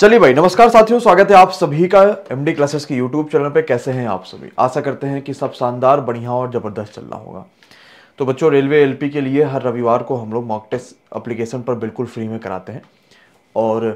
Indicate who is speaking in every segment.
Speaker 1: चलिए भाई नमस्कार साथियों स्वागत है आप सभी का एमडी क्लासेस की यूट्यूब चैनल पे कैसे हैं आप सभी आशा करते हैं कि सब शानदार बढ़िया और ज़बरदस्त चल रहा होगा तो बच्चों रेलवे एलपी के लिए हर रविवार को हम लोग मॉक टेस्ट अप्लीकेशन पर बिल्कुल फ्री में कराते हैं और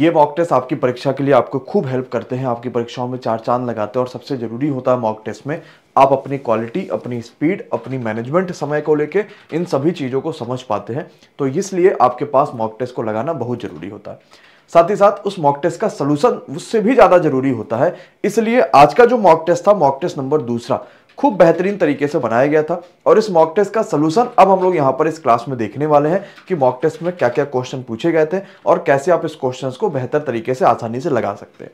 Speaker 1: ये मॉक टेस्ट आपकी परीक्षा के लिए आपको खूब हेल्प करते हैं आपकी परीक्षाओं में चार चांद लगाते हैं और सबसे ज़रूरी होता है मॉक टेस्ट में आप अपनी क्वालिटी अपनी स्पीड अपनी मैनेजमेंट समय को लेके इन सभी चीज़ों को समझ पाते हैं तो इसलिए आपके पास मॉक टेस्ट को लगाना बहुत ज़रूरी होता है साथ ही साथ उस मॉक टेस्ट का सोल्यूशन उससे भी ज़्यादा जरूरी होता है इसलिए आज का जो मॉक टेस्ट था मॉक टेस्ट नंबर दूसरा खूब बेहतरीन तरीके से बनाया गया था और इस मॉक टेस्ट का सलूशन अब हम लोग यहाँ पर इस क्लास में देखने वाले हैं कि मॉक टेस्ट में क्या क्या क्वेश्चन पूछे गए थे और कैसे आप इस क्वेश्चन को बेहतर तरीके से आसानी से लगा सकते हैं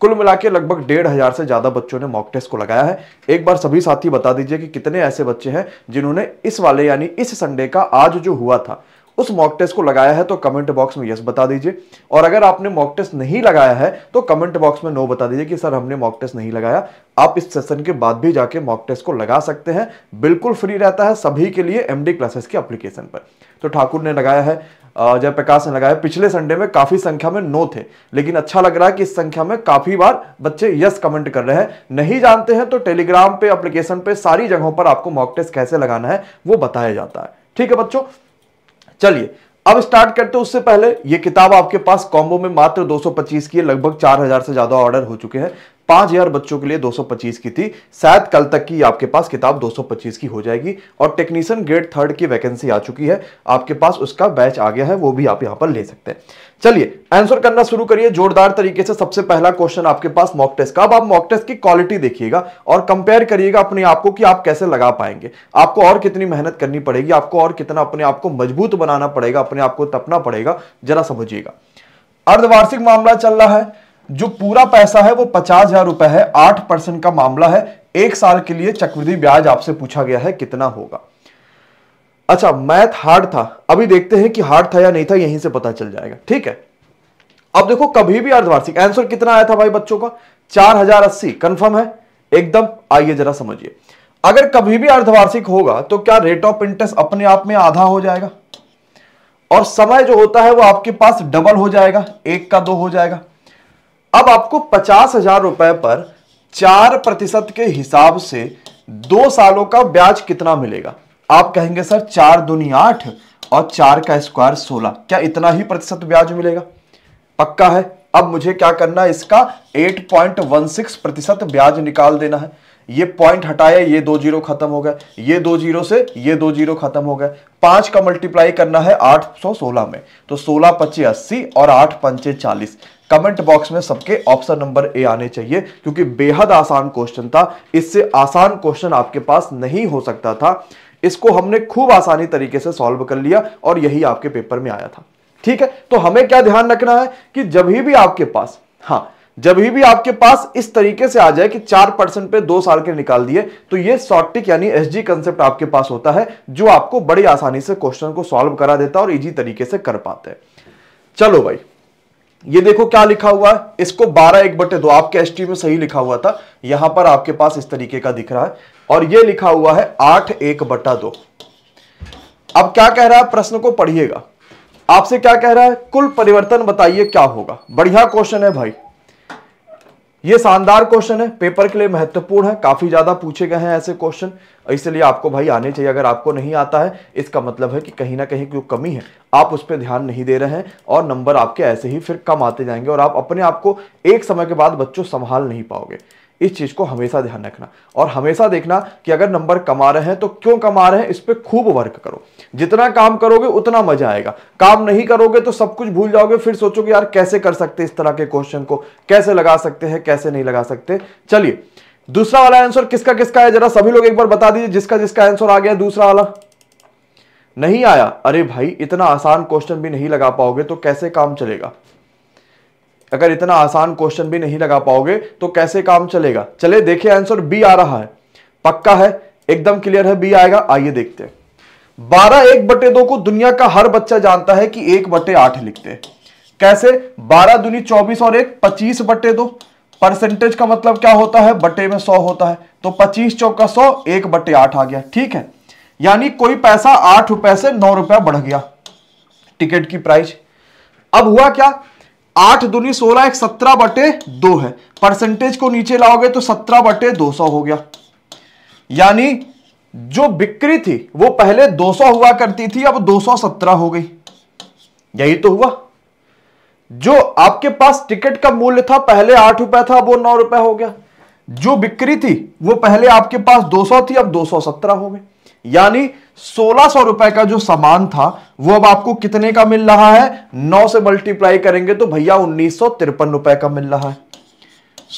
Speaker 1: कुल मिला के लगभग डेढ़ हज़ार से ज़्यादा बच्चों ने मॉक टेस्ट को लगाया है एक बार सभी साथी बता दीजिए कि कितने ऐसे बच्चे हैं जिन्होंने इस वाले यानी इस संडे का आज जो हुआ था उस मॉक टेस्ट को लगाया है तो कमेंट बॉक्स में यस बता दीजिए और अगर आपने मॉक टेस्ट नहीं लगाया है तो कमेंट बॉक्स में नो बता दीजिए कि सर हमने मॉक टेस्ट नहीं लगाया आप इस सेशन के बाद भी जाके मॉक टेस्ट को लगा सकते हैं बिल्कुल फ्री रहता है सभी के लिए एमडी क्लासेस की अप्लीकेशन पर तो ठाकुर ने लगाया है जय प्रकाश ने लगाया पिछले संडे में काफी संख्या में नो थे लेकिन अच्छा लग रहा है कि इस संख्या में काफी बार बच्चे यस कमेंट कर रहे हैं नहीं जानते हैं तो टेलीग्राम पे एप्लीकेशन पे सारी जगहों पर आपको मॉक टेस्ट कैसे लगाना है वो बताया जाता है ठीक है बच्चों चलिए अब स्टार्ट करते हैं उससे पहले ये किताब आपके पास कॉम्बो में मात्र 225 की है लगभग 4000 से ज्यादा ऑर्डर हो चुके हैं हजार बच्चों के लिए 225 की थी शायद कल तक की आपके पास किताब 225 की हो जाएगी और टेक्नीशियन ग्रेड थर्ड की वैकेंसी आ चुकी है आपके पास उसका बैच आ गया है वो भी आप यहां पर ले सकते हैं चलिए आंसर करना शुरू करिए जोरदार तरीके से सबसे पहला क्वेश्चन आपके पास मॉक टेस्ट का अब आप मॉक टेस्ट की क्वालिटी देखिएगा और कंपेयर करिएगा अपने आप को कि आप कैसे लगा पाएंगे आपको और कितनी मेहनत करनी पड़ेगी आपको और कितना अपने आप को मजबूत बनाना पड़ेगा अपने आप को तपना पड़ेगा जरा समझिएगा अर्धवार्षिक मामला चल रहा है जो पूरा पैसा है वो पचास हजार रुपए है आठ परसेंट का मामला है एक साल के लिए चक्रवृद्धि ब्याज आपसे पूछा गया है कितना होगा अच्छा मैथ हार्ड था अभी देखते हैं कि हार्ड था या नहीं था यहीं से पता चल जाएगा ठीक है अब देखो कभी भी अर्धवार्षिक आंसर कितना आया था भाई बच्चों का चार हजार अस्सी कंफर्म है एकदम आइए जरा समझिए अगर कभी भी अर्धवार्षिक होगा तो क्या रेट ऑफ इंटरेस्ट अपने आप में आधा हो जाएगा और समय जो होता है वो आपके पास डबल हो जाएगा एक का दो हो जाएगा अब आपको पचास हजार रुपए पर चार प्रतिशत के हिसाब से दो सालों का ब्याज कितना मिलेगा आप कहेंगे सर चार दुनिया आठ और चार का स्क्वायर सोलह क्या इतना ही प्रतिशत ब्याज मिलेगा पक्का है अब मुझे क्या करना है इसका 8.16 प्रतिशत ब्याज निकाल देना है ये पॉइंट हटाया ये दो जीरो खत्म हो गए ये दो जीरो से ये दो जीरो खत्म हो गए पांच का मल्टीप्लाई करना है 816 में तो 16 पच्चे अस्सी और आठ पंचे चालीस कमेंट बॉक्स में सबके ऑप्शन नंबर ए आने चाहिए क्योंकि बेहद आसान क्वेश्चन था इससे आसान क्वेश्चन आपके पास नहीं हो सकता था इसको हमने खूब आसानी तरीके से सॉल्व कर लिया और यही आपके पेपर में आया था ठीक है तो हमें क्या ध्यान रखना है कि जब भी आपके पास हाँ जब भी आपके पास इस तरीके से आ जाए कि चार परसेंट पे दो साल के निकाल दिए तो ये सॉटिक यानी एस जी कंसेप्ट आपके पास होता है जो आपको बड़ी आसानी से क्वेश्चन को सॉल्व करा देता है और इजी तरीके से कर पाते हैं चलो भाई ये देखो क्या लिखा हुआ है इसको 12 एक बटे दो आपके एस में सही लिखा हुआ था यहां पर आपके पास इस तरीके का दिख रहा है और ये लिखा हुआ है आठ एक बटा दो अब क्या कह रहा है प्रश्न को पढ़िएगा आपसे क्या कह रहा है कुल परिवर्तन बताइए क्या होगा बढ़िया क्वेश्चन है भाई ये शानदार क्वेश्चन है पेपर के लिए महत्वपूर्ण है काफी ज्यादा पूछे गए हैं ऐसे क्वेश्चन इसलिए आपको भाई आने चाहिए अगर आपको नहीं आता है इसका मतलब है कि कहीं ना कहीं जो कमी है आप उस पर ध्यान नहीं दे रहे हैं और नंबर आपके ऐसे ही फिर कम आते जाएंगे और आप अपने आप को एक समय के बाद बच्चों संभाल नहीं पाओगे इस चीज़ को हमेशा ध्यान रखना और हमेशा देखना कि अगर नंबर कमा रहे हैं तो क्यों कमा रहे हैं इस पर खूब वर्क करो जितना काम करोगे उतना मजा आएगा काम नहीं करोगे तो सब कुछ भूल जाओगे फिर सोचोगे यार कैसे कर सकते इस तरह के क्वेश्चन को कैसे लगा सकते हैं कैसे नहीं लगा सकते चलिए दूसरा वाला आंसर किसका किसका है जरा सभी लोग एक बार बता दीजिए जिसका जिसका आंसर आ गया दूसरा वाला नहीं आया अरे भाई इतना आसान क्वेश्चन भी नहीं लगा पाओगे तो कैसे काम चलेगा अगर इतना आसान क्वेश्चन भी नहीं लगा पाओगे तो कैसे काम चलेगा चले देखिए आंसर बी आ रहा है पक्का है एकदम क्लियर है बी आएगा आइए देखते हैं बारह एक बटे दो को दुनिया का हर बच्चा जानता है कि एक बटे आठ लिखते हैं कैसे बारह दुनी चौबीस और एक पच्चीस बटे दो परसेंटेज का मतलब क्या होता है बटे में सौ होता है तो पच्चीस चौका सौ एक बटे आठ आ गया ठीक है यानी कोई पैसा आठ रुपए से नौ रुपया बढ़ गया टिकट की प्राइस अब हुआ क्या आठ दूनी सोलह एक सत्रह बटे दो है परसेंटेज को नीचे लाओगे तो सत्रह बटे दो सौ हो गया यानी जो बिक्री थी वो पहले सौ हुआ करती थी अब दो सौ सत्रह हो गई यही तो हुआ जो आपके पास टिकट का मूल्य था पहले आठ रुपए था अब वो नौ रुपए हो गया जो बिक्री थी वो पहले आपके पास दो सौ थी अब दो सौ सत्रह हो गई यानी सोलह सौ रुपए का जो सामान था वो अब आपको कितने का मिल रहा है नौ से मल्टीप्लाई करेंगे तो भैया उन्नीस सौ तिरपन रुपए का मिल रहा है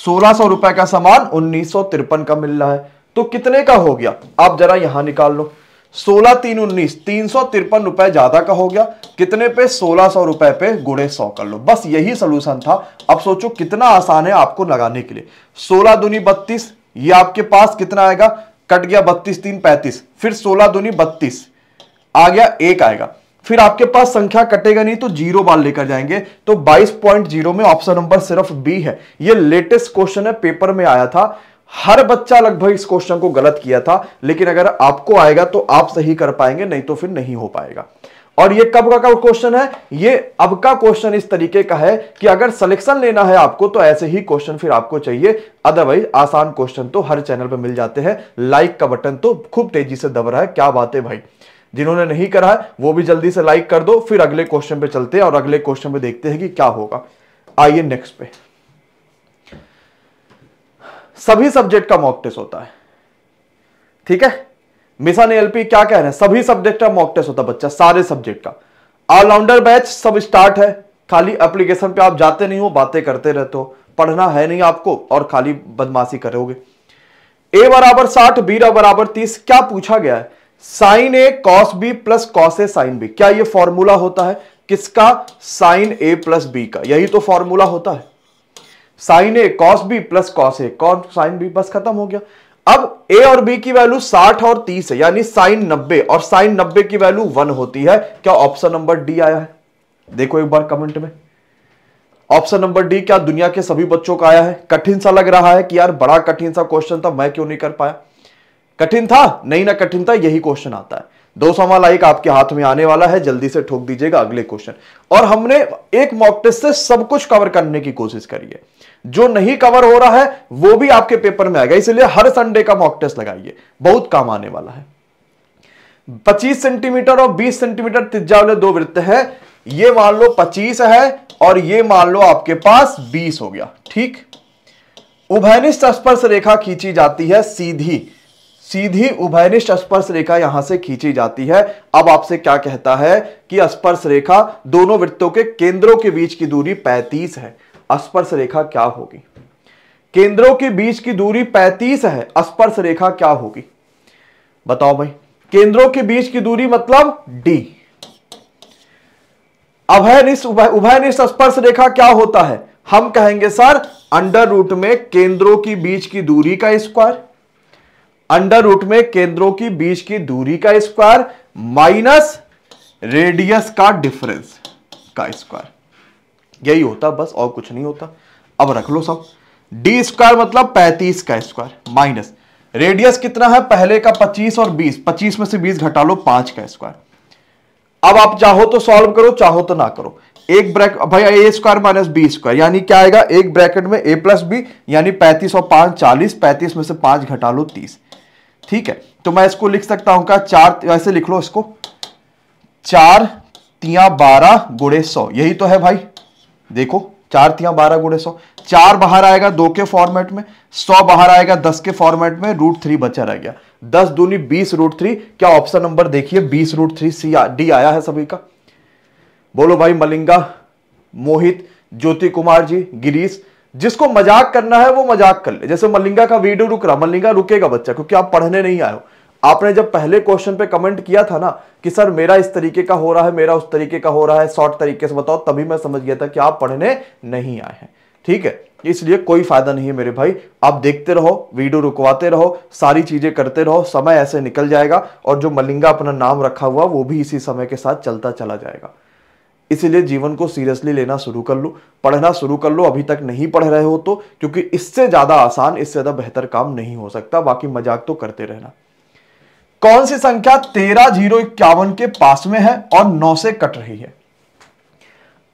Speaker 1: सोलह सौ रुपए का सामान उन्नीस सौ तिरपन का मिल रहा है तो कितने का हो गया आप जरा यहां निकाल लो सोलह तीन उन्नीस तीन सौ तिरपन रुपए ज्यादा का हो गया कितने पे सोलह सौ रुपए पे गुड़े सौ कर लो बस यही सोल्यूशन था अब सोचो कितना आसान है आपको लगाने के लिए सोलह दूनी बत्तीस ये आपके पास कितना आएगा कट गया बत्तीस तीन पैंतीस फिर सोलह दोनी बत्तीस आ गया एक आएगा फिर आपके पास संख्या कटेगा नहीं तो जीरो बार लेकर जाएंगे तो 22.0 में ऑप्शन नंबर सिर्फ बी है ये लेटेस्ट क्वेश्चन है पेपर में आया था हर बच्चा लगभग इस क्वेश्चन को गलत किया था लेकिन अगर आपको आएगा तो आप सही कर पाएंगे नहीं तो फिर नहीं हो पाएगा और ये कब का क्वेश्चन है ये अब का क्वेश्चन इस तरीके का है कि अगर सिलेक्शन लेना है आपको तो ऐसे ही क्वेश्चन फिर आपको चाहिए अदरवाइज आसान क्वेश्चन तो हर चैनल पर मिल जाते हैं लाइक का बटन तो खूब तेजी से दब रहा है क्या बात है भाई जिन्होंने नहीं करा है वो भी जल्दी से लाइक कर दो फिर अगले क्वेश्चन पे चलते हैं और अगले क्वेश्चन पे देखते हैं कि क्या होगा आइए नेक्स्ट पे सभी सब्जेक्ट का मॉक टेस्ट होता है ठीक है मिशन ने एलपी क्या कह रहे हैं सभी सब्जेक्ट का मॉक टेस्ट होता बच्चा सारे सब्जेक्ट का ऑलराउंडर बैच सब स्टार्ट है खाली एप्लीकेशन पे आप जाते नहीं हो बातें करते रहते हो पढ़ना है नहीं आपको और खाली बदमाशी करोगे ए बराबर साठ बी बराबर तीस क्या पूछा गया है sine A cos B plus cos A sine B क्या ये फॉर्मूला होता है किसका साइन ए प्लस बी का यही तो फॉर्मूला होता है sine A cos B plus cos A cos sine B बस खत्म हो गया अब ए और बी की वैल्यू 60 और 30 है यानी साइन 90 और साइन 90 की वैल्यू 1 होती है क्या ऑप्शन नंबर डी आया है देखो एक बार कमेंट में ऑप्शन नंबर डी क्या दुनिया के सभी बच्चों का आया है कठिन सा लग रहा है कि यार बड़ा कठिन सा क्वेश्चन था मैं क्यों नहीं कर पाया कठिन था नहीं ना कठिन था यही क्वेश्चन आता है दो सवाल एक आपके हाथ में आने वाला है जल्दी से ठोक दीजिएगा अगले क्वेश्चन और हमने एक मॉक टेस्ट से सब कुछ कवर करने की कोशिश करी है जो नहीं कवर हो रहा है वो भी आपके पेपर में आएगा इसलिए हर संडे का मॉक टेस्ट लगाइए बहुत काम आने वाला है 25 सेंटीमीटर और 20 सेंटीमीटर त्रिज्या वाले दो वृत्त है ये मान लो 25 है और ये मान लो आपके पास 20 हो गया ठीक उभयनिष्ठ स्पर्श रेखा खींची जाती है सीधी सीधी उभयनिष्ठ स्पर्श रेखा यहां से खींची जाती है अब आपसे क्या कहता है कि स्पर्श रेखा दोनों वृत्तों के केंद्रों के बीच की दूरी 35 है स्पर्श रेखा क्या होगी केंद्रों के बीच की दूरी 35 है स्पर्श रेखा क्या होगी बताओ भाई केंद्रों के बीच की दूरी मतलब डी अभय उभय स्पर्श रेखा क्या होता है हम कहेंगे सर अंडर रूट में केंद्रों की बीच की दूरी का स्क्वायर अंडर रूट में केंद्रों की बीच की दूरी का स्क्वायर माइनस रेडियस का डिफरेंस का स्क्वायर यही होता बस और कुछ नहीं होता अब रख लो सब डी स्क्वायर मतलब पैंतीस का स्क्वायर माइनस रेडियस कितना है पहले का पच्चीस और बीस पच्चीस में से बीस घटा लो पांच का स्क्वायर अब आप चाहो तो सॉल्व करो चाहो तो ना करो एक ब्रैकेट भाई A square minus B square यानी क्या आएगा एक ब्रैकेट में ए प्लस बी यानी पैंतीस और पांच चालीस पैंतीस में से पांच घटा लो तीस ठीक है तो मैं इसको लिख सकता हूं क्या चार ऐसे लिख लो इसको चार तिया बारह गुड़े सौ यही तो है भाई देखो चार तिया बारह गुड़े सौ चार बाहर आएगा दो के फॉर्मेट में सौ बाहर आएगा दस के फॉर्मेट में रूट थ्री बचा रह गया दस दूनी बीस रूट थ्री क्या ऑप्शन नंबर देखिए बीस रूट थ्री सी डी आया है सभी का बोलो भाई मलिंगा मोहित ज्योति कुमार जी गिरीश जिसको मजाक करना है वो मजाक कर ले जैसे मलिंगा का वीडियो रुक रहा मलिंगा रुकेगा बच्चा क्योंकि आप पढ़ने नहीं आए हो आपने जब पहले क्वेश्चन पे कमेंट किया था ना कि सर मेरा इस तरीके का हो रहा है मेरा उस तरीके का हो रहा है शॉर्ट तरीके से बताओ तभी मैं समझ गया था कि आप पढ़ने नहीं आए हैं ठीक है इसलिए कोई फायदा नहीं है मेरे भाई आप देखते रहो वीडियो रुकवाते रहो सारी चीजें करते रहो समय ऐसे निकल जाएगा और जो मलिंगा अपना नाम रखा हुआ वो भी इसी समय के साथ चलता चला जाएगा इसीलिए जीवन को सीरियसली लेना शुरू कर लो पढ़ना शुरू कर लो अभी तक नहीं पढ़ रहे हो तो क्योंकि इससे ज्यादा आसान इससे ज्यादा बेहतर काम नहीं हो सकता बाकी मजाक तो करते रहना कौन सी संख्या तेरह जीरो इक्यावन के पास में है और नौ से कट रही है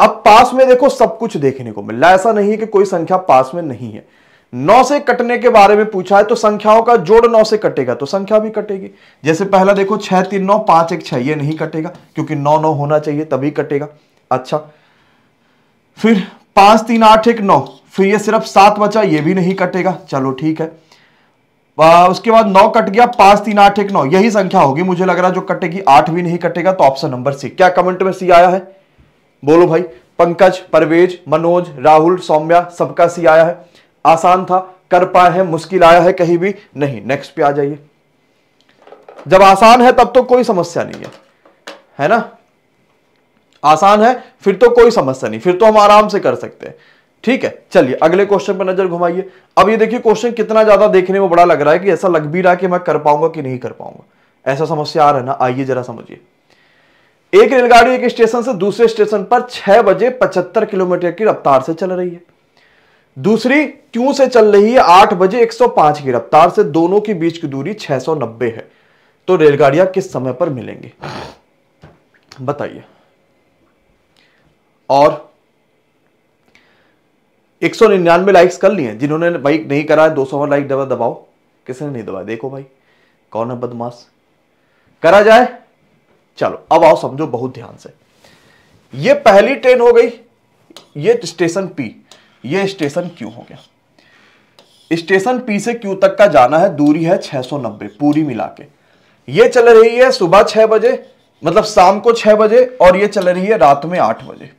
Speaker 1: अब पास में देखो सब कुछ देखने को मिल रहा है ऐसा नहीं है कि कोई संख्या पास में नहीं है नौ से कटने के बारे में पूछा है तो संख्याओं का जोड़ नौ से कटेगा तो संख्या भी कटेगी जैसे पहला देखो छह तीन नौ पांच एक छह ये नहीं कटेगा क्योंकि नौ नौ होना चाहिए तभी कटेगा अच्छा फिर पांच तीन आठ एक नौ फिर ये सिर्फ सात बचा ये भी नहीं कटेगा चलो ठीक है उसके बाद नौ कट गया पांच तीन आठ एक नौ यही संख्या होगी मुझे लग रहा है जो कटेगी आठ भी नहीं कटेगा तो ऑप्शन नंबर सी क्या कमेंट में सी आया है बोलो भाई पंकज परवेज मनोज राहुल सौम्या सबका सी आया है आसान था कर पाए हैं मुश्किल आया है कहीं भी नहीं नेक्स्ट पे आ जाइए जब आसान है तब तो कोई समस्या नहीं है है ना आसान है फिर तो कोई समस्या नहीं फिर तो हम आराम से कर सकते हैं ठीक है चलिए अगले क्वेश्चन पर नजर घुमाइए अब ये देखिए क्वेश्चन कितना ज्यादा देखने में बड़ा लग रहा है कि ऐसा लग भी रहा है कि मैं कर पाऊंगा कि नहीं कर पाऊंगा ऐसा समस्या आ रहा है ना आइए जरा समझिए एक रेलगाड़ी एक स्टेशन से दूसरे स्टेशन पर छह बजे पचहत्तर किलोमीटर की रफ्तार से चल रही है दूसरी क्यों से चल रही है आठ बजे एक की रफ्तार से दोनों के बीच की दूरी छह है तो रेलगाड़ियां किस समय पर मिलेंगी बताइए और एक सौ निन्यानवे लाइक्स कर लिए जिन्होंने भाई नहीं करा है दो सौ लाइक दबा दबाओ ने नहीं दबाया देखो भाई कौन है बदमाश करा जाए चलो अब आओ समझो बहुत ध्यान से ये पहली ट्रेन हो गई ये स्टेशन पी ये स्टेशन क्यू हो गया स्टेशन पी से क्यू तक का जाना है दूरी है 690 पूरी मिला के ये चल रही है सुबह छह बजे मतलब शाम को छह बजे और ये चल रही है रात में आठ बजे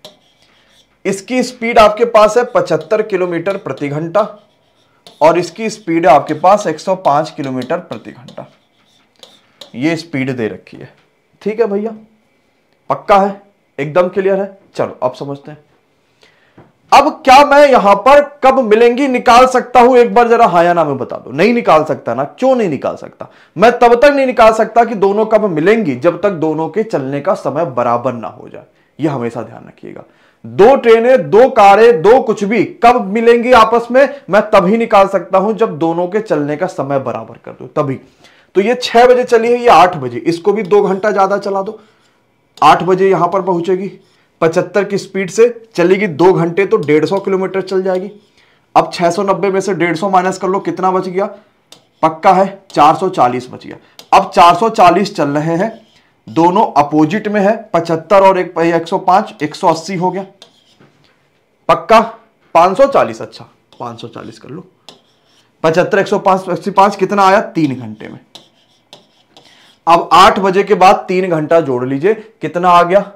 Speaker 1: इसकी स्पीड आपके पास है 75 किलोमीटर प्रति घंटा और इसकी स्पीड है आपके पास 105 किलोमीटर प्रति घंटा ये स्पीड दे रखी है ठीक है भैया पक्का है एकदम क्लियर है चलो अब समझते हैं अब क्या मैं यहां पर कब मिलेंगी निकाल सकता हूं एक बार जरा हाया ना में बता दो नहीं निकाल सकता ना क्यों नहीं निकाल सकता मैं तब तक नहीं निकाल सकता कि दोनों कब मिलेंगी जब तक दोनों के चलने का समय बराबर ना हो जाए यह हमेशा ध्यान रखिएगा दो ट्रेनें दो कारें दो कुछ भी कब मिलेंगी आपस में मैं तभी निकाल सकता हूं जब दोनों के चलने का समय बराबर कर दो तभी तो ये छह बजे चली है ये आठ बजे इसको भी दो घंटा ज्यादा चला दो आठ बजे यहां पर पहुंचेगी पचहत्तर की स्पीड से चलेगी दो घंटे तो डेढ़ सौ किलोमीटर चल जाएगी अब छह सौ नब्बे में से डेढ़ सौ माइनस कर लो कितना बच गया पक्का है चार सौ चालीस बच गया अब चार सौ चालीस चल रहे हैं दोनों अपोजिट में है पचहत्तर और एक, सौ पांच एक सौ अस्सी हो गया पक्का पांच सौ चालीस अच्छा पांच सौ चालीस कर लो पचहत्तर एक सौ पांच अस्सी पांच कितना आया तीन घंटे में अब आठ बजे के बाद तीन घंटा जोड़ लीजिए कितना आ गया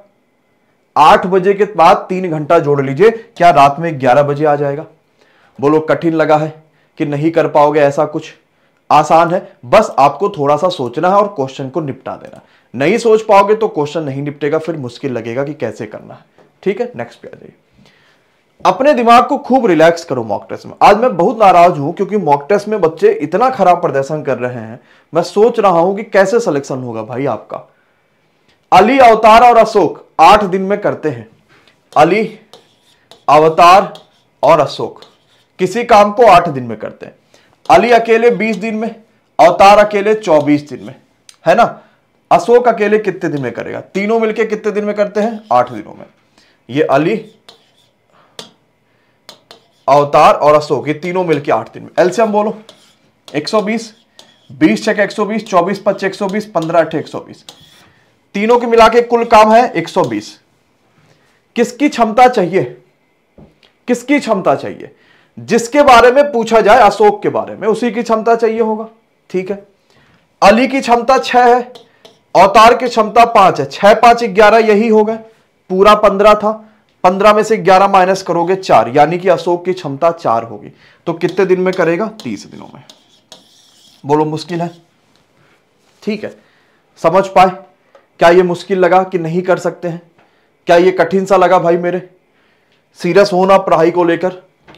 Speaker 1: आठ बजे के बाद तीन घंटा जोड़ लीजिए क्या रात में ग्यारह बजे आ जाएगा बोलो कठिन लगा है कि नहीं कर पाओगे ऐसा कुछ आसान है बस आपको थोड़ा सा सोचना है और क्वेश्चन को निपटा देना नहीं सोच पाओगे तो क्वेश्चन नहीं निपटेगा फिर मुश्किल लगेगा कि कैसे करना है ठीक है नेक्स्ट पे आ जाइए अपने दिमाग को खूब रिलैक्स करो मॉक टेस्ट में आज मैं बहुत नाराज हूं क्योंकि मॉक टेस्ट में बच्चे इतना खराब प्रदर्शन कर रहे हैं मैं सोच रहा हूं कि कैसे सिलेक्शन होगा भाई आपका अली अवतार और अशोक आठ दिन में करते हैं अली अवतार और अशोक किसी काम को आठ दिन में करते हैं अली अकेले बीस दिन में अवतार अकेले चौबीस दिन में है ना अशोक अकेले कितने दिन में करेगा तीनों मिलके कितने दिन में करते हैं आठ दिनों में ये अली अवतार और अशोक ये तीनों मिलके आठ दिन में एल्सियम बोलो 120 20 चेक 120 24 पच 120 15 अठ 120 तीनों के मिला के कुल काम है 120 किसकी क्षमता चाहिए किसकी क्षमता चाहिए जिसके बारे में पूछा जाए अशोक के बारे में उसी की क्षमता चाहिए होगा ठीक है अली की क्षमता छह है अवतार की क्षमता पांच है छह पांच ग्यारह यही हो गए पूरा पंद्रह था पंद्रह में से ग्यारह माइनस करोगे चार यानी कि अशोक की क्षमता चार होगी तो कितने दिन में करेगा तीस दिनों में बोलो मुश्किल है ठीक है समझ पाए क्या ये मुश्किल लगा कि नहीं कर सकते हैं क्या ये कठिन सा लगा भाई मेरे सीरियस होना पढ़ाई को लेकर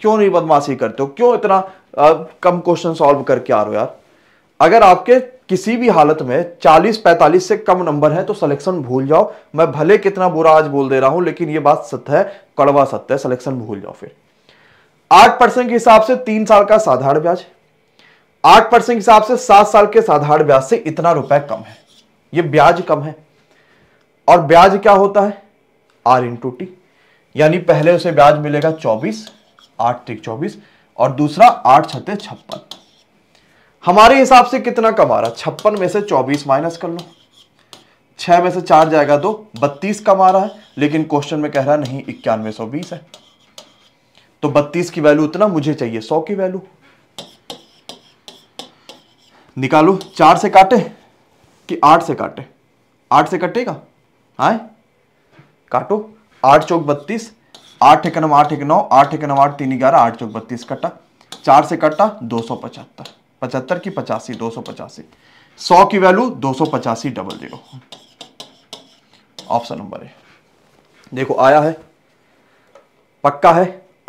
Speaker 1: क्यों नहीं बदमाशी करते हो क्यों इतना आ, कम क्वेश्चन सॉल्व करके आ रहे हो यार अगर आपके किसी भी हालत में 40-45 से कम नंबर है तो सिलेक्शन भूल जाओ मैं भले कितना बुरा आज बोल दे रहा हूं लेकिन यह बात सत्य है कड़वा सत्य है सिलेक्शन भूल जाओ फिर आठ परसेंट के हिसाब से तीन साल का साधारण ब्याज आठ परसेंट के हिसाब से सात साल के साधारण ब्याज से इतना रुपए कम है यह ब्याज कम है और ब्याज क्या होता है आर इंटू टी यानी पहले उसे ब्याज मिलेगा चौबीस आठ तीन चौबीस और दूसरा आठ छते छप्पन हमारे हिसाब से कितना कमा रहा छप्पन में से चौबीस माइनस कर लो छह में से चार जाएगा दो तो बत्तीस कमा रहा है लेकिन क्वेश्चन में कह रहा नहीं इक्यानवे सौ बीस है तो बत्तीस की वैल्यू उतना मुझे चाहिए सौ की वैल्यू निकालो चार से काटे कि आठ से काटे आठ से कटेगा आए काटो आठ चौक बत्तीस आठ एक नौ आठ एक नौ आठ एक नौ आठ तीन ग्यारह आठ चौक बत्तीस कटा चार से कटा दो सौ पचहत्तर पचहत्तर की पचासी दो सौ पचासी सौ की वैल्यू दो सौ पचासी double zero option number A देखो आया है पक्का है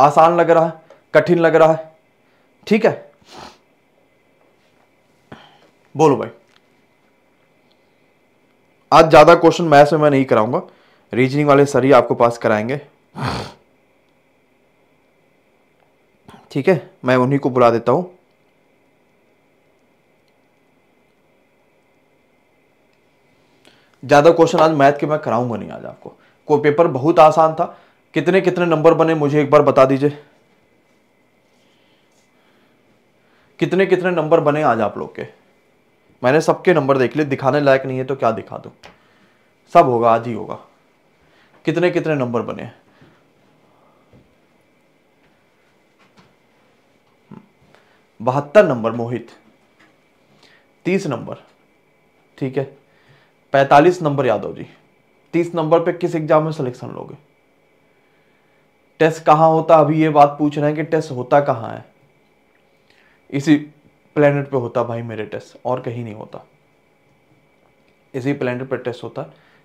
Speaker 1: आसान लग रहा है कठिन लग रहा है ठीक है बोलो भाई आज ज़्यादा क्वेश्चन मैथ्स में मैं नहीं कराऊंगा रीजनिंग वाले सर ही आपको पास कराएंगे ठीक है मैं उन्हीं को बुला देता हूं ज़्यादा क्वेश्चन आज मैथ के मैं कराऊंगा नहीं आज आपको कोई पेपर बहुत आसान था कितने कितने नंबर बने मुझे एक बार बता दीजिए कितने कितने नंबर बने आज आप लोग के मैंने सबके नंबर देख लिए दिखाने लायक नहीं है तो क्या दिखा दूँ सब होगा आज ही होगा कितने कितने नंबर बने बहत्तर नंबर मोहित तीस नंबर ठीक है पैंतालीस नंबर यादव जी तीस नंबर पे किस एग्जाम में सिलेक्शन लोगे टेस्ट कहां होता अभी ये बात पूछ रहे हैं कि टेस्ट होता कहां है इसी प्लेनेट पे होता भाई मेरे टेस्ट और कहीं नहीं होता इसी प्लेनेट पर टेस्ट होता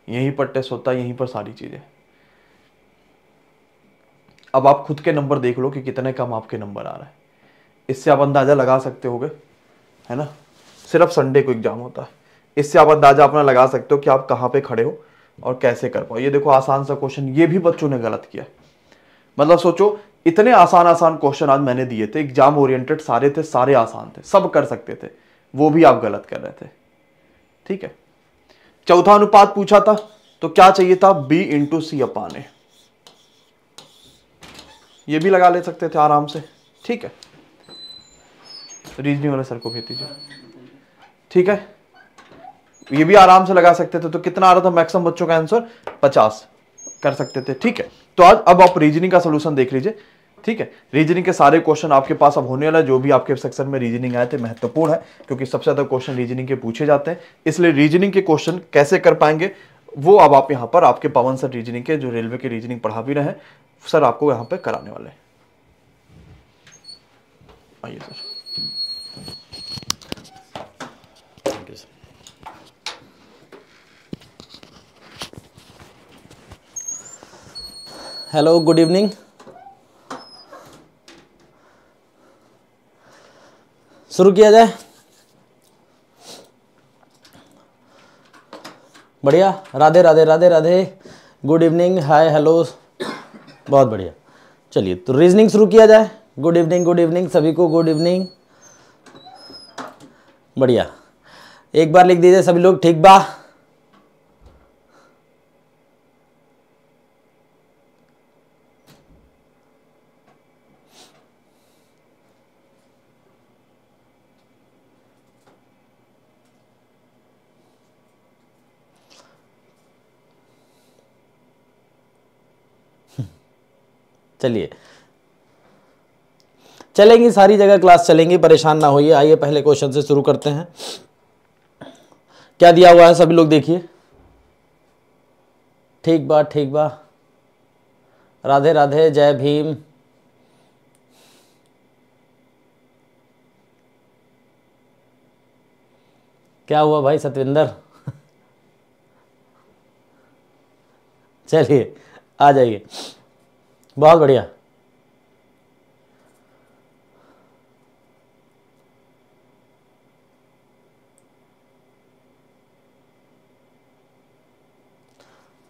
Speaker 1: यहीं पर टेस्ट होता यहीं पर सारी चीज़ें अब आप खुद के नंबर देख लो कि कितने कम आपके नंबर आ रहे हैं इससे आप अंदाज़ा लगा सकते हो है ना सिर्फ संडे को एग्ज़ाम होता है इससे आप अंदाजा अपना लगा सकते हो कि आप कहाँ पे खड़े हो और कैसे कर पाओ ये देखो आसान सा क्वेश्चन ये भी बच्चों ने गलत किया मतलब सोचो इतने आसान आसान क्वेश्चन आज मैंने दिए थे एग्जाम ओरिएंटेड सारे थे सारे आसान थे सब कर सकते थे वो भी आप गलत कर रहे थे ठीक है चौथा अनुपात पूछा था तो क्या चाहिए था बी इंटू सी अपान ए ये भी लगा ले सकते थे आराम से ठीक है रीजनिंग वाले सर को भेज दीजिए ठीक है ये भी आराम से लगा सकते थे तो कितना आ रहा था मैक्सिमम बच्चों का आंसर पचास कर सकते थे ठीक है तो आज अब आप रीजनिंग का सोल्यूशन देख लीजिए ठीक है रीजनिंग के सारे क्वेश्चन आपके पास अब होने वाला है जो भी आपके सेक्शन में रीजनिंग आए थे महत्वपूर्ण है क्योंकि सबसे ज़्यादा क्वेश्चन रीजनिंग के पूछे जाते हैं इसलिए रीजनिंग के क्वेश्चन कैसे कर पाएंगे वो अब आप यहाँ पर आपके पवन सर रीजनिंग के जो रेलवे के रीजनिंग पढ़ा भी रहे सर आपको यहाँ पर कराने वाले हैं आइए सर
Speaker 2: हेलो गुड इवनिंग शुरू किया जाए बढ़िया Radhe Radhe Radhe Radhe good evening hi hello बहुत बढ़िया चलिए तो रीजनिंग शुरू किया जाए गुड इवनिंग गुड इवनिंग सभी को गुड इवनिंग बढ़िया एक बार लिख दीजिए सभी लोग ठीक बा चलिए चलेंगी सारी जगह क्लास चलेंगी परेशान ना होइए आइए पहले क्वेश्चन से शुरू करते हैं क्या दिया हुआ है सभी लोग देखिए ठीक बा ठीक बा राधे राधे जय भीम क्या हुआ भाई सतविंदर चलिए आ जाइए बहुत बढ़िया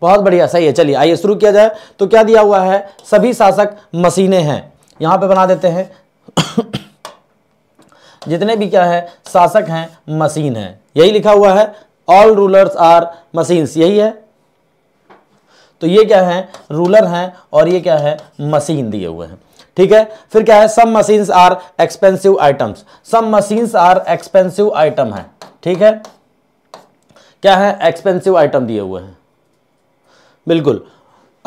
Speaker 2: बहुत बढ़िया सही है चलिए आइए शुरू किया जाए तो क्या दिया हुआ है सभी शासक मशीने हैं यहां पे बना देते हैं जितने भी क्या है शासक हैं मशीन हैं यही लिखा हुआ है ऑल रूलर्स आर मशीन्स यही है तो ये क्या है रूलर हैं और ये क्या है मशीन दिए हुए हैं ठीक है फिर क्या है some machines are expensive items some machines are expensive item है ठीक है क्या है एक्सपेंसिव आइटम दिए हुए हैं बिल्कुल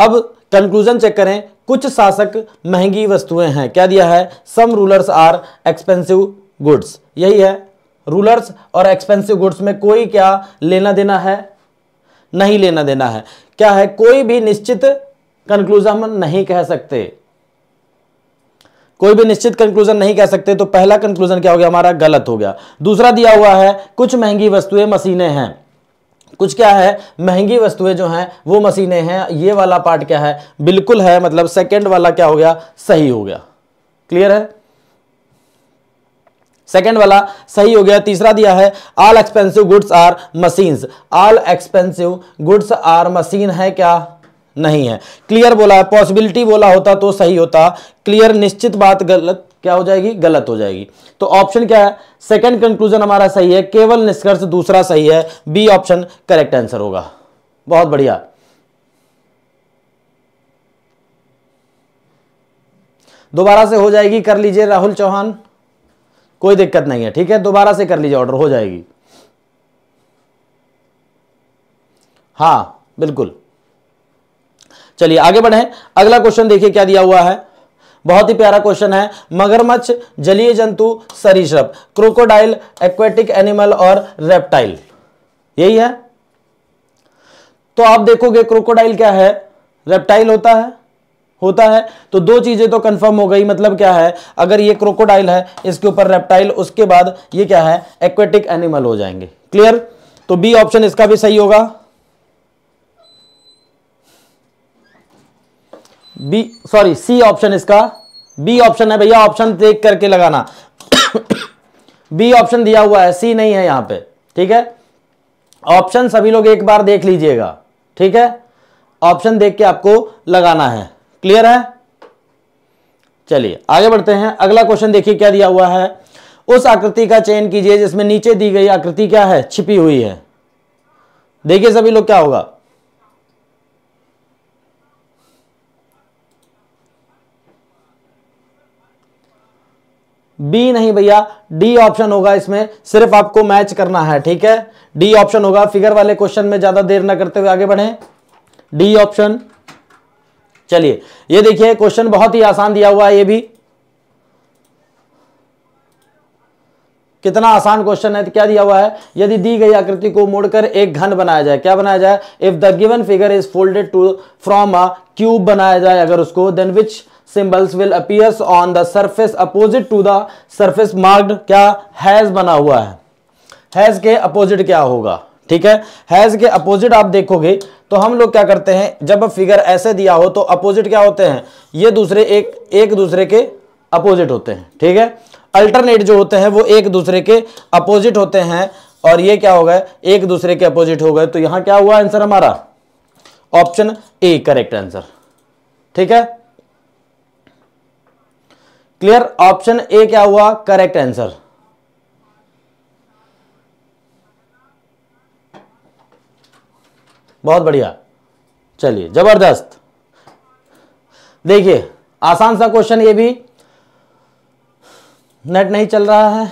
Speaker 2: अब कंक्लूजन चेक करें कुछ शासक महंगी वस्तुएं हैं क्या दिया है some rulers are expensive goods यही है रूलर्स और एक्सपेंसिव गुड्स में कोई क्या लेना देना है नहीं लेना देना है क्या है कोई भी निश्चित कंक्लूजन हम नहीं कह सकते कोई भी निश्चित कंक्लूजन नहीं कह सकते तो पहला कंक्लूजन क्या हो गया हमारा गलत हो गया दूसरा दिया हुआ है कुछ महंगी वस्तुएं मशीनें हैं कुछ क्या है महंगी वस्तुएं जो हैं वो मशीनें हैं ये वाला पार्ट क्या है बिल्कुल है मतलब सेकंड वाला क्या हो गया सही हो गया क्लियर है सेकेंड वाला सही हो गया तीसरा दिया है all expensive goods are machine all expensive goods are machine है क्या नहीं है क्लियर बोला है पॉसिबिलिटी बोला होता तो सही होता क्लियर निश्चित बात गलत क्या हो जाएगी गलत हो जाएगी तो ऑप्शन क्या है सेकंड कंक्लूजन हमारा सही है केवल निष्कर्ष दूसरा सही है बी ऑप्शन करेक्ट आंसर होगा बहुत बढ़िया दोबारा से हो जाएगी कर लीजिए राहुल चौहान कोई दिक्कत नहीं है ठीक है दोबारा से कर लीजिए ऑर्डर हो जाएगी हाँ बिल्कुल चलिए आगे बढ़े अगला क्वेश्चन देखिए क्या दिया हुआ है बहुत ही प्यारा क्वेश्चन है मगरमच्छ जलीय जंतु सरीसृप क्रोकोडाइल एक्वेटिक एनिमल और रेप्टाइल यही है तो आप देखोगे क्रोकोडाइल क्या है रेप्टाइल होता है होता है तो दो चीज़ें तो कंफर्म हो गई मतलब क्या है अगर ये क्रोकोडाइल है इसके ऊपर रेप्टाइल उसके बाद ये क्या है एक्वेटिक एनिमल हो जाएंगे क्लियर तो बी ऑप्शन इसका भी सही होगा बी सॉरी सी ऑप्शन इसका बी ऑप्शन है भैया ऑप्शन देख करके लगाना बी ऑप्शन दिया हुआ है सी नहीं है यहां पे ठीक है ऑप्शन सभी लोग एक बार देख लीजिएगा ठीक है ऑप्शन देख के आपको लगाना है क्लियर है चलिए आगे बढ़ते हैं अगला क्वेश्चन देखिए क्या दिया हुआ है उस आकृति का चयन कीजिए जिसमें नीचे दी गई आकृति क्या है छिपी हुई है देखिए सभी लोग क्या होगा बी नहीं भैया डी ऑप्शन होगा इसमें सिर्फ आपको मैच करना है ठीक है डी ऑप्शन होगा फिगर वाले क्वेश्चन में ज्यादा देर ना करते हुए आगे बढ़ें डी ऑप्शन चलिए ये देखिए क्वेश्चन बहुत ही आसान दिया हुआ है ये भी कितना आसान क्वेश्चन है तो क्या दिया हुआ है यदि दी गई आकृति को मोड़कर एक घन बनाया जाए क्या बनाया जाए if the given figure is folded to from a cube बनाया जाए अगर उसको then which symbols will appears on the surface opposite to the surface marked क्या हैज बना हुआ है हैज के अपोजिट क्या होगा ठीक है हैज के अपोजिट आप देखोगे तो हम लोग क्या करते हैं जब फिगर ऐसे दिया हो तो अपोजिट क्या होते हैं ये दूसरे एक एक दूसरे के अपोजिट होते हैं ठीक है अल्टरनेट जो होते हैं वो एक दूसरे के अपोजिट होते हैं और ये क्या हो गए एक दूसरे के अपोजिट हो गए तो यहां क्या हुआ आंसर हमारा ऑप्शन ए करेक्ट आंसर ठीक है क्लियर ऑप्शन ए क्या हुआ करेक्ट आंसर बहुत बढ़िया चलिए जबरदस्त देखिए आसान सा क्वेश्चन ये भी नेट नहीं चल रहा है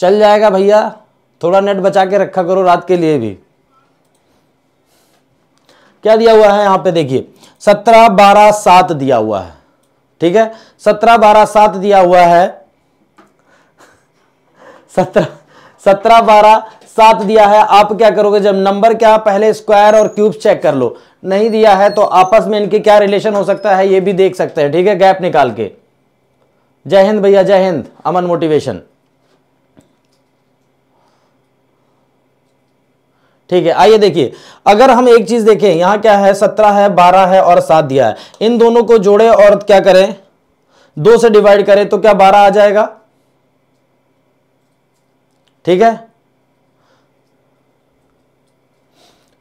Speaker 2: चल जाएगा भैया थोड़ा नेट बचा के रखा करो रात के लिए भी क्या दिया हुआ है यहां पे देखिए सत्रह बारह सात दिया हुआ है ठीक है सत्रह बारह सात दिया हुआ है सत्रह सत्रह बारह सात दिया है आप क्या करोगे जब नंबर क्या पहले स्क्वायर और क्यूब चेक कर लो नहीं दिया है तो आपस में इनके क्या रिलेशन हो सकता है ये भी देख सकते हैं ठीक है गैप निकाल के जय हिंद भैया जय हिंद अमन मोटिवेशन ठीक है आइए देखिए अगर हम एक चीज देखें यहां क्या है सत्रह है बारह है और सात दिया है इन दोनों को जोड़े और क्या करें दो से डिवाइड करें तो क्या बारह आ जाएगा ठीक है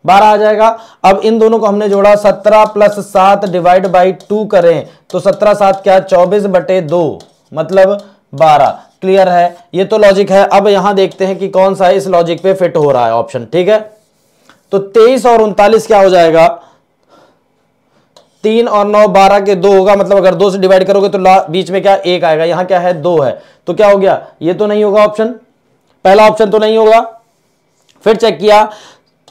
Speaker 2: बारह आ जाएगा अब इन दोनों को हमने जोड़ा सत्रह प्लस सात डिवाइड बाई टू करें तो सत्रह सात क्या चौबीस बटे दो मतलब बारह क्लियर है ये तो लॉजिक है अब यहां देखते हैं कि कौन सा इस लॉजिक पे फिट हो रहा है ऑप्शन ठीक है तो तेईस और उनतालीस क्या हो जाएगा तीन और नौ बारह के दो होगा मतलब अगर दो से डिवाइड करोगे तो बीच में क्या एक आएगा यहां क्या है दो है तो क्या हो गया ये तो नहीं होगा ऑप्शन पहला ऑप्शन तो नहीं होगा फिर चेक किया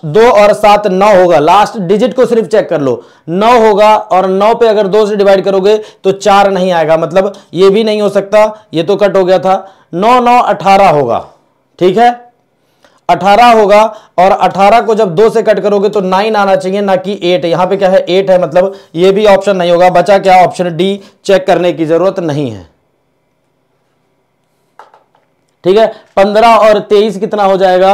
Speaker 2: दो और सात नौ होगा लास्ट डिजिट को सिर्फ चेक कर लो नौ होगा और नौ पे अगर दो से डिवाइड करोगे तो चार नहीं आएगा मतलब ये भी नहीं हो सकता ये तो कट हो गया था नौ नौ अठारह होगा ठीक है अठारह होगा और अठारह को जब दो से कट करोगे तो नाइन आना चाहिए ना कि एट यहां पे क्या है एट है मतलब ये भी ऑप्शन नहीं होगा बचा क्या ऑप्शन डी चेक करने की जरूरत नहीं है ठीक है पंद्रह और तेईस कितना हो जाएगा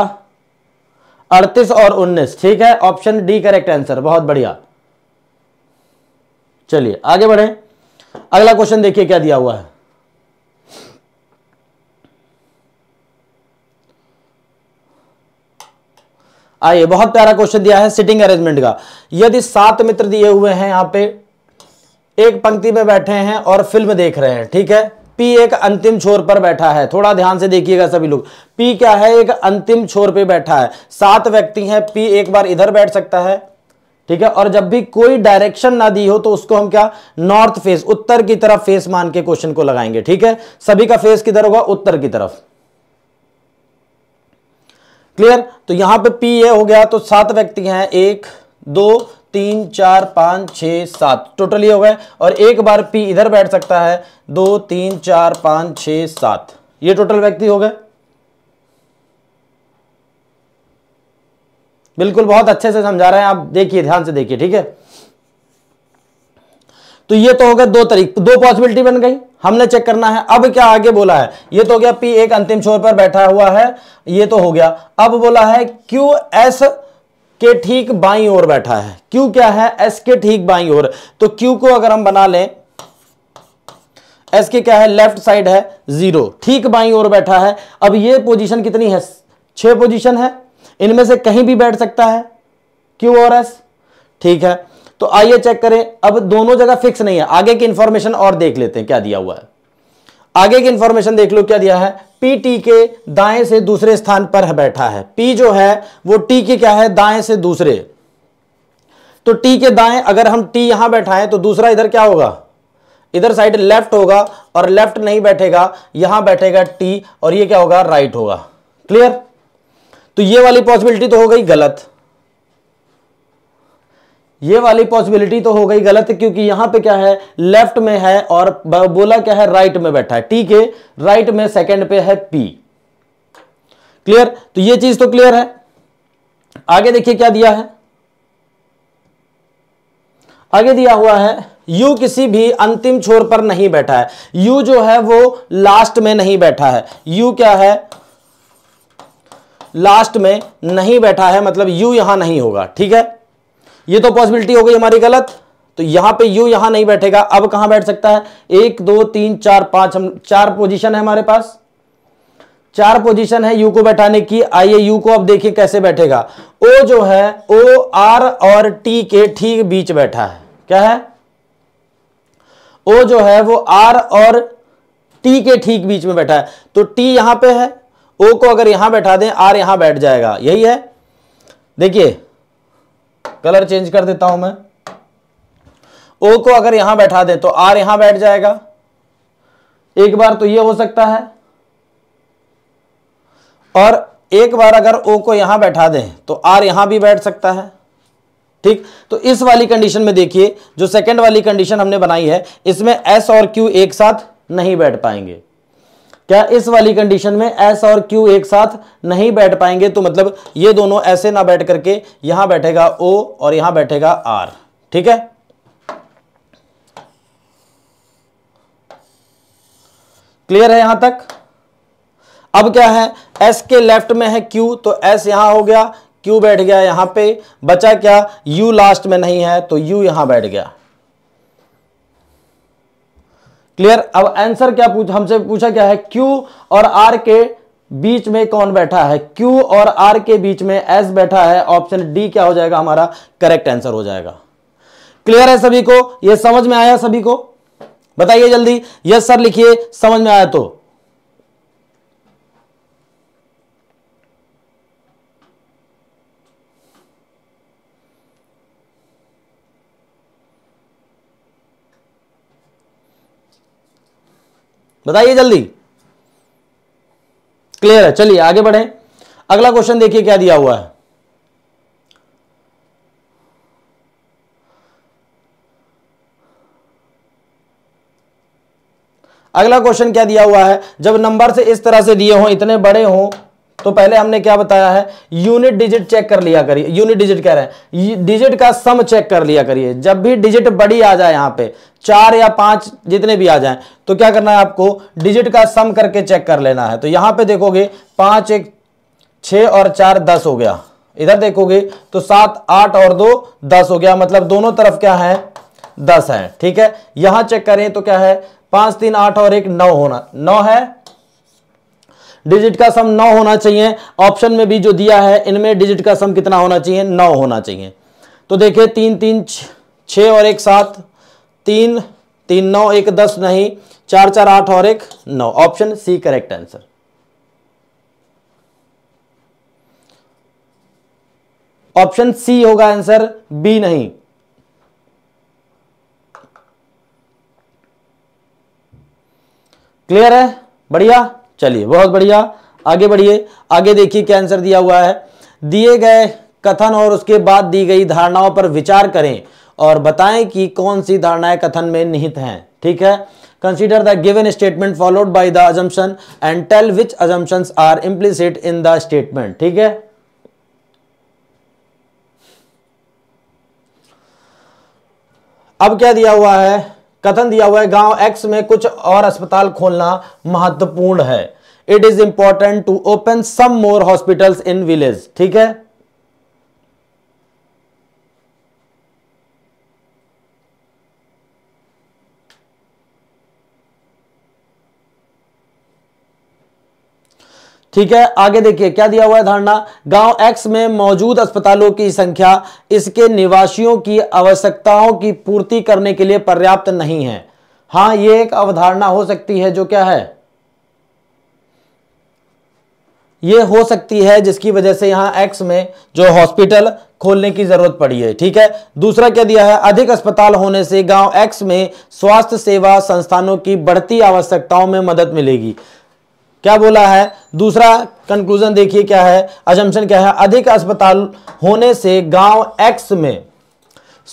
Speaker 2: अड़तीस और उन्नीस ठीक है ऑप्शन डी करेक्ट आंसर बहुत बढ़िया चलिए आगे बढ़े अगला क्वेश्चन देखिए क्या दिया हुआ है आइए बहुत प्यारा क्वेश्चन दिया है सिटिंग अरेंजमेंट का यदि सात मित्र दिए हुए हैं यहां पे एक पंक्ति में बैठे हैं और फिल्म देख रहे हैं ठीक है पी एक अंतिम छोर पर बैठा है थोड़ा ध्यान से देखिएगा सभी लोग पी क्या है एक अंतिम छोर पे बैठा है सात व्यक्ति हैं पी एक बार इधर बैठ सकता है ठीक है और जब भी कोई डायरेक्शन ना दी हो तो उसको हम क्या नॉर्थ फेस उत्तर की तरफ फेस मान के क्वेश्चन को लगाएंगे ठीक है सभी का फेस किधर होगा उत्तर की तरफ क्लियर तो यहां पे पी ए हो गया तो सात व्यक्ति हैं एक दो तीन चार पाँच छः सात टोटल ये हो गए और एक बार पी इधर बैठ सकता है दो तीन चार पाँच छः सात ये टोटल व्यक्ति हो गए बिल्कुल बहुत अच्छे से समझा रहे हैं आप देखिए ध्यान से देखिए ठीक है तो ये तो हो गया दो तरीक दो पॉसिबिलिटी बन गई हमने चेक करना है अब क्या आगे बोला है ये तो हो गया पी एक अंतिम छोर पर बैठा हुआ है ये तो हो गया अब बोला है क्यू एस के ठीक बाई और बैठा है क्यू क्या है एस के ठीक बाई और तो क्यू को अगर हम बना लें एस के क्या है लेफ्ट साइड है जीरो ठीक बाई और बैठा है अब ये पोजीशन कितनी है छह पोजीशन है इनमें से कहीं भी बैठ सकता है क्यू और एस ठीक है तो आइए चेक करें अब दोनों जगह फिक्स नहीं है आगे की इंफॉर्मेशन और देख लेते हैं क्या दिया हुआ है आगे की इंफॉर्मेशन देख लो क्या दिया है पी टी के दाएं से दूसरे स्थान पर बैठा है पी जो है वो टी के क्या है दाएं से दूसरे तो टी के दाएं अगर हम टी यहां बैठाएं तो दूसरा इधर क्या होगा इधर साइड लेफ्ट होगा और लेफ्ट नहीं बैठेगा यहां बैठेगा टी और ये क्या होगा राइट होगा क्लियर तो ये वाली पॉसिबिलिटी तो हो गई गलत ये वाली पॉसिबिलिटी तो हो गई गलत क्योंकि यहां पे क्या है लेफ्ट में है और बोला क्या है राइट में बैठा है ठीक है राइट में सेकंड पे है पी क्लियर तो ये चीज तो क्लियर है आगे देखिए क्या दिया है आगे दिया हुआ है यू किसी भी अंतिम छोर पर नहीं बैठा है यू जो है वो लास्ट में नहीं बैठा है यू क्या है लास्ट में नहीं बैठा है मतलब यू यहां नहीं होगा ठीक है ये तो पॉसिबिलिटी हो गई हमारी गलत तो यहां पे यू यहां नहीं बैठेगा अब कहां बैठ सकता है एक दो तीन चार पांच हम चार पोजीशन है हमारे पास चार पोजीशन है यू को बैठाने की आइए यू को अब देखिए कैसे बैठेगा ओ जो है ओ आर और टी के ठीक बीच बैठा है क्या है ओ जो है वो आर और टी के ठीक बीच में बैठा है तो टी यहां पे है ओ को अगर यहां बैठा दें आर यहां बैठ जाएगा यही है देखिए कलर चेंज कर देता हूं मैं ओ को अगर यहां बैठा दे तो आर यहां बैठ जाएगा एक बार तो ये हो सकता है और एक बार अगर ओ को यहां बैठा दें तो आर यहां भी बैठ सकता है ठीक तो इस वाली कंडीशन में देखिए जो सेकंड वाली कंडीशन हमने बनाई है इसमें एस और क्यू एक साथ नहीं बैठ पाएंगे क्या इस वाली कंडीशन में एस और क्यू एक साथ नहीं बैठ पाएंगे तो मतलब ये दोनों ऐसे ना बैठ करके यहां बैठेगा ओ और यहां बैठेगा आर ठीक है क्लियर है यहां तक अब क्या है एस के लेफ्ट में है क्यू तो एस यहां हो गया क्यू बैठ गया यहां पे बचा क्या यू लास्ट में नहीं है तो यू यहां बैठ गया क्लियर अब आंसर क्या पूछ हमसे पूछा क्या है क्यू और आर के बीच में कौन बैठा है क्यू और आर के बीच में एस बैठा है ऑप्शन डी क्या हो जाएगा हमारा करेक्ट आंसर हो जाएगा क्लियर है सभी को यह समझ में आया सभी को बताइए जल्दी यस सर लिखिए समझ में आया तो बताइए जल्दी क्लियर है चलिए आगे बढ़े अगला क्वेश्चन देखिए क्या दिया हुआ है अगला क्वेश्चन क्या दिया हुआ है जब नंबर से इस तरह से दिए हों इतने बड़े हों तो पहले हमने क्या बताया है यूनिट डिजिट चेक कर लिया करिए यूनिट डिजिट कह रहे हैं डिजिट का सम चेक कर लिया करिए जब भी डिजिट बड़ी आ जाए यहां पे चार या पांच जितने भी आ जाएं तो क्या करना है आपको डिजिट का सम करके चेक कर लेना है तो यहां पे देखोगे पांच एक छ और चार दस हो गया इधर देखोगे तो सात आठ और दो दस हो गया मतलब दोनों तरफ क्या है दस है ठीक है यहां चेक करें तो क्या है पांच तीन आठ और एक नौ होना नौ है डिजिट का सम नौ होना चाहिए ऑप्शन में भी जो दिया है इनमें डिजिट का सम कितना होना चाहिए नौ होना चाहिए तो देखिए तीन तीन छ और एक सात तीन तीन नौ एक दस नहीं चार चार आठ और एक नौ option C correct answer option C होगा आंसर बी नहीं क्लियर है बढ़िया चलिए बहुत बढ़िया आगे बढ़िए आगे देखिए क्या आंसर दिया हुआ है दिए गए कथन और उसके बाद दी गई धारणाओं पर विचार करें और बताएं कि कौन सी धारणाएं कथन में निहित हैं ठीक है consider the given statement followed by the assumption and tell which assumption are implicit in the statement ठीक है अब क्या दिया हुआ है कथन दिया हुआ है गांव एक्स में कुछ और अस्पताल खोलना महत्वपूर्ण है it is important to open some more hospitals in village ठीक है ठीक है आगे देखिए क्या दिया हुआ है धारणा गांव एक्स में मौजूद अस्पतालों की संख्या इसके निवासियों की आवश्यकताओं की पूर्ति करने के लिए पर्याप्त नहीं है हाँ यह एक अवधारणा हो सकती है जो क्या है ये हो सकती है जिसकी वजह से यहां एक्स में जो हॉस्पिटल खोलने की जरूरत पड़ी है ठीक है दूसरा क्या दिया है अधिक अस्पताल होने से गांव एक्स में स्वास्थ्य सेवा संस्थानों की बढ़ती आवश्यकताओं में मदद मिलेगी क्या बोला है दूसरा कंक्लूजन देखिए क्या है अजम्पन क्या है अधिक अस्पताल होने से गांव एक्स में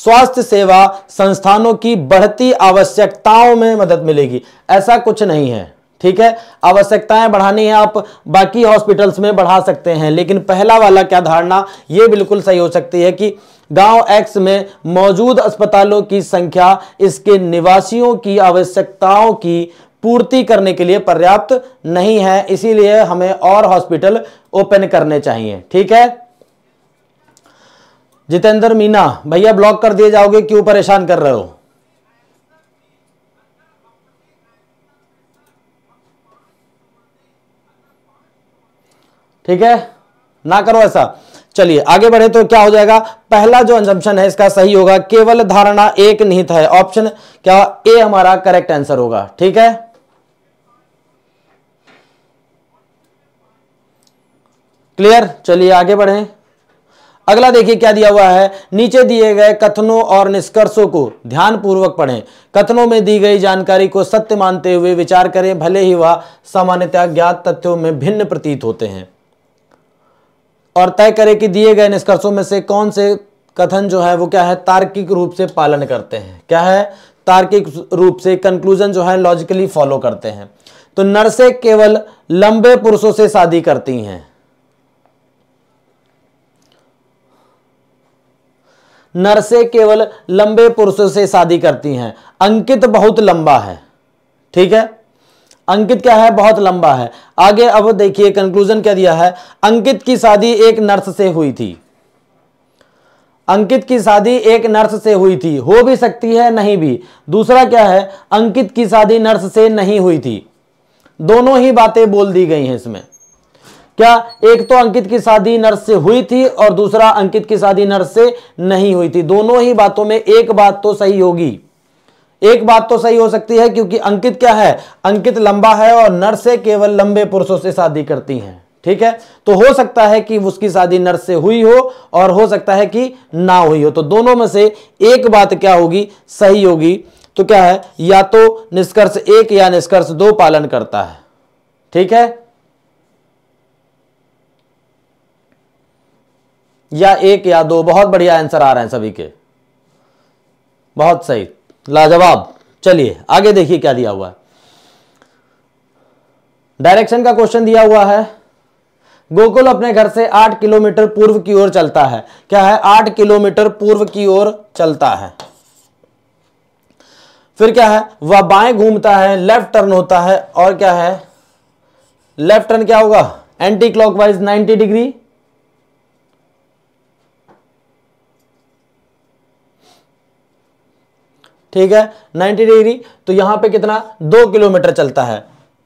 Speaker 2: स्वास्थ्य सेवा संस्थानों की बढ़ती आवश्यकताओं में मदद मिलेगी ऐसा कुछ नहीं है ठीक है आवश्यकताएं बढ़ानी है आप बाकी हॉस्पिटल्स में बढ़ा सकते हैं लेकिन पहला वाला क्या धारणा ये बिल्कुल सही हो सकती है कि गांव एक्स में मौजूद अस्पतालों की संख्या इसके निवासियों की आवश्यकताओं की पूर्ति करने के लिए पर्याप्त नहीं है इसीलिए हमें और हॉस्पिटल ओपन करने चाहिए ठीक है जितेंद्र मीना भैया ब्लॉक कर दिए जाओगे क्यों परेशान कर रहे हो ठीक है ना करो ऐसा चलिए आगे बढ़े तो क्या हो जाएगा पहला जो अंजम्पन है इसका सही होगा केवल धारणा एक निहित है ऑप्शन क्या ए हमारा करेक्ट आंसर होगा ठीक है क्लियर चलिए आगे बढ़े अगला देखिए क्या दिया हुआ है नीचे दिए गए कथनों और निष्कर्षों को ध्यानपूर्वक पढ़ें कथनों में दी गई जानकारी को सत्य मानते हुए विचार करें भले ही वह सामान्यतः ज्ञात तथ्यों में भिन्न प्रतीत होते हैं और तय करें कि दिए गए निष्कर्षों में से कौन से कथन जो है वो क्या है तार्किक रूप से पालन करते हैं क्या है तार्किक रूप से कंक्लूजन जो है लॉजिकली फॉलो करते हैं तो नर्सें केवल लंबे पुरुषों से शादी करती हैं नरसे केवल लंबे पुरुषों से शादी करती हैं अंकित बहुत लंबा है ठीक है अंकित क्या है बहुत लंबा है आगे अब देखिए कंक्लूजन क्या दिया है अंकित की शादी एक नर्स से हुई थी अंकित की शादी एक नर्स से हुई थी हो भी सकती है नहीं भी दूसरा क्या है अंकित की शादी नर्स से नहीं हुई थी दोनों ही बातें बोल दी गई हैं इसमें क्या एक तो अंकित की शादी नर्स से हुई थी और दूसरा अंकित की शादी नर्स से नहीं हुई थी दोनों ही बातों में एक बात तो सही होगी एक बात तो सही हो सकती है क्योंकि अंकित क्या है अंकित लंबा है और नर्सें केवल लंबे पुरुषों से शादी करती हैं ठीक है तो हो सकता है कि उसकी शादी नर्स से हुई हो और हो सकता है कि ना हुई हो तो दोनों में से एक बात क्या होगी सही होगी तो क्या है या तो निष्कर्ष एक या निष्कर्ष दो पालन करता है ठीक है या एक या दो बहुत बढ़िया आंसर आ रहे हैं सभी के बहुत सही लाजवाब चलिए आगे देखिए क्या दिया हुआ है डायरेक्शन का क्वेश्चन दिया हुआ है गोकुल अपने घर से आठ किलोमीटर पूर्व की ओर चलता है क्या है आठ किलोमीटर पूर्व की ओर चलता है फिर क्या है वह बाएं घूमता है लेफ्ट टर्न होता है और क्या है लेफ्ट टर्न क्या होगा एंटी क्लॉकवाइज 90 डिग्री ठीक है 90 डिग्री तो यहां पे कितना दो किलोमीटर चलता है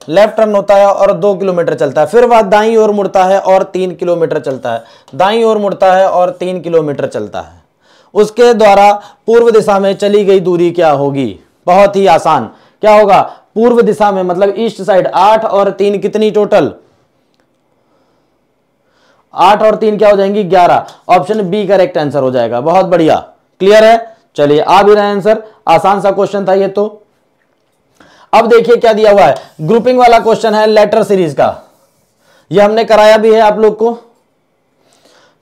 Speaker 2: लेफ्ट टर्न होता है और दो किलोमीटर चलता है फिर वह दाई ओर मुड़ता है और तीन किलोमीटर चलता है दाई ओर मुड़ता है और तीन किलोमीटर चलता है उसके द्वारा पूर्व दिशा में चली गई दूरी क्या होगी बहुत ही आसान क्या होगा पूर्व दिशा में मतलब ईस्ट साइड आठ और तीन कितनी टोटल आठ और तीन क्या हो जाएंगी ग्यारह ऑप्शन बी करेक्ट आंसर हो जाएगा बहुत बढ़िया क्लियर है चलिए आ भी रहा है आंसर आसान सा क्वेश्चन था ये तो अब देखिए क्या दिया हुआ है ग्रुपिंग वाला क्वेश्चन है लेटर सीरीज का यह हमने कराया भी है आप लोग को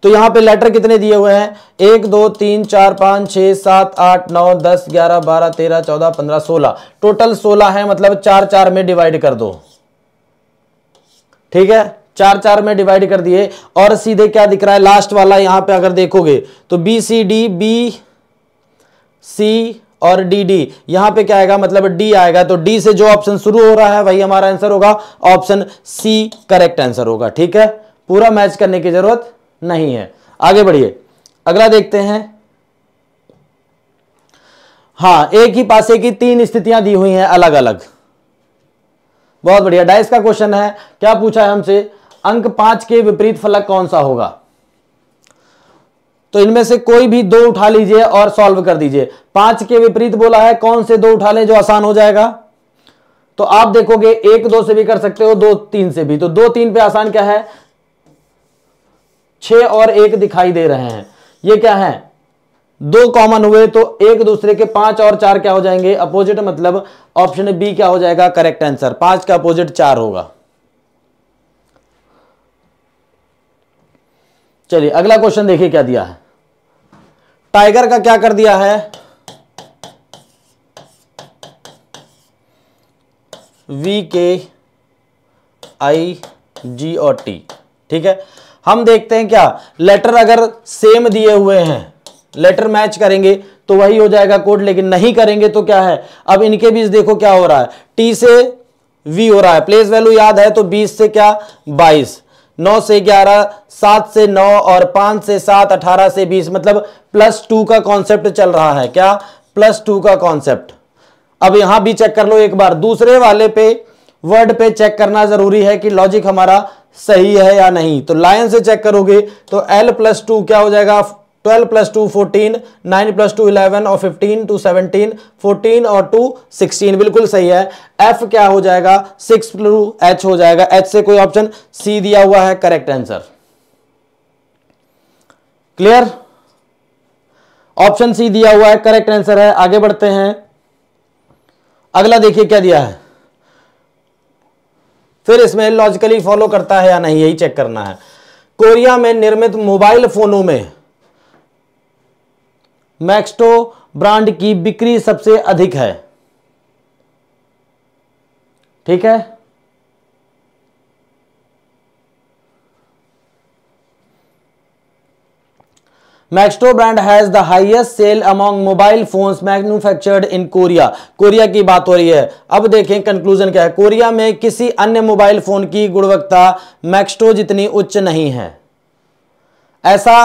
Speaker 2: तो यहां पे लेटर कितने दिए हुए हैं एक दो तीन चार पांच छह सात आठ नौ दस ग्यारह बारह तेरह चौदह पंद्रह सोलह टोटल सोलह है मतलब चार चार में डिवाइड कर दो ठीक है चार चार में डिवाइड कर दिए और सीधे क्या दिख रहा है लास्ट वाला यहां पे अगर देखोगे तो B C D B C और डी डी यहां पे क्या आएगा मतलब डी आएगा तो डी से जो ऑप्शन शुरू हो रहा है वही हमारा आंसर होगा ऑप्शन सी करेक्ट आंसर होगा ठीक है पूरा मैच करने की जरूरत नहीं है आगे बढ़िए अगला देखते हैं हाँ एक ही पासे की तीन स्थितियां दी हुई हैं अलग अलग बहुत बढ़िया डाइस का क्वेश्चन है क्या पूछा है हमसे अंक पांच के विपरीत फलक कौन सा होगा तो इनमें से कोई भी दो उठा लीजिए और सॉल्व कर दीजिए पांच के विपरीत बोला है कौन से दो उठा लें जो आसान हो जाएगा तो आप देखोगे एक दो से भी कर सकते हो दो तीन से भी तो दो तीन पे आसान क्या है छ और एक दिखाई दे रहे हैं ये क्या है दो कॉमन हुए तो एक दूसरे के पांच और चार क्या हो जाएंगे अपोजिट मतलब ऑप्शन बी क्या हो जाएगा करेक्ट आंसर पांच का अपोजिट चार होगा चलिए अगला क्वेश्चन देखिए क्या दिया है टाइगर का क्या कर दिया है वी के आई जी और टी ठीक है हम देखते हैं क्या लेटर अगर सेम दिए हुए हैं लेटर मैच करेंगे तो वही हो जाएगा कोड लेकिन नहीं करेंगे तो क्या है अब इनके बीच देखो क्या हो रहा है टी से वी हो रहा है प्लेस वैल्यू याद है तो 20 से क्या 22 नौ से ग्यारह सात से नौ और पांच से सात अठारह से बीस मतलब प्लस टू का कॉन्सेप्ट चल रहा है क्या प्लस टू का कॉन्सेप्ट अब यहां भी चेक कर लो एक बार दूसरे वाले पे वर्ड पे चेक करना जरूरी है कि लॉजिक हमारा सही है या नहीं तो लाइन से चेक करोगे तो एल प्लस टू क्या हो जाएगा twelve plus two fourteen nine plus two eleven और फिफ्टीन टू सेवनटीन फोर्टीन और टू सिक्सटीन बिल्कुल सही है एफ क्या हो जाएगा सिक्स प्लू एच हो जाएगा एच से कोई ऑप्शन सी दिया हुआ है correct answer clear option C दिया हुआ है करेक्ट आंसर है आगे बढ़ते हैं अगला देखिए क्या दिया है फिर इसमें लॉजिकली फॉलो करता है या नहीं यही चेक करना है कोरिया में निर्मित मोबाइल फोनों में मैक्सटो ब्रांड की बिक्री सबसे अधिक है ठीक है Maxto brand has the highest sale among mobile phones manufactured in Korea Korea की बात हो रही है अब देखें कंक्लूजन क्या है कोरिया में किसी अन्य मोबाइल फोन की गुणवत्ता मैक्सटो जितनी उच्च नहीं है ऐसा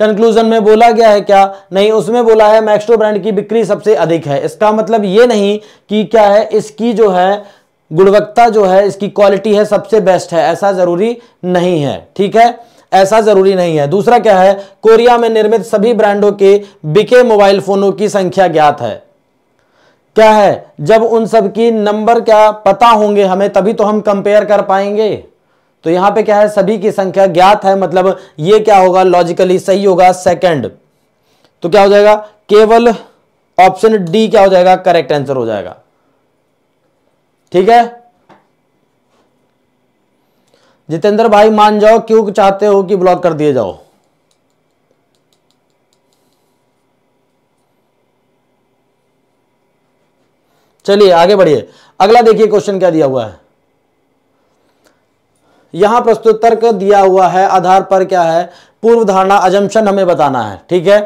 Speaker 2: कंक्लूजन में बोला गया है क्या नहीं उसमें बोला है मैक्स्ट्रो ब्रांड की बिक्री सबसे अधिक है इसका मतलब ये नहीं कि क्या है इसकी जो है गुणवत्ता जो है इसकी क्वालिटी है सबसे बेस्ट है ऐसा जरूरी नहीं है ठीक है ऐसा जरूरी नहीं है दूसरा क्या है कोरिया में निर्मित सभी ब्रांडों के बिके मोबाइल फोनों की संख्या ज्ञात है क्या है जब उन सब की नंबर क्या पता होंगे हमें तभी तो हम कंपेयर कर पाएंगे तो यहां पे क्या है सभी की संख्या ज्ञात है मतलब ये क्या होगा लॉजिकली सही होगा सेकंड तो क्या हो जाएगा केवल ऑप्शन डी क्या हो जाएगा करेक्ट आंसर हो जाएगा ठीक है जितेंद्र भाई मान जाओ क्यों चाहते हो कि ब्लॉक कर दिए जाओ चलिए आगे बढ़िए अगला देखिए क्वेश्चन क्या दिया हुआ है यहां प्रस्तुत तर्क दिया हुआ है आधार पर क्या है पूर्व धारणा अजम्पन हमें बताना है ठीक है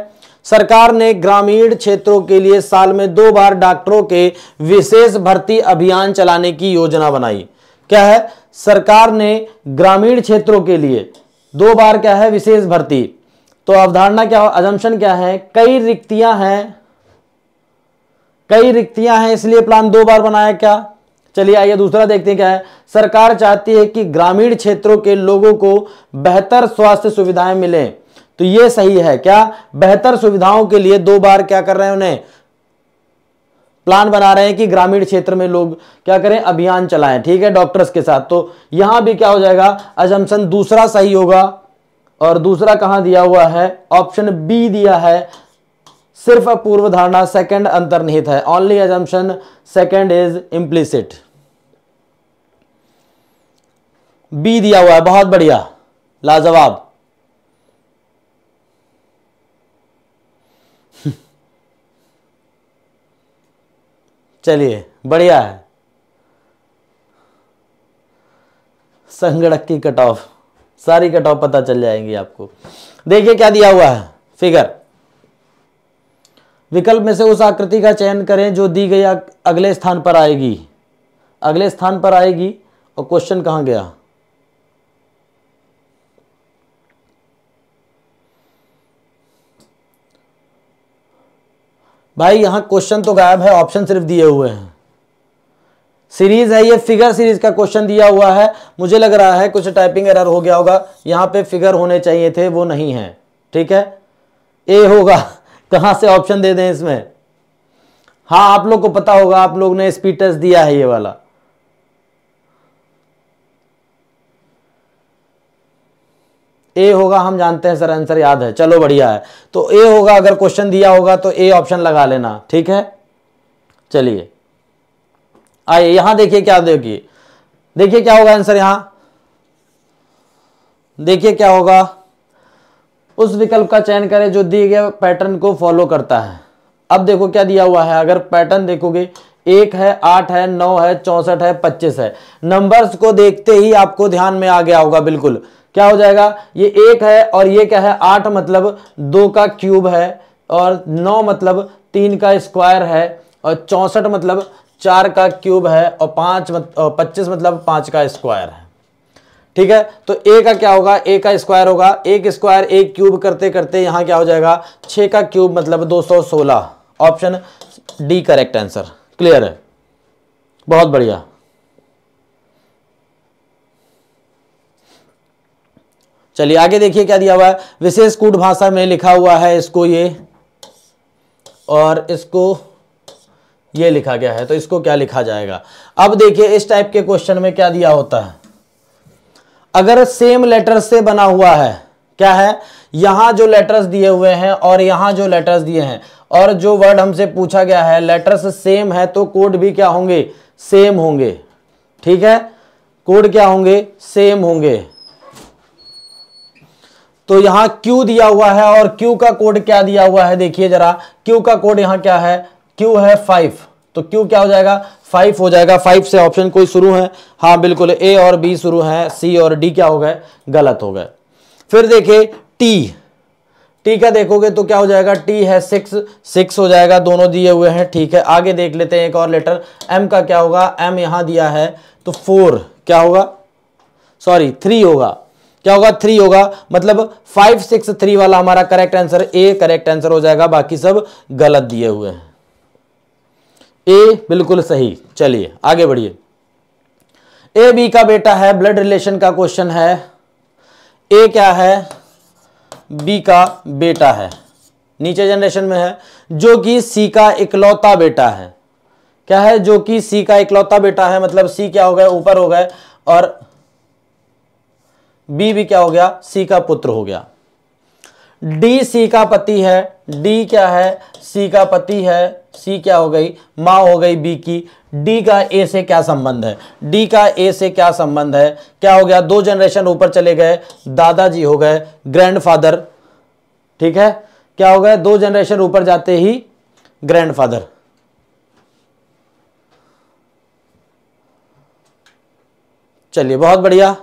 Speaker 2: सरकार ने ग्रामीण क्षेत्रों के लिए साल में दो बार डॉक्टरों के विशेष भर्ती अभियान चलाने की योजना बनाई क्या है सरकार ने ग्रामीण क्षेत्रों के लिए दो बार क्या है विशेष भर्ती तो अवधारणा क्या अजम्पन क्या है कई रिक्तियां हैं कई रिक्तियां हैं इसलिए प्लान दो बार बनाया क्या चलिए आइए दूसरा देखते हैं क्या है सरकार चाहती है कि ग्रामीण क्षेत्रों के लोगों को बेहतर स्वास्थ्य सुविधाएं मिले तो ये सही है क्या बेहतर सुविधाओं के लिए दो बार क्या कर रहे हैं उन्हें प्लान बना रहे हैं कि ग्रामीण क्षेत्र में लोग क्या करें अभियान चलाएं ठीक है डॉक्टर्स के साथ तो यहां भी क्या हो जाएगा अजमसन दूसरा सही होगा और दूसरा कहां दिया हुआ है ऑप्शन बी दिया है सिर्फ पूर्व धारणा सेकंड अंतर्निहित है only assumption second is implicit बी दिया हुआ है बहुत बढ़िया लाजवाब चलिए बढ़िया है संगणक की कट ऑफ सारी कट ऑफ पता चल जाएंगी आपको देखिए क्या दिया हुआ है फिगर विकल्प में से उस आकृति का चयन करें जो दी गई अगले स्थान पर आएगी अगले स्थान पर आएगी और क्वेश्चन कहाँ गया भाई यहाँ क्वेश्चन तो गायब है ऑप्शन सिर्फ दिए हुए हैं सीरीज है ये फिगर सीरीज का क्वेश्चन दिया हुआ है मुझे लग रहा है कुछ टाइपिंग एरर हो गया होगा यहाँ पे फिगर होने चाहिए थे वो नहीं है ठीक है ए होगा कहां से ऑप्शन दे दें इसमें हाँ आप लोग को पता होगा आप लोग ने स्पीड टेस्ट दिया है ये वाला ए होगा हम जानते हैं सर आंसर याद है चलो बढ़िया है तो ए होगा अगर क्वेश्चन दिया होगा तो ए ऑप्शन लगा लेना ठीक है चलिए आइए यहां देखिए क्या देखिए देखिए क्या होगा आंसर यहां देखिए क्या होगा उस विकल्प का चयन करें जो दिए गए पैटर्न को फॉलो करता है अब देखो क्या दिया हुआ है अगर पैटर्न देखोगे एक है आठ है नौ है चौसठ है पच्चीस है नंबर्स को देखते ही आपको ध्यान में आ गया होगा बिल्कुल क्या हो जाएगा ये एक है और ये क्या है आठ मतलब दो का क्यूब है और नौ मतलब तीन का स्क्वायर है और चौसठ मतलब चार का क्यूब है और पांच मत, पच्चीस मतलब पांच का स्क्वायर है ठीक है तो ए का क्या होगा ए का स्क्वायर होगा एक स्क्वायर एक क्यूब करते करते यहां क्या हो जाएगा छ का क्यूब मतलब 216 option D correct answer clear है बहुत बढ़िया चलिए आगे देखिए क्या दिया हुआ है विशेष कूट भाषा में लिखा हुआ है इसको ये और इसको ये लिखा गया है तो इसको क्या लिखा जाएगा अब देखिए इस टाइप के क्वेश्चन में क्या दिया होता है अगर सेम लेटर से बना हुआ है क्या है यहां जो लेटर्स दिए हुए हैं और यहां जो लेटर्स दिए हैं और जो वर्ड हमसे पूछा गया है लेटर्स सेम है तो कोड भी क्या होंगे सेम होंगे ठीक है कोड क्या होंगे सेम होंगे तो यहां Q दिया हुआ है और Q का कोड क्या दिया हुआ है देखिए जरा Q का कोड यहां क्या है Q है फाइव तो क्यू क्या हो जाएगा फाइव हो जाएगा फाइव से ऑप्शन कोई शुरू है हाँ बिल्कुल ए और बी शुरू है सी और डी क्या हो गए गलत हो गए फिर देखे टी टी का देखोगे तो क्या हो जाएगा टी है सिक्स सिक्स हो जाएगा दोनों दिए हुए हैं ठीक है आगे देख लेते हैं एक और लेटर एम का क्या होगा एम यहां दिया है तो फोर क्या होगा सॉरी थ्री होगा क्या होगा थ्री होगा मतलब फाइव सिक्स थ्री वाला हमारा correct answer A correct answer हो जाएगा बाकी सब गलत दिए हुए हैं ए बिल्कुल सही चलिए आगे बढ़िए ए बी का बेटा है ब्लड रिलेशन का क्वेश्चन है ए क्या है बी का बेटा है नीचे जनरेशन में है जो कि सी का इकलौता बेटा है क्या है जो कि सी का इकलौता बेटा है मतलब सी क्या हो गया ऊपर हो गए और बी भी क्या हो गया सी का पुत्र हो गया डी सी का पति है डी क्या है सी का पति है सी क्या हो गई माँ हो गई बी की डी का ए से क्या संबंध है डी का ए से क्या संबंध है क्या हो गया दो जनरेशन ऊपर चले गए दादाजी हो गए ग्रैंडफादर ठीक है क्या हो गया दो जनरेशन ऊपर जाते ही ग्रैंडफादर चलिए बहुत बढ़िया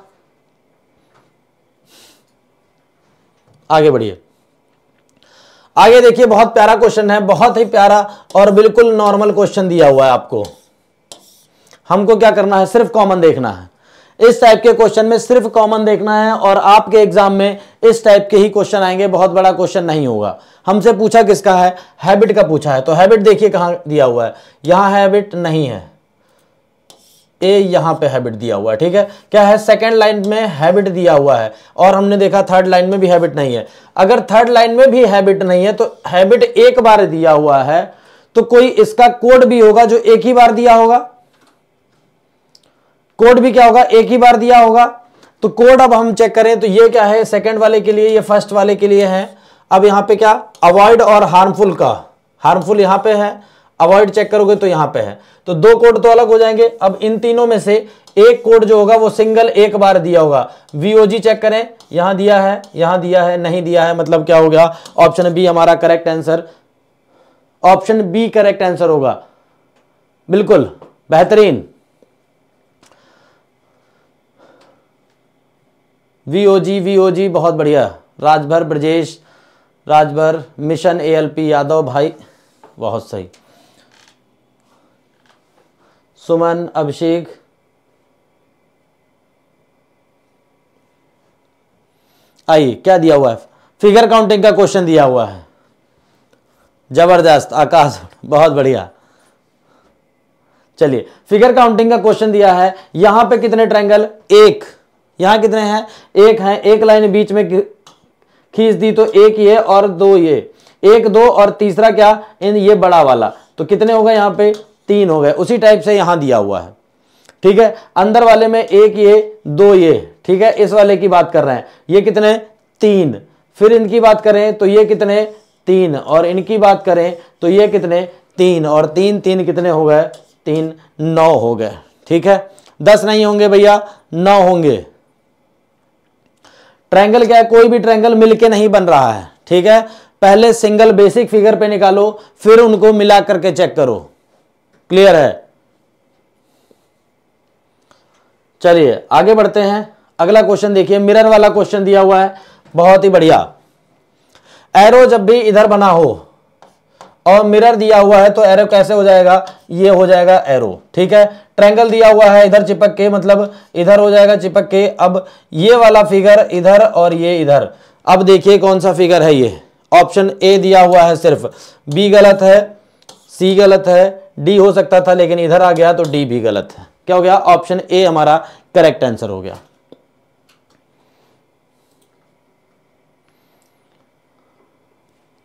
Speaker 2: आगे बढ़िए आगे देखिए बहुत प्यारा क्वेश्चन है बहुत ही प्यारा और बिल्कुल नॉर्मल क्वेश्चन दिया हुआ है आपको हमको क्या करना है सिर्फ कॉमन देखना है इस टाइप के क्वेश्चन में सिर्फ कॉमन देखना है और आपके एग्जाम में इस टाइप के ही क्वेश्चन आएंगे बहुत बड़ा क्वेश्चन नहीं होगा हमसे पूछा किसका है हैबिट का पूछा है तो हैबिट देखिए कहां दिया हुआ है यहां हैबिट नहीं है ए यहां पे हैबिट दिया हुआ है ठीक है क्या है सेकंड लाइन में हैबिट दिया हुआ है और हमने देखा थर्ड लाइन में भी हैबिट नहीं है अगर थर्ड लाइन में भी हैबिट नहीं है तो हैबिट एक बार दिया हुआ है तो कोई इसका कोड भी होगा जो एक ही बार दिया होगा कोड भी क्या होगा एक ही बार दिया होगा तो कोड अब हम चेक करें तो ये क्या है सेकंड वाले के लिए ये फर्स्ट वाले के लिए है अब यहां पे क्या अवॉइड और हार्मफुल का हार्मफुल यहां पे है अवॉइड चेक करोगे तो यहां पे है तो दो कोड तो अलग हो जाएंगे अब इन तीनों में से एक कोड जो होगा वो सिंगल एक बार दिया होगा वीओजी चेक करें यहां दिया है यहां दिया है नहीं दिया है मतलब क्या हो गया ऑप्शन बी हमारा correct answer option B correct answer होगा बिल्कुल बेहतरीन वीओजी वीओजी बहुत बढ़िया राजभर ब्रजेश राजभर मिशन एएलपी यादव भाई बहुत सही सुमन अभिषेक आइए क्या दिया हुआ है फिगर काउंटिंग का क्वेश्चन दिया हुआ है जबरदस्त आकाश बहुत बढ़िया चलिए फिगर काउंटिंग का क्वेश्चन दिया है यहां पे कितने ट्रायंगल एक यहां कितने हैं एक है एक लाइन बीच में खींच दी तो एक ये और दो ये एक दो और तीसरा क्या इन ये बड़ा वाला तो कितने होगा यहां पे तीन हो गए उसी टाइप से यहां दिया हुआ है ठीक है अंदर वाले में एक ये दो ये ठीक है इस वाले की बात कर रहे हैं ये कितने तीन फिर इनकी बात करें तो ये कितने तीन और इनकी बात करें तो ये कितने तीन और तीन तीन कितने हो गए तीन नौ हो गए ठीक है दस नहीं होंगे भैया नौ होंगे ट्रायंगल क्या है कोई भी ट्रायंगल मिलके नहीं बन रहा है ठीक है पहले सिंगल बेसिक फिगर पे निकालो फिर उनको मिला करके चेक करो क्लियर है चलिए आगे बढ़ते हैं अगला क्वेश्चन देखिए मिरर वाला क्वेश्चन दिया हुआ है बहुत ही बढ़िया एरो जब भी इधर बना हो और मिरर दिया हुआ है तो एरो कैसे हो जाएगा ये हो जाएगा एरो ठीक है ट्रैंगल दिया हुआ है इधर चिपक के मतलब इधर हो जाएगा चिपक के अब ये वाला फिगर इधर और ये इधर अब देखिए कौन सा फिगर है ये ऑप्शन ए दिया हुआ है सिर्फ बी गलत है सी गलत है डी हो सकता था लेकिन इधर आ गया तो डी भी गलत है क्या हो गया ऑप्शन ए हमारा करेक्ट आंसर हो गया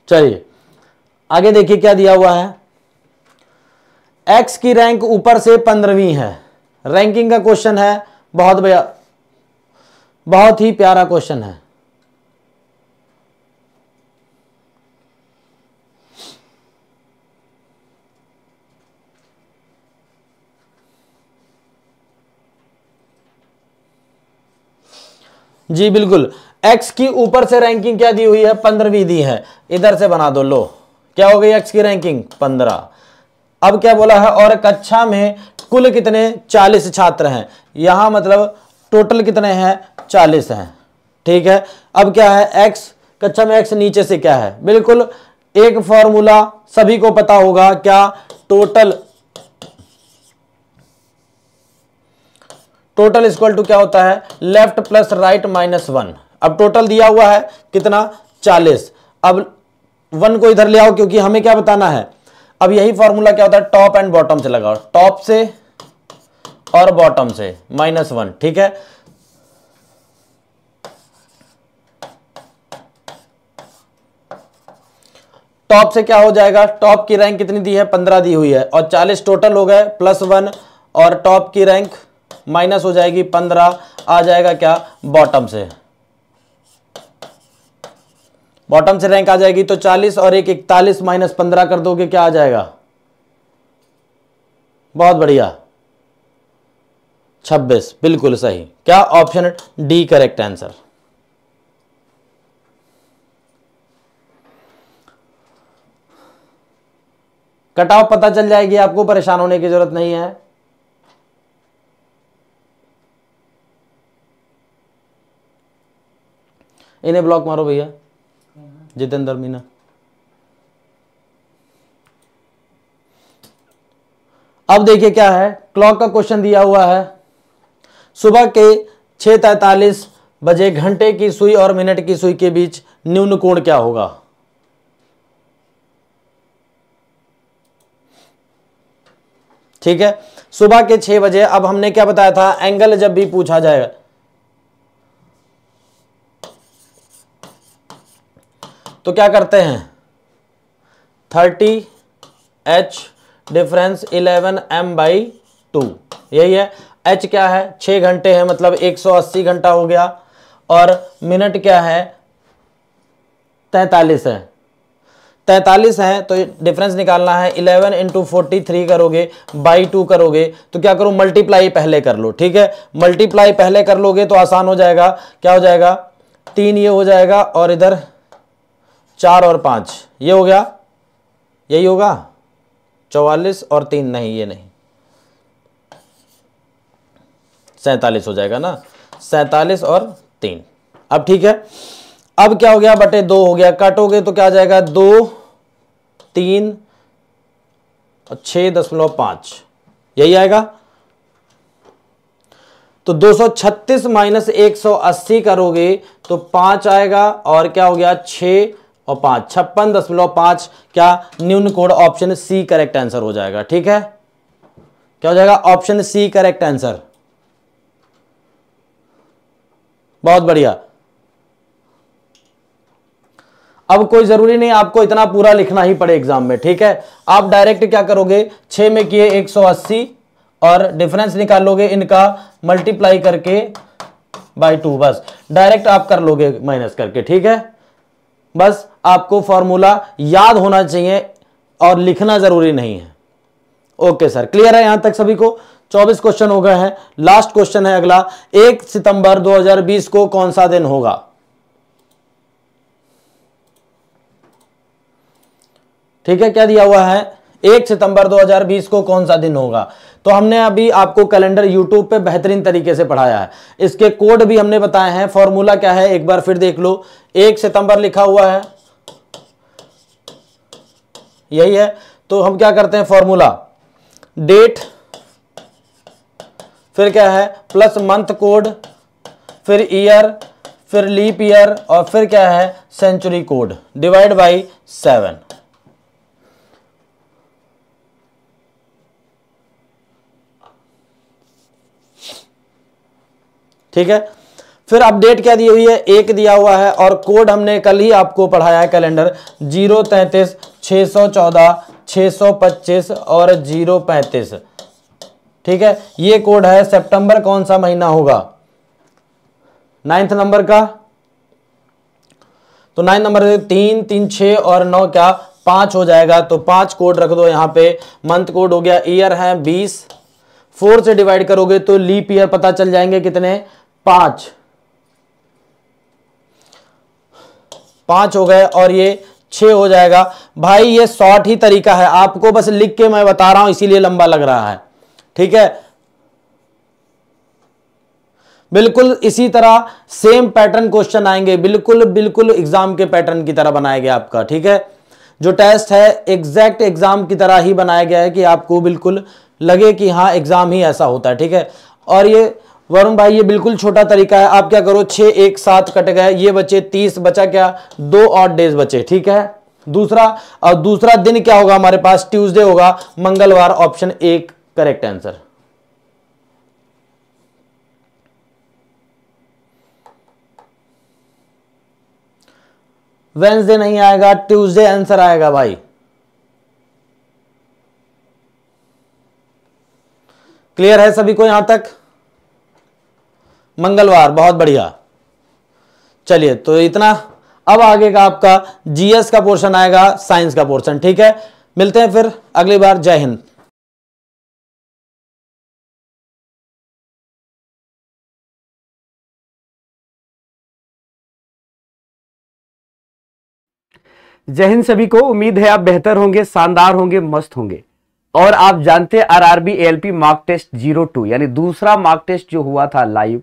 Speaker 2: चलिए आगे देखिए क्या दिया हुआ है एक्स की रैंक ऊपर से पंद्रहवीं है रैंकिंग का क्वेश्चन है बहुत बया बहुत ही प्यारा क्वेश्चन है जी बिल्कुल एक्स की ऊपर से रैंकिंग क्या दी हुई है पंद्रहवीं दी है इधर से बना दो लो क्या हो गई एक्स की रैंकिंग पंद्रह अब क्या बोला है और कक्षा में कुल कितने चालीस छात्र हैं यहां मतलब टोटल कितने हैं चालीस हैं ठीक है अब क्या है एक्स कक्षा में एक्स नीचे से क्या है बिल्कुल एक फॉर्मूला सभी को पता होगा क्या टोटल टोटल इज्कवल टू क्या होता है left plus right minus one अब टोटल दिया हुआ है कितना चालीस अब वन को इधर ले आओ क्योंकि हमें क्या बताना है अब यही फॉर्मूला क्या होता है टॉप एंड बॉटम से लगाओ टॉप से और बॉटम से माइनस वन ठीक है टॉप से क्या हो जाएगा टॉप की रैंक कितनी दी है पंद्रह दी हुई है और चालीस टोटल हो गए प्लस वन और टॉप की रैंक माइनस हो जाएगी पंद्रह आ जाएगा क्या बॉटम से बॉटम से रैंक आ जाएगी तो चालीस और एक इकतालीस माइनस पंद्रह कर दोगे क्या आ जाएगा बहुत बढ़िया छब्बीस बिल्कुल सही क्या ऑप्शन डी करेक्ट आंसर कटाव पता चल जाएगी आपको परेशान होने की जरूरत नहीं है इन्हें ब्लॉक मारो भैया जितेंद्र मीना अब देखिए क्या है क्लॉक का क्वेश्चन दिया हुआ है सुबह के छह तैतालीस बजे घंटे की सुई और मिनट की सुई के बीच न्यून कोण क्या होगा ठीक है सुबह के छह बजे अब हमने क्या बताया था एंगल जब भी पूछा जाएगा तो क्या करते हैं thirty H difference eleven M by two यही है एच क्या है छः घंटे है मतलब 180 घंटा हो गया और मिनट क्या है तैतालीस है तैतालीस है तो डिफरेंस निकालना है इलेवन इंटू फोर्टी थ्री करोगे बाई टू करोगे तो क्या करो मल्टीप्लाई पहले कर लो ठीक है मल्टीप्लाई पहले कर लोगे तो आसान हो जाएगा क्या हो जाएगा तीन ये हो जाएगा और इधर चार और पाँच ये हो गया यही होगा चौवालीस और तीन नहीं ये नहीं सैतालीस हो जाएगा ना सैतालीस और तीन अब ठीक है अब क्या हो गया बटे दो हो गया काटोगे तो क्या आ जाएगा दो तीन और छः दशमलव पांच यही आएगा तो 236 माइनस 180 करोगे तो पांच आएगा और क्या हो गया छः और पांच छप्पन दशमलव पांच क्या न्यून code option C correct answer हो जाएगा ठीक है क्या हो जाएगा ऑप्शन सी करेक्ट आंसर बहुत बढ़िया अब कोई जरूरी नहीं आपको इतना पूरा लिखना ही पड़े एग्जाम में ठीक है आप डायरेक्ट क्या करोगे छह में किए 180 और डिफरेंस निकालोगे इनका मल्टीप्लाई करके बाई टू बस डायरेक्ट आप कर लोगे माइनस करके ठीक है बस आपको फॉर्मूला याद होना चाहिए और लिखना ज़रूरी नहीं है ओके सर क्लियर है यहां तक सभी को 24 क्वेश्चन हो गए हैं लास्ट क्वेश्चन है अगला 1 सितंबर 2020 को कौन सा दिन होगा ठीक है क्या दिया हुआ है एक सितंबर 2020 को कौन सा दिन होगा तो हमने अभी आपको कैलेंडर यूट्यूब पे बेहतरीन तरीके से पढ़ाया है इसके कोड भी हमने बताए हैं फॉर्मूला क्या है एक बार फिर देख लो एक सितंबर लिखा हुआ है यही है तो हम क्या करते हैं फॉर्मूला डेट फिर क्या है प्लस मंथ कोड फिर ईयर फिर लीप ईयर और फिर क्या है century code divide by seven ठीक है फिर अपडेट क्या दी हुई है एक दिया हुआ है और कोड हमने कल ही आपको पढ़ाया है कैलेंडर जीरो तैंतीस छः सौ चौदह सौ पच्चीस और जीरो ठीक है ये कोड है सितंबर कौन सा महीना होगा नाइन्थ नंबर का तो नाइन नंबर तीन तीन छ और नौ क्या पांच हो जाएगा तो पांच कोड रख दो यहां पे मंथ कोड हो गया ईयर है बीस फोर से डिवाइड करोगे तो लीप ईयर पता चल जाएंगे कितने पांच पांच हो गए और ये छः हो जाएगा भाई ये शॉर्ट ही तरीका है आपको बस लिख के मैं बता रहा हूं इसीलिए लंबा लग रहा है ठीक है बिल्कुल इसी तरह सेम पैटर्न क्वेश्चन आएंगे बिल्कुल बिल्कुल एग्जाम के पैटर्न की तरह बनाया गया आपका ठीक है जो टेस्ट है एग्जैक्ट एग्जाम की तरह ही बनाया गया है कि आपको बिल्कुल लगे कि हाँ एग्जाम ही ऐसा होता है ठीक है और ये वरुण भाई ये बिल्कुल छोटा तरीका है आप क्या करो छः एक सात कट गए ये बचे तीस बचा क्या दो और डेज बचे ठीक है दूसरा और दूसरा दिन क्या होगा हमारे पास ट्यूसडे होगा मंगलवार ऑप्शन एक करेक्ट आंसर वेंसडे नहीं आएगा ट्यूसडे आंसर आएगा भाई क्लियर है सभी को यहां तक मंगलवार बहुत बढ़िया चलिए तो इतना अब आगे का आपका जीएस का पोर्शन आएगा साइंस का पोर्शन ठीक है
Speaker 1: मिलते हैं फिर अगली बार जय हिंद
Speaker 3: जय हिंद सभी को उम्मीद है आप बेहतर होंगे शानदार होंगे मस्त होंगे और आप जानते हैं RRB LP mark test zero two यानी दूसरा मार्क टेस्ट जो हुआ था लाइव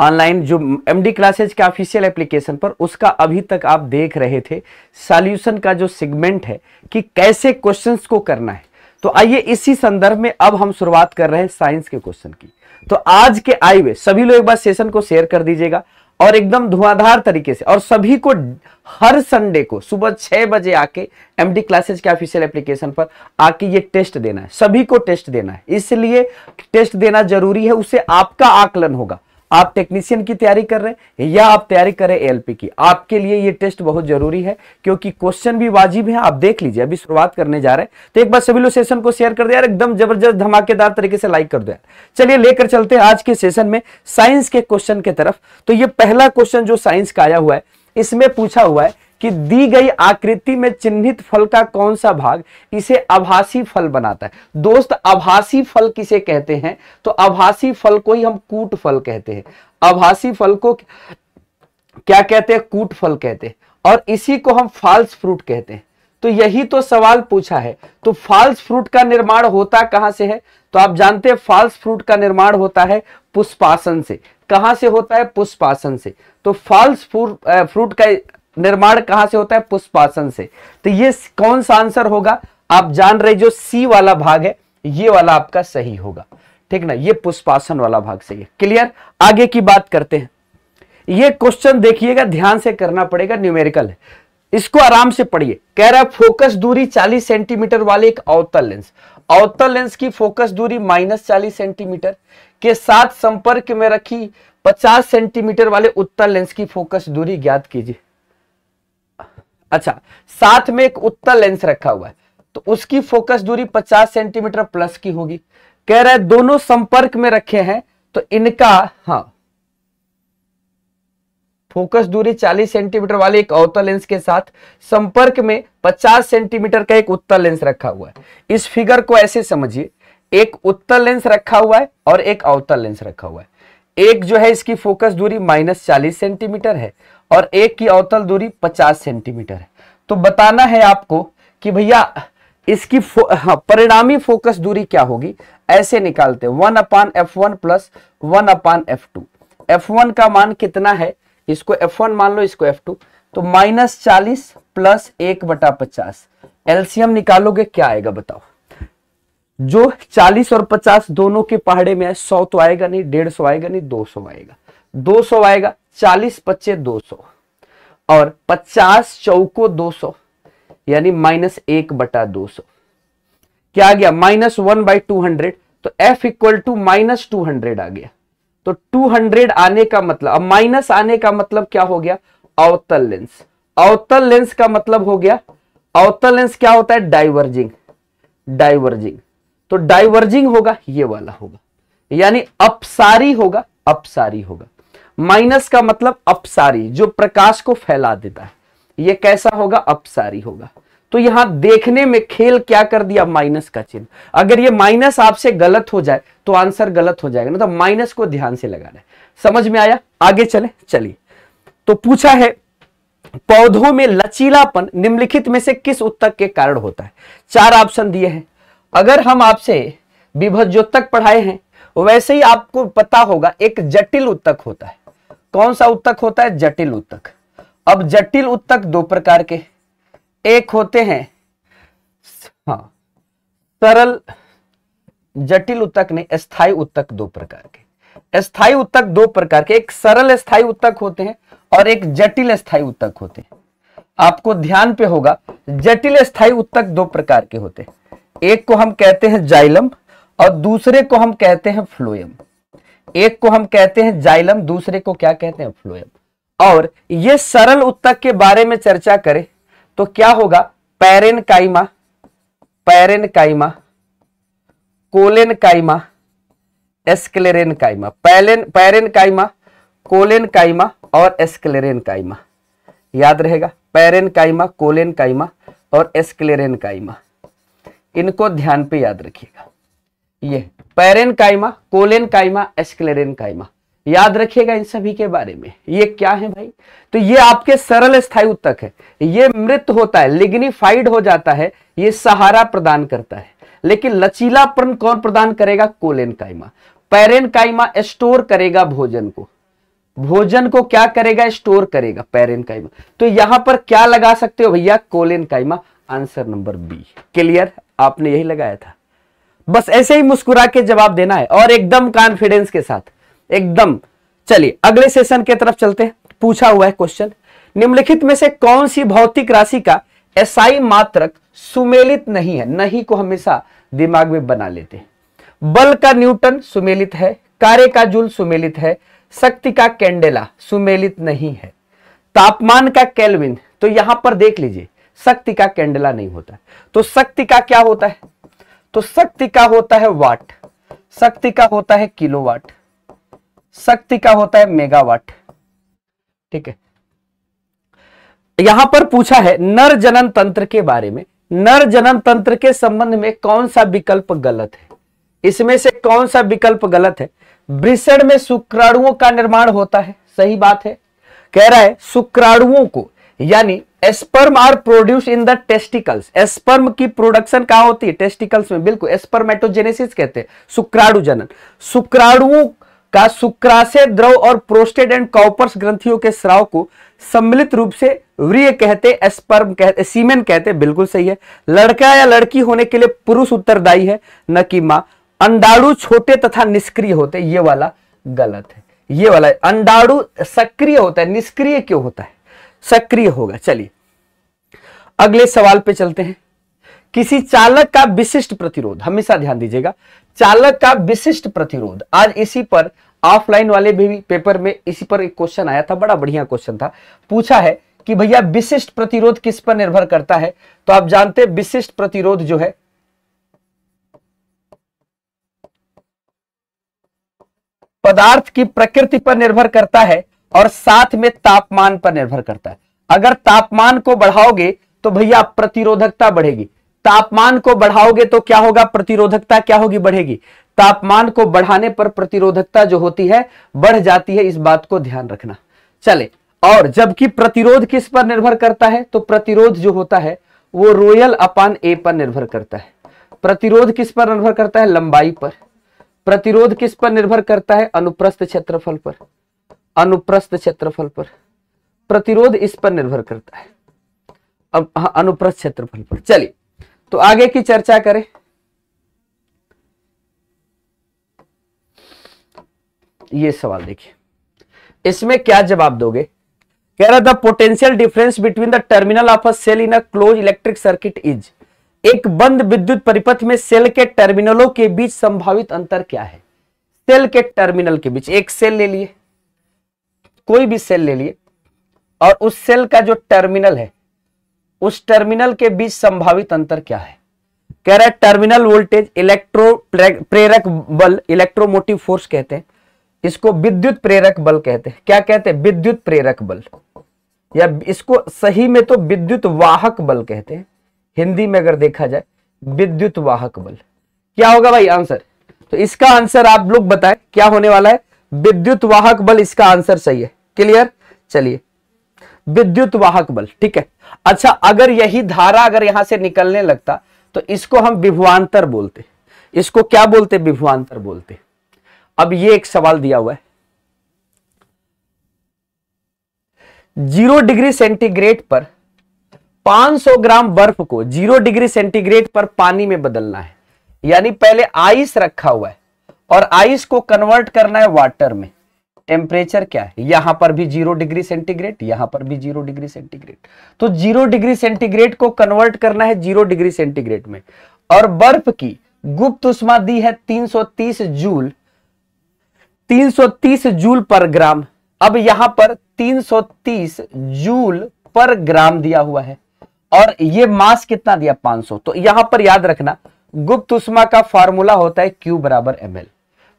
Speaker 3: ऑनलाइन जो एम डी क्लासेज का ऑफिशियल एप्लीकेशन पर उसका अभी तक आप देख रहे थे सॉल्यूशन का जो सेगमेंट है कि कैसे क्वेश्चंस को करना है तो आइए इसी संदर्भ में अब हम शुरुआत कर रहे हैं साइंस के क्वेश्चन की तो आज के आए हुए सभी लोग एक बार सेशन को शेयर कर दीजिएगा और एकदम धुआंधार तरीके से और सभी को हर संडे को सुबह छह बजे आके एमडी क्लासेज के ऑफिशियल एप्लीकेशन पर आके ये टेस्ट देना है सभी को टेस्ट देना है इसलिए टेस्ट देना जरूरी है उससे आपका आकलन होगा आप टेक्नीशियन की तैयारी कर रहे हैं या आप तैयारी कर रहे हैं एलपी की आपके लिए ये टेस्ट बहुत जरूरी है क्योंकि क्वेश्चन भी वाजिब है आप देख लीजिए अभी शुरुआत करने जा रहे हैं तो एक बार सभी लोग सेशन को शेयर कर दे यार एकदम जबरदस्त धमाकेदार तरीके से लाइक कर दो यार चलिए लेकर चलते हैं आज के सेशन में साइंस के क्वेश्चन की तरफ तो ये पहला क्वेश्चन जो साइंस का आया हुआ है इसमें पूछा हुआ है कि दी गई आकृति में चिन्हित फल का कौन सा भाग इसे आभासी फल बनाता है दोस्त आभासी फल किसे कहते हैं तो आभासी फल को ही हम कूट फल कहते हैं आभासी फल को क्या कहते हैं कूट फल कहते हैं और इसी को हम फॉल्स फ्रूट कहते हैं तो यही तो सवाल पूछा है तो फॉल्स फ्रूट का निर्माण होता कहां से है तो आप जानते हैं फॉल्स फ्रूट का निर्माण होता है पुष्पासन से कहां से होता है पुष्पासन से तो फॉल्स फ्रूट का निर्माण कहां से होता है पुष्पासन से तो ये कौन सा आंसर होगा आप जान रहे जो सी वाला भाग है ये वाला आपका सही होगा ठीक ना ये पुष्पासन वाला भाग सही है क्लियर आगे की बात करते हैं ये क्वेश्चन देखिएगा ध्यान से करना पड़ेगा न्यूमेरिकल है इसको आराम से पढ़िए कह रहा है फोकस दूरी 40 सेंटीमीटर वाले एक अवतल लेंस अवतल लेंस की फोकस दूरी माइनस चालीस सेंटीमीटर के साथ संपर्क में रखी 50 सेंटीमीटर वाले उत्तर लेंस की फोकस दूरी ज्ञात कीजिए अच्छा साथ में एक उत्तर लेंस रखा हुआ है तो उसकी फोकस दूरी 50 सेंटीमीटर प्लस की होगी कह रहा है दोनों संपर्क में रखे हैं तो इनका हाँ फोकस दूरी 40 सेंटीमीटर वाले एक अवतल लेंस के साथ संपर्क में 50 सेंटीमीटर का एक उत्तर लेंस रखा हुआ है इस फिगर को ऐसे समझिए एक उत्तर लेंस रखा हुआ है और एक अवतल लेंस रखा हुआ है एक जो है इसकी फोकस दूरी माइनस चालीस सेंटीमीटर है और एक की अवतल दूरी 50 सेंटीमीटर है तो बताना है आपको कि भैया इसकी फो, हाँ, परिणामी फोकस दूरी क्या होगी ऐसे निकालते one upon F one plus one upon F two F one का मान कितना है इसको एफ वन मान लो इसको एफ टू तो माइनस चालीस प्लस एक बटा पचास एल्सियम निकालोगे क्या आएगा बताओ जो 40 और 50 दोनों के पहाड़े में है 100 तो आएगा नहीं 150 आएगा नहीं 200 आएगा 200 आएगा चालीस पच्चे दो सौ और पचास चौको दो सौ यानी माइनस एक बटा दो सौ क्या आ गया minus one by two hundred तो F equal to minus two hundred आ गया तो टू हंड्रेड आने का मतलब अब माइनस आने का मतलब क्या हो गया अवतल लेंस अवतल लेंस का मतलब हो गया अवतल लेंस क्या होता है डाइवर्जिंग डाइवर्जिंग तो डाइवर्जिंग होगा ये वाला होगा यानी अपसारी होगा अपसारी होगा माइनस का मतलब अपसारी जो प्रकाश को फैला देता है यह कैसा होगा अपसारी होगा तो यहां देखने में खेल क्या कर दिया माइनस का चिन्ह अगर ये माइनस आपसे गलत हो जाए तो आंसर गलत हो जाएगा ना मतलब तो माइनस को ध्यान से लगाना है समझ में आया आगे चले चलिए तो पूछा है पौधों में लचीलापन निम्नलिखित में से किस उत्तक के कारण होता है चार ऑप्शन दिए हैं अगर हम आपसे विभज्योतक पढ़ाए हैं वैसे ही आपको पता होगा एक जटिल उत्तक होता है कौन सा उत्तक होता है जटिल उत्तक अब जटिल उत्तक दो प्रकार के एक होते हैं हाँ सरल जटिल उत्तक नहीं स्थाई उत्तक दो प्रकार के स्थाई उत्तक दो प्रकार के एक सरल स्थायी उत्तक होते हैं और एक जटिल स्थायी उत्तक होते हैं आपको ध्यान पे होगा जटिल स्थायी उत्तक दो प्रकार के होते हैं एक को हम कहते हैं जाइलम और दूसरे को हम कहते हैं फ्लोयम एक को हम कहते हैं जाइलम दूसरे को क्या कहते हैं फ्लोएम और ये सरल उत्तक के बारे में चर्चा करें तो क्या होगा पैरेन काइमा पैरेन काइमा कोलेन काइमा एस्क्लेरेन काइमा पैलेन पैरेन काइमा कोलेन काइमा और एस्क्लेरेन काइमा याद रहेगा पैरेन काइमा कोलेन काइमा और एस्क्लेरेन काइमा इनको ध्यान पे याद रखिएगा ये पेरेन काइमा कोलेन काइमा एस्क्लेरेन काइमा याद रखिएगा इन सभी के बारे में ये क्या है भाई तो ये आपके सरल स्थायी उत्तक है ये मृत होता है लिग्निफाइड हो जाता है ये सहारा प्रदान करता है लेकिन लचीलापन कौन प्रदान करेगा कोलेन काइमा पैरेन काइमा स्टोर करेगा भोजन को भोजन को क्या करेगा स्टोर करेगा पैरेन काइमा तो यहां पर क्या लगा सकते हो भैया collenchyma answer number B clear आपने यही लगाया था बस ऐसे ही मुस्कुरा के जवाब देना है और एकदम कॉन्फिडेंस के साथ एकदम चलिए अगले सेशन के तरफ चलते हैं पूछा हुआ है क्वेश्चन निम्नलिखित में से कौन सी भौतिक राशि का एसआई मात्रक सुमेलित नहीं है नहीं को हमेशा दिमाग में बना लेते हैं बल का न्यूटन सुमेलित है कार्य का जूल सुमेलित है शक्ति का कैंडेला सुमेलित नहीं है तापमान का कैलविन तो यहां पर देख लीजिए शक्ति का कैंडेला नहीं होता तो शक्ति का क्या होता है तो शक्ति का होता है वाट शक्ति का होता है किलोवाट शक्ति का होता है मेगावाट ठीक है यहां पर पूछा है नर जनन तंत्र के बारे में नर जनन तंत्र के संबंध में कौन सा विकल्प गलत है इसमें से कौन सा विकल्प गलत है वृषण में शुक्राणुओं का निर्माण होता है सही बात है कह रहा है शुक्राणुओं को यानी sperm are produce in the testicles sperm की प्रोडक्शन कहा होती है टेस्टिकल्स में बिल्कुल एस्पर्मेटोजेनेसिस कहते हैं शुक्राणु जनन शुक्राणुओं का शुक्राशय द्रव और प्रोस्टेट एंड कॉपर्स ग्रंथियों के स्राव को सम्मिलित रूप से व्रीय कहते एस्पर्म कहते सीमेन कहते बिल्कुल सही है लड़का या लड़की होने के लिए पुरुष उत्तरदायी है न कि मां अंडाणु छोटे तथा निष्क्रिय होते ये वाला गलत है ये वाला अंडाणु सक्रिय होता है निष्क्रिय क्यों होता है सक्रिय होगा चलिए अगले सवाल पे चलते हैं किसी चालक का विशिष्ट प्रतिरोध हमेशा ध्यान दीजिएगा चालक का विशिष्ट प्रतिरोध आज इसी पर ऑफलाइन वाले भी पेपर में इसी पर एक क्वेश्चन आया था बड़ा बढ़िया क्वेश्चन था पूछा है कि भैया विशिष्ट प्रतिरोध किस पर निर्भर करता है तो आप जानते हैं विशिष्ट प्रतिरोध जो है पदार्थ की प्रकृति पर निर्भर करता है और साथ में तापमान पर निर्भर करता है अगर तापमान को बढ़ाओगे तो भैया प्रतिरोधकता बढ़ेगी तापमान को बढ़ाओगे तो क्या होगा प्रतिरोधकता क्या होगी बढ़ेगी तापमान को बढ़ाने पर प्रतिरोधकता जो होती है बढ़ जाती है इस बात को ध्यान रखना चले और जबकि प्रतिरोध किस पर निर्भर करता है तो प्रतिरोध जो होता है वो रोयल अपान ए पर निर्भर करता है प्रतिरोध किस पर निर्भर करता है लंबाई पर प्रतिरोध किस पर निर्भर करता है अनुप्रस्थ क्षेत्रफल पर अनुप्रस्थ क्षेत्रफल पर प्रतिरोध इस पर निर्भर करता है अब हाँ, अनुप्रस्थ क्षेत्रफल पर चलिए तो आगे की चर्चा करें ये सवाल देखिए इसमें क्या जवाब दोगे कह रहा था potential difference between the terminal of a cell in a close electric circuit is एक बंद विद्युत परिपथ में सेल के टर्मिनलों के बीच संभावित अंतर क्या है सेल के टर्मिनल के बीच एक सेल ले लिए कोई भी सेल ले लिए और उस सेल का जो टर्मिनल है उस टर्मिनल के बीच संभावित अंतर क्या है कह रहा है टर्मिनल वोल्टेज इलेक्ट्रो प्रेरक बल इलेक्ट्रोमोटिव फोर्स कहते हैं इसको विद्युत प्रेरक बल कहते हैं क्या कहते हैं विद्युत प्रेरक बल या इसको सही में तो विद्युत वाहक बल कहते हैं हिंदी में अगर देखा जाए विद्युत वाहक बल क्या होगा भाई आंसर तो इसका आंसर आप लोग बताएं क्या होने वाला है विद्युत वाहक बल इसका आंसर सही है क्लियर चलिए विद्युत वाहक बल ठीक है अच्छा अगर यही धारा अगर यहां से निकलने लगता तो इसको हम विभुआंतर बोलते इसको क्या बोलते विभुआंतर बोलते अब ये एक सवाल दिया हुआ है जीरो डिग्री सेंटीग्रेड पर 500 ग्राम बर्फ को जीरो डिग्री सेंटीग्रेड पर पानी में बदलना है यानी पहले आइस रखा हुआ है और आइस को कन्वर्ट करना है वाटर में टेम्परेचर क्या है यहां पर भी जीरो डिग्री सेंटीग्रेड यहां पर भी जीरो डिग्री सेंटीग्रेड तो जीरो डिग्री सेंटीग्रेड को कन्वर्ट करना है जीरो डिग्री सेंटीग्रेड में और बर्फ की गुप्त उष्मा दी है 330 जूल 330 जूल पर ग्राम अब यहां पर 330 जूल पर ग्राम दिया हुआ है और यह मास कितना दिया 500 तो यहां पर याद रखना गुप्त उष्मा का फॉर्मूला होता है क्यू बराबर एम एल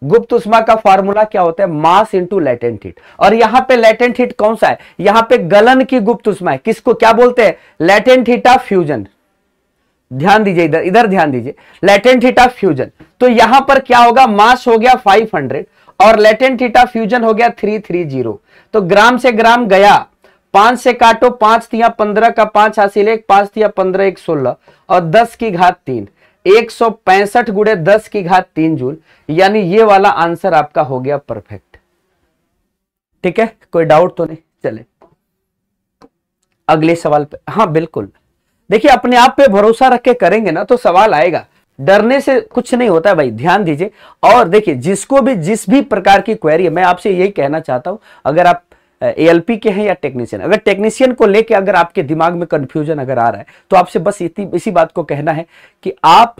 Speaker 3: गुप्त उष्मा का फॉर्मूला क्या होता है मास इंटू लेटेंट हिट और यहां पे लेटेंट हिट कौन सा है यहां पे गलन की गुप्त उष्मा है किसको क्या बोलते हैं लेटेंट हिट ऑफ फ्यूजन ध्यान दीजिए इधर इधर ध्यान दीजिए लेटेंट हिट ऑफ फ्यूजन तो यहां पर क्या होगा मास हो गया 500 और लेटेंट हिट ऑफ फ्यूजन हो गया 330 तो ग्राम से ग्राम गया पांच से काटो पांच तिया पंद्रह का पांच हासिल एक पांच तिया पंद्रह एक सोलह और दस की घात तीन एक सौ पैंसठ गुड़े दस की घात तीन जूल यानी ये वाला आंसर आपका हो गया परफेक्ट ठीक है कोई डाउट तो नहीं चले अगले सवाल पे हाँ बिल्कुल देखिए अपने आप पे भरोसा रख के करेंगे ना तो सवाल आएगा डरने से कुछ नहीं होता है भाई ध्यान दीजिए और देखिए जिसको भी जिस भी प्रकार की क्वेरी है मैं आपसे यही कहना चाहता हूं अगर आप एएलपी के हैं या टेक्नीशियन अगर टेक्नीशियन को लेके अगर आपके दिमाग में कंफ्यूजन अगर आ रहा है तो आपसे बस इसी इसी बात को कहना है कि आप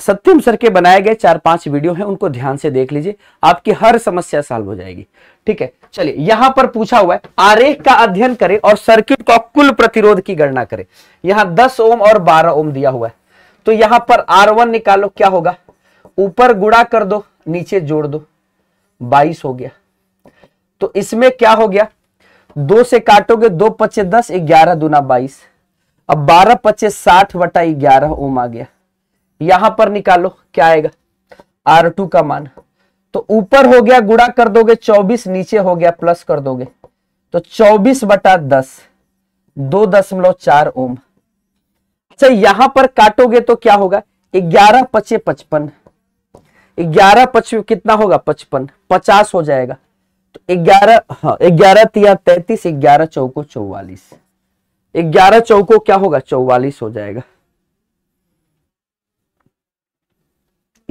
Speaker 3: सत्यम सर के बनाए गए चार पांच वीडियो हैं उनको ध्यान से देख लीजिए आपकी हर समस्या सॉल्व हो जाएगी ठीक है चलिए यहां पर पूछा हुआ है आरेख का अध्ययन करें और सर्किट का कुल प्रतिरोध की गणना करें यहां 10 ओम और 12 ओम दिया हुआ है तो यहां पर R1 निकालो क्या होगा ऊपर गुड़ा कर दो नीचे जोड़ दो 22 हो गया तो इसमें क्या हो गया दो से काटोगे दो पच्चे दस ग्यारह दूना बाईस अब बारह पच्चे साठ बटा ग्यारह ओम आ गया यहां पर निकालो क्या आएगा आर टू का मान तो ऊपर हो गया गुड़ा कर दोगे चौबीस नीचे हो गया प्लस कर दोगे तो चौबीस बटा दस दो दशमलव चार ओम अच्छा यहां पर काटोगे तो क्या होगा ग्यारह पच्चे पचपन ग्यारह पच कितना होगा पचपन पचास हो जाएगा ग्यारह हाँ ग्यारह तिया तैतीस ग्यारह चौको चौवालीस ग्यारह चौको क्या होगा चौवालीस हो जाएगा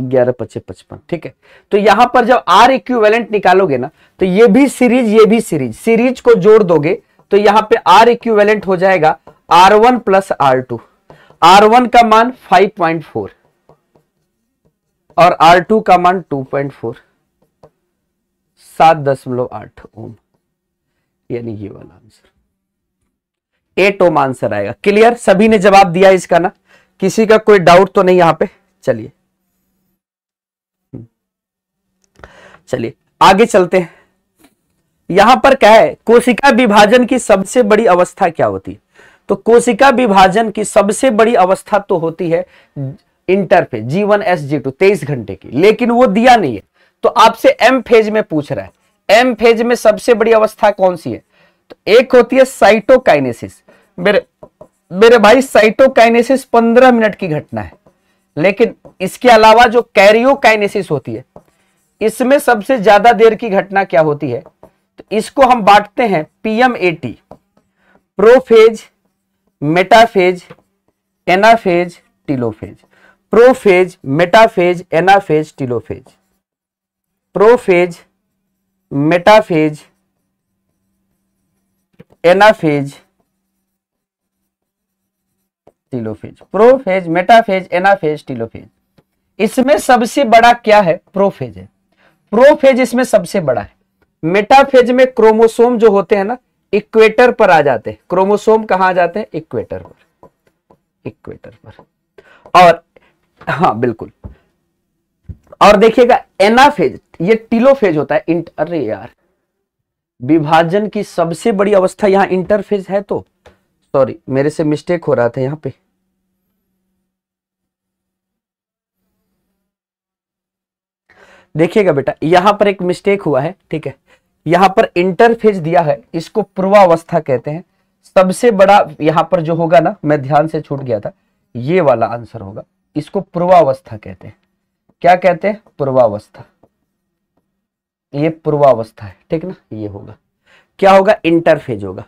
Speaker 3: ग्यारह पच्चीस पचपन ठीक है तो यहां पर जब आर इक्विवेलेंट निकालोगे ना तो ये भी सीरीज ये भी सीरीज सीरीज को जोड़ दोगे तो यहां पे आर इक्विवेलेंट हो जाएगा R one plus R two R one का मान फाइव पॉइंट फोर और आर टू का मान टू पॉइंट फोर सात दशमलव आठ ओम यानी ये वाला आंसर एट ओम आंसर आएगा क्लियर सभी ने जवाब दिया इसका ना किसी का कोई डाउट तो नहीं यहां पे चलिए हम्म। चलिए आगे चलते हैं यहां पर क्या है कोशिका विभाजन की सबसे बड़ी अवस्था क्या होती है तो कोशिका विभाजन की सबसे बड़ी अवस्था तो होती है interphase G one S G two तेईस घंटे की लेकिन वो दिया नहीं है तो आपसे एम फेज में पूछ रहा है एम फेज में सबसे बड़ी अवस्था कौन सी है तो एक होती है साइटोकाइनेसिस मेरे मेरे भाई साइटोकाइनेसिस पंद्रह मिनट की घटना है लेकिन इसके अलावा जो कैरियोकाइनेसिस होती है इसमें सबसे ज्यादा देर की घटना क्या होती है तो इसको हम बांटते हैं टी prophase metaphase anaphase telophase prophase metaphase anaphase telophase prophase metaphase anaphase telophase prophase metaphase anaphase telophase इसमें सबसे बड़ा क्या है प्रोफेज है प्रोफेज इसमें सबसे बड़ा है मेटाफेज में क्रोमोसोम जो होते हैं ना इक्वेटर पर आ जाते हैं क्रोमोसोम कहा जाते हैं इक्वेटर पर इक्वेटर पर और हाँ बिल्कुल और देखिएगा एनाफेज ये टीलोफेज होता है इंट अरे यार विभाजन की सबसे बड़ी अवस्था यहां इंटरफेज है तो सॉरी मेरे से मिस्टेक हो रहा था यहां पे देखिएगा बेटा यहां पर एक मिस्टेक हुआ है ठीक है यहां पर इंटरफेज दिया है इसको पूर्वावस्था कहते हैं सबसे बड़ा यहां पर जो होगा ना मैं ध्यान से छूट गया था ये वाला आंसर होगा इसको पूर्वावस्था कहते हैं क्या कहते हैं पूर्वावस्था ये पूर्वावस्था है ठीक ना ये होगा क्या होगा इंटरफेज होगा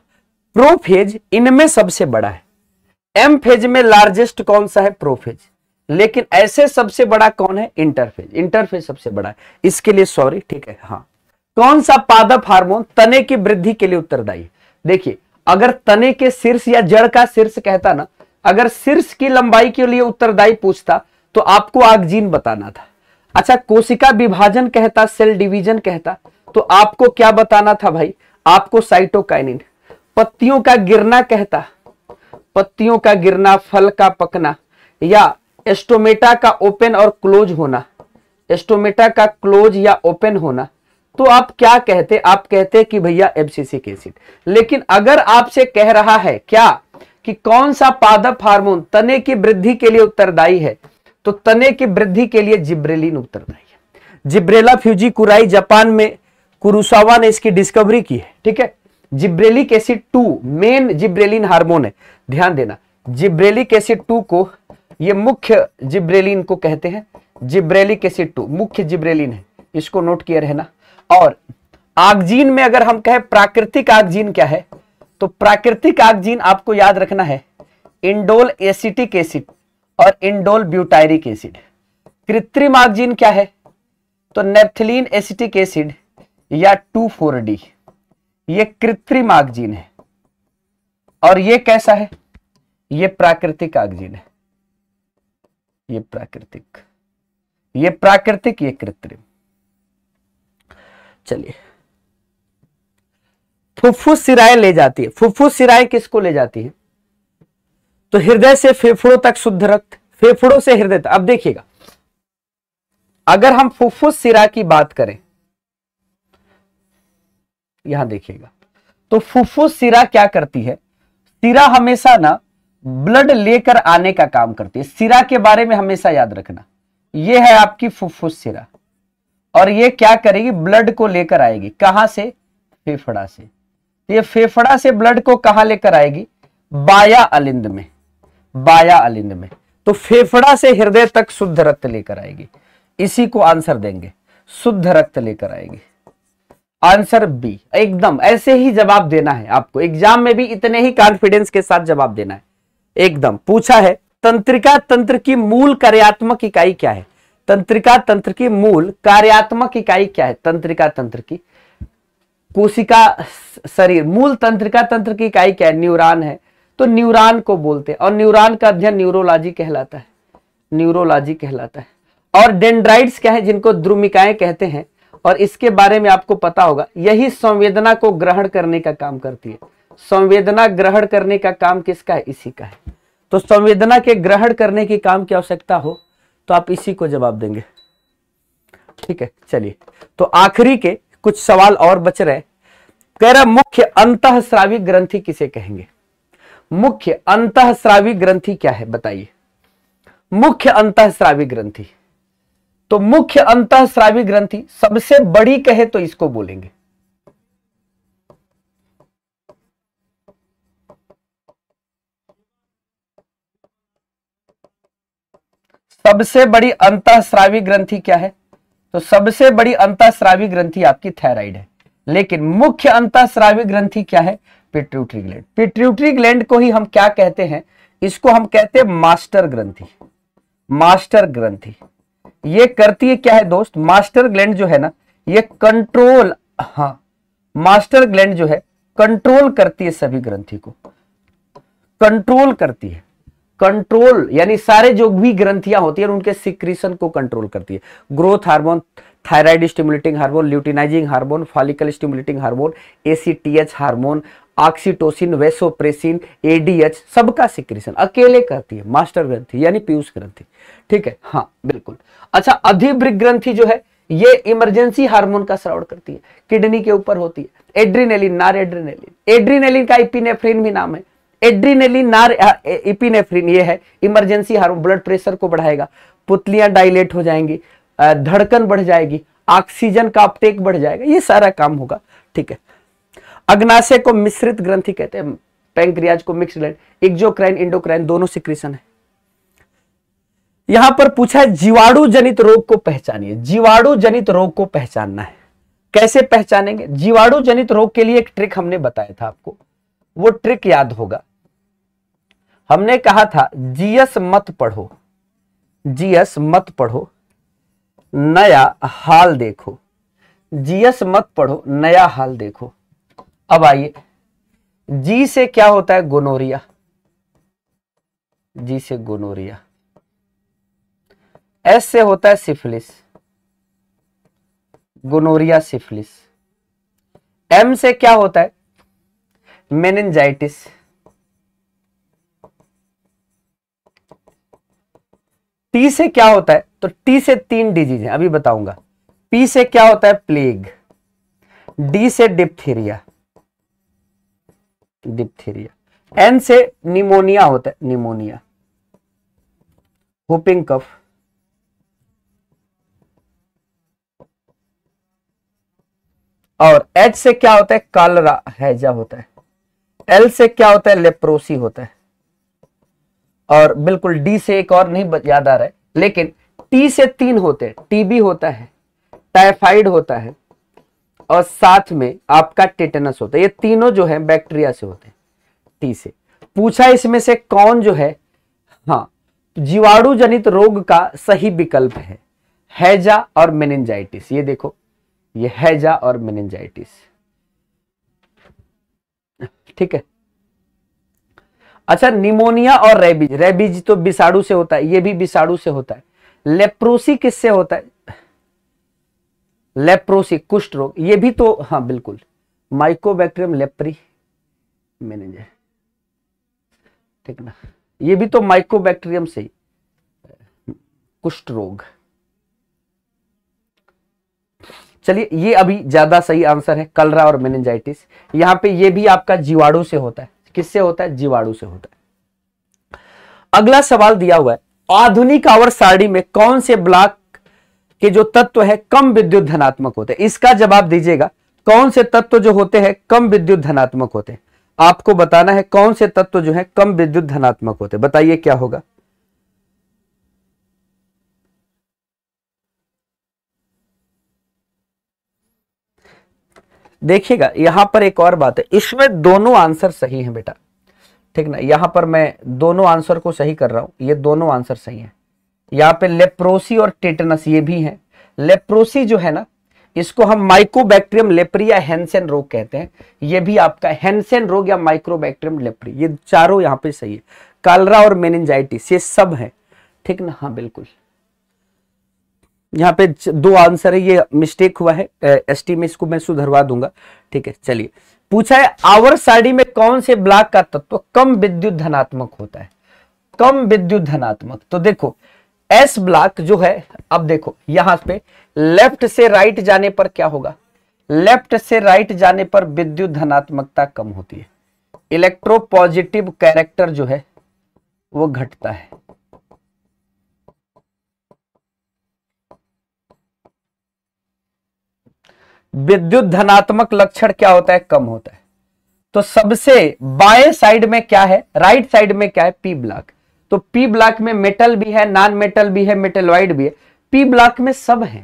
Speaker 3: प्रोफेज इनमें सबसे बड़ा है एम फेज में लार्जेस्ट कौन सा है प्रोफेज लेकिन ऐसे सबसे बड़ा कौन है इंटरफेज इंटरफेज सबसे बड़ा है इसके लिए सॉरी ठीक है हाँ कौन सा पादप हार्मोन तने की वृद्धि के लिए उत्तरदायी देखिए अगर तने के शीर्ष या जड़ का शीर्ष कहता ना अगर शीर्ष की लंबाई के लिए उत्तरदायी पूछता तो आपको आगजीन बताना था अच्छा कोशिका विभाजन कहता सेल डिवीजन कहता तो आपको क्या बताना था भाई आपको साइटोकाइनिन पत्तियों का गिरना कहता पत्तियों का गिरना फल का पकना या एस्टोमेटा का ओपन और क्लोज होना एस्टोमेटा का क्लोज या ओपन होना तो आप क्या कहते आप कहते कि भैया एबसीसिक एसिड लेकिन अगर आपसे कह रहा है क्या कि कौन सा पादप हार्मोन तने की वृद्धि के लिए उत्तरदायी है तो तने की वृद्धि के लिए जिब्रेलिन उत्तरदायी है जिब्रेला फ्यूजी कुराई जापान में कुरुसावा ने इसकी डिस्कवरी की है ठीक है gibberellic acid two main gibberellin hormone है ध्यान देना जिब्रेलिक एसिड टू को ये मुख्य जिब्रेलिन को कहते हैं जिब्रेलिक एसिड टू मुख्य जिब्रेलिन है इसको नोट किया रहना और आगजीन में अगर हम कहें प्राकृतिक आगजीन क्या है तो प्राकृतिक आगजीन आपको याद रखना है इंडोल एसिटिक एसिड और इंडोल ब्यूटायरिक एसिड कृत्रिम आगजीन क्या है तो नेप्थिलीन एसिटिक एसिड या टू फोर डी ये कृत्रिम आगजीन है और ये कैसा है ये प्राकृतिक आगजीन है ये प्राकृतिक ये प्राकृतिक ये कृत्रिम चलिए फुफ्फुस सिराए ले जाती है फुफ्फुस सिराय किसको ले जाती है तो हृदय से फेफड़ों तक शुद्ध रक्त फेफड़ों से हृदय तक अब देखिएगा अगर हम फुफ्फुस सिरा की बात करें यहां देखिएगा तो फुफ्फुस सिरा क्या करती है सिरा हमेशा ना ब्लड लेकर आने का काम करती है सिरा के बारे में हमेशा याद रखना यह है आपकी फुफ्फुस सिरा और यह क्या करेगी ब्लड को लेकर आएगी कहां से फेफड़ा से यह फेफड़ा से ब्लड को कहां लेकर आएगी बाया अलिंद में बाया अलिंद में तो फेफड़ा से हृदय तक शुद्ध रक्त लेकर आएगी इसी को आंसर देंगे शुद्ध रक्त लेकर आएगी आंसर बी एकदम ऐसे ही जवाब देना है आपको एग्जाम में भी इतने ही कॉन्फिडेंस के साथ जवाब देना है एकदम पूछा है तंत्रिका तंत्र की मूल कार्यात्मक इकाई क्या है तंत्रिका तंत्र की मूल कार्यात्मक इकाई क्या है तंत्रिका तंत्र की कोशिका शरीर मूल तंत्रिका तंत्र की इकाई क्या है न्यूरॉन है तो न्यूरॉन को बोलते हैं और न्यूरॉन का अध्ययन न्यूरोलॉजी कहलाता है न्यूरोलॉजी कहलाता है और डेंड्राइड्स क्या है जिनको द्रुमिकाएं कहते हैं और इसके बारे में आपको पता होगा यही संवेदना को ग्रहण करने का काम करती है संवेदना ग्रहण करने का काम किसका है इसी का है तो संवेदना के ग्रहण करने की काम की आवश्यकता हो तो आप इसी को जवाब देंगे ठीक है चलिए तो आखिरी के कुछ सवाल और बच रहे कह रहा मुख्य अंत श्राविक ग्रंथि किसे कहेंगे मुख्य अंतःस्रावी ग्रंथि क्या है बताइए मुख्य अंतःस्रावी ग्रंथि तो मुख्य अंतःस्रावी ग्रंथि सबसे बड़ी कहे तो इसको बोलेंगे सबसे बड़ी अंतःस्रावी ग्रंथि क्या है तो सबसे बड़ी अंतःस्रावी ग्रंथि आपकी थायराइड है लेकिन मुख्य अंतःस्रावी ग्रंथि क्या है पिट्यूटरी ग्लैंड पिट्यूटरी ग्लैंड को ही हम क्या कहते हैं इसको हम कहते हैं मास्टर ग्रंथि मास्टर ग्रंथि ये करती है क्या है दोस्त मास्टर ग्लैंड जो है ना ये कंट्रोल हाँ मास्टर ग्लैंड जो है कंट्रोल करती है सभी ग्रंथि को कंट्रोल करती है कंट्रोल यानी सारे जो भी ग्रंथियां होती है उनके सिक्रीशन को कंट्रोल करती है growth hormone thyroid stimulating hormone luteinizing hormone follicle stimulating hormone ACTH hormone oxytocin vasopressin ADH सबका सिक्रेशन अकेले करती है मास्टर ग्रंथि यानी पीयूष ग्रंथि ठीक है हाँ बिल्कुल अच्छा अधिभ्रिक ग्रंथि जो है ये इमरजेंसी हार्मोन का श्रवण करती है किडनी के ऊपर होती है एड्रीनेलिन नार एड्रीनेलिन एड्रीनेलिन का इपिनेफ्रिन भी नाम है एड्रीनेलिन नार इपिनेफ्रिन ये है इमरजेंसी हार्मोन ब्लड प्रेशर को बढ़ाएगा पुतलियां डायलेट हो जाएंगी धड़कन बढ़ जाएगी ऑक्सीजन का अपटेक बढ़ जाएगा ये सारा काम होगा ठीक है अग्नाशय को मिश्रित ग्रंथि कहते हैं पैंक्रियाज को मिक्स ग्लैंड एक्जोक्राइन इंडोक्राइन दोनों सिक्रीशन है यहां पर पूछा है जीवाणु जनित रोग को पहचानिए जीवाणु जनित रोग को पहचानना है कैसे पहचानेंगे जीवाणु जनित रोग के लिए एक ट्रिक हमने बताया था आपको वो ट्रिक याद होगा हमने कहा था जीएस मत पढ़ो जीएस मत पढ़ो नया हाल देखो जीएस मत पढ़ो नया हाल देखो अब आइए जी से क्या होता है गोनोरिया जी से गोनोरिया एस से होता है सिफिलिस गोनोरिया सिफिलिस एम से क्या होता है मेनिनजाइटिस टी से क्या होता है तो टी से तीन डिजीज है अभी बताऊंगा पी से क्या होता है प्लेग डी से डिप्थीरिया डिप्थीरिया एन से निमोनिया होता है निमोनिया हुपिंग कफ और एच से क्या होता है कालरा हैजा होता है एल से क्या होता है लेप्रोसी होता है और बिल्कुल डी से एक और नहीं याद आ रहा है लेकिन टी से तीन होते हैं टीबी होता है टाइफाइड होता है और साथ में आपका टेटनस होता है ये तीनों जो है बैक्टीरिया से होते हैं टी से पूछा इसमें से कौन जो है हाँ जीवाणु जनित रोग का सही विकल्प है हैजा और मेनिंजाइटिस ये देखो ये हैजा और मेनिंजाइटिस ठीक है अच्छा निमोनिया और रेबीज रेबीज तो विषाणु से होता है ये भी विषाणु से होता है लेप्रोसी किससे होता है लेप्रोसी कुष्ठ रोग ये भी तो हाँ बिल्कुल माइकोबैक्टीरियम लेप्री मैनेजर ठीक ना ये भी तो माइकोबैक्टीरियम से कुष्ठ रोग चलिए ये अभी ज्यादा सही आंसर है कलरा और मेनेंजाइटिस यहां पे ये भी आपका जीवाणु से होता है किससे होता है जीवाणु से होता है अगला सवाल दिया हुआ है आधुनिक आवर सारणी में कौन से ब्लॉक कि जो तत्व है कम विद्युत धनात्मक होते हैं इसका जवाब दीजिएगा कौन से तत्व जो होते हैं कम विद्युत धनात्मक होते हैं आपको बताना है कौन से तत्व जो है कम विद्युत धनात्मक होते हैं बताइए क्या होगा देखिएगा यहां पर एक और बात है इसमें दोनों आंसर सही है बेटा ठीक ना यहां पर मैं दोनों आंसर को सही कर रहा हूं ये दोनों आंसर सही है यहाँ पे लेप्रोसी और टेटनस ये भी हैं लेप्रोसी जो है ना इसको हम माइक्रोबैक्ट्रियम लेप्री या हेंसेन रोग कहते हैं ये भी आपका हेंसेन रोग या माइक्रोबैक्टीरियम लेप्री ये चारों यहाँ पे सही है कालरा और मेनिंजाइटिस ये सब है ठीक ना हाँ बिल्कुल यहाँ पे दो आंसर है ये मिस्टेक हुआ है एस टी में इसको मैं सुधरवा दूंगा ठीक है चलिए पूछा है आवर साड़ी में कौन से ब्लॉक का तत्व कम विद्युत धनात्मक होता है कम विद्युत धनात्मक तो देखो एस ब्लॉक जो है अब देखो यहां पे लेफ्ट से राइट जाने पर क्या होगा लेफ्ट से राइट जाने पर विद्युत धनात्मकता कम होती है इलेक्ट्रोपॉजिटिव कैरेक्टर जो है वो घटता है विद्युत धनात्मक लक्षण क्या होता है कम होता है तो सबसे बाएं साइड में क्या है राइट साइड में क्या है पी ब्लॉक तो पी ब्लॉक में मेटल भी है नॉन मेटल भी है मेटेलॉइड भी है पी ब्लॉक में सब है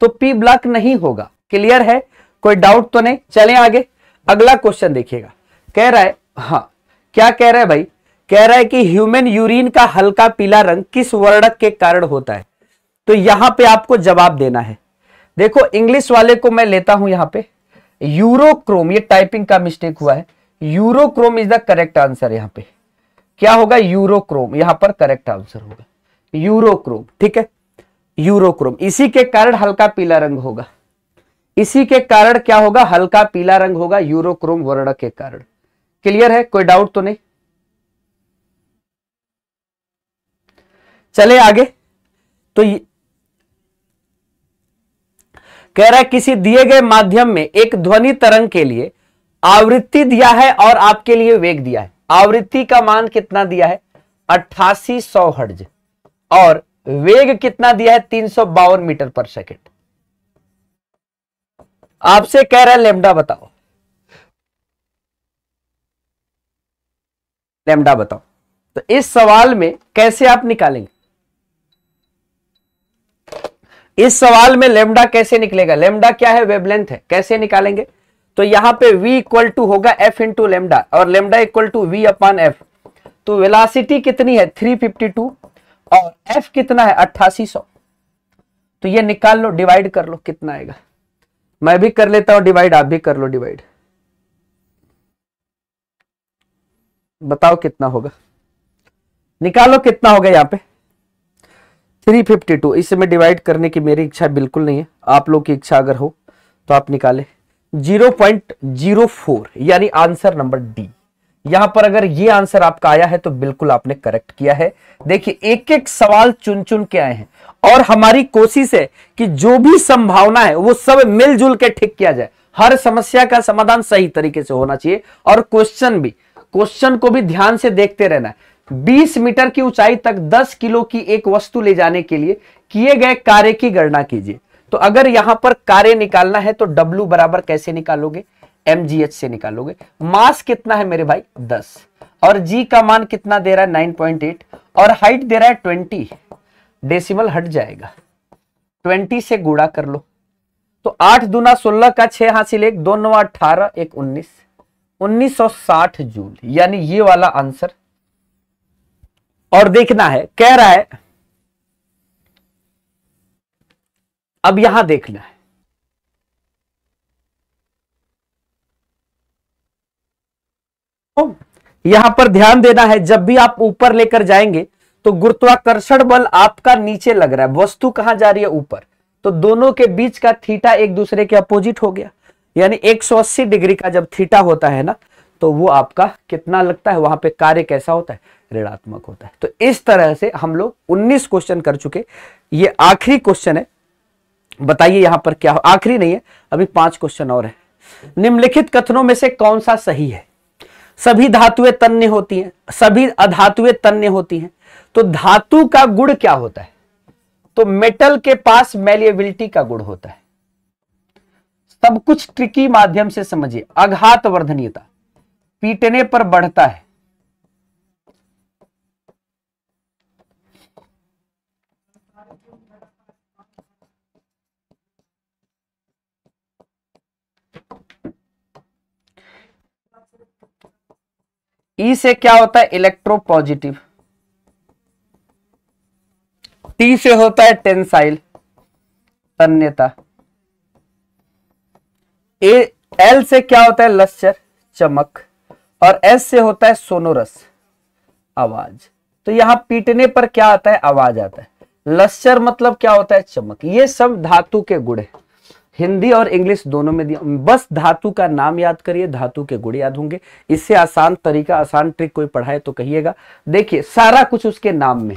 Speaker 3: तो पी ब्लॉक नहीं होगा क्लियर है कोई डाउट तो नहीं चले आगे अगला क्वेश्चन देखिएगा कह रहा है हाँ क्या कह रहा है भाई कह रहा है कि ह्यूमन यूरिन का हल्का पीला रंग किस वर्णक के कारण होता है तो यहां पे आपको जवाब देना है देखो इंग्लिश वाले को मैं लेता हूं यहां पे यूरोक्रोम ये टाइपिंग का मिस्टेक हुआ है urochrome is the correct answer यहां पे क्या होगा यूरोक्रोम यहां पर करेक्ट आंसर होगा यूरोक्रोम ठीक है यूरोक्रोम इसी के कारण हल्का पीला रंग होगा इसी के कारण क्या होगा हल्का पीला रंग होगा यूरोक्रोम वर्ण के कारण क्लियर है कोई डाउट तो नहीं चले आगे तो कह रहा है किसी दिए गए माध्यम में एक ध्वनि तरंग के लिए आवृत्ति दिया है और आपके लिए वेग दिया है आवृत्ति का मान कितना दिया है अट्ठासी सौ हर्ज और वेग कितना दिया है तीन सौ बावन मीटर पर सेकेंड आपसे कह रहे है लेमडा बताओ लेमडा बताओ तो इस सवाल में कैसे आप निकालेंगे इस सवाल में लेमडा कैसे निकलेगा लेमडा क्या है वेबलेंथ है कैसे निकालेंगे तो यहां पे v इक्वल टू होगा एफ इंटू लेमडा और lambda equal to V upon F तो वेलासिटी कितनी है 352 और एफ कितना है 8800 तो ये निकाल लो डिवाइड कर लो कितना आएगा मैं भी कर लेता हूं डिवाइड आप भी कर लो डिवाइड बताओ कितना होगा निकालो कितना होगा यहां पे 352 इसे में डिवाइड करने की मेरी इच्छा बिल्कुल नहीं है आप लोग की इच्छा अगर हो तो आप निकाले 0.04 यानी आंसर नंबर डी यहां पर अगर ये आंसर आपका आया है तो बिल्कुल आपने करेक्ट किया है देखिए एक एक सवाल चुन चुन के आए हैं और हमारी कोशिश है कि जो भी संभावना है वो सब मिलजुल के ठीक किया जाए हर समस्या का समाधान सही तरीके से होना चाहिए और क्वेश्चन भी क्वेश्चन को भी ध्यान से देखते रहना बीस 20 मीटर की ऊंचाई तक 10 किलो की एक वस्तु ले जाने के लिए किए गए कार्य की गणना कीजिए तो अगर यहां पर कार्य निकालना है तो W बराबर कैसे निकालोगे एमजीएच से निकालोगे मास कितना है मेरे भाई 10 और G का मान कितना दे रहा है 9.8 और हाइट दे रहा है 20 डेसिमल हट जाएगा 20 से गुड़ा कर लो तो 8 दुना 16 का 6 हासिल एक दो नौ अठारह एक उन्नीस उन्नीस सौ साठ जूल यानी ये वाला आंसर और देखना है कह रहा है अब यहां देखना है तो यहां पर ध्यान देना है जब भी आप ऊपर लेकर जाएंगे तो गुरुत्वाकर्षण बल आपका नीचे लग रहा है वस्तु कहां जा रही है ऊपर तो दोनों के बीच का थीटा एक दूसरे के अपोजिट हो गया यानी 180 डिग्री का जब थीटा होता है ना तो वो आपका कितना लगता है वहां पे कार्य कैसा होता है ऋणात्मक होता है तो इस तरह से हम लोग 19 क्वेश्चन कर चुके ये आखिरी क्वेश्चन है बताइए यहां पर क्या आखिरी नहीं है अभी पांच क्वेश्चन और है निम्नलिखित कथनों में से कौन सा सही है सभी धातुएं तन्य होती हैं सभी अधातुएं तन्य होती हैं तो धातु का गुण क्या होता है तो मेटल के पास मेलियबिलिटी का गुण होता है सब कुछ ट्रिकी माध्यम से समझिए अघात वर्धनीयता पीटने पर बढ़ता है ई e से क्या होता है इलेक्ट्रो पॉजिटिव टी से होता है टेंसाइल तन्यता ए एल से क्या होता है लश्चर चमक और एस से होता है सोनोरस आवाज तो यहां पीटने पर क्या आता है आवाज आता है लश्चर मतलब क्या होता है चमक ये सब धातु के गुड़े है हिंदी और इंग्लिश दोनों में दिया बस धातु का नाम याद करिए धातु के गुण याद होंगे इससे आसान तरीका आसान ट्रिक कोई पढ़ाए तो कहिएगा देखिए सारा कुछ उसके नाम में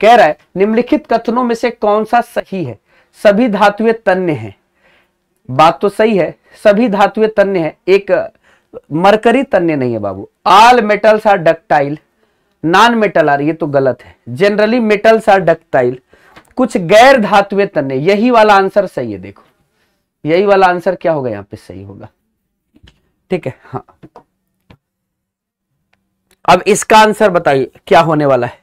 Speaker 3: कह रहा है निम्नलिखित कथनों में से कौन सा सही है सभी धातुएं तन्य हैं बात तो सही है सभी धातुएं तन्य है एक मरकरी तन्य नहीं है बाबू all metals are ductile non metal are ये तो गलत है जनरली मेटल्स आर डक्टाइल कुछ गैर धातुएं तन्य यही वाला आंसर सही है देखो यही वाला आंसर क्या होगा यहाँ पे सही होगा ठीक है हाँ अब इसका आंसर बताइए क्या होने वाला है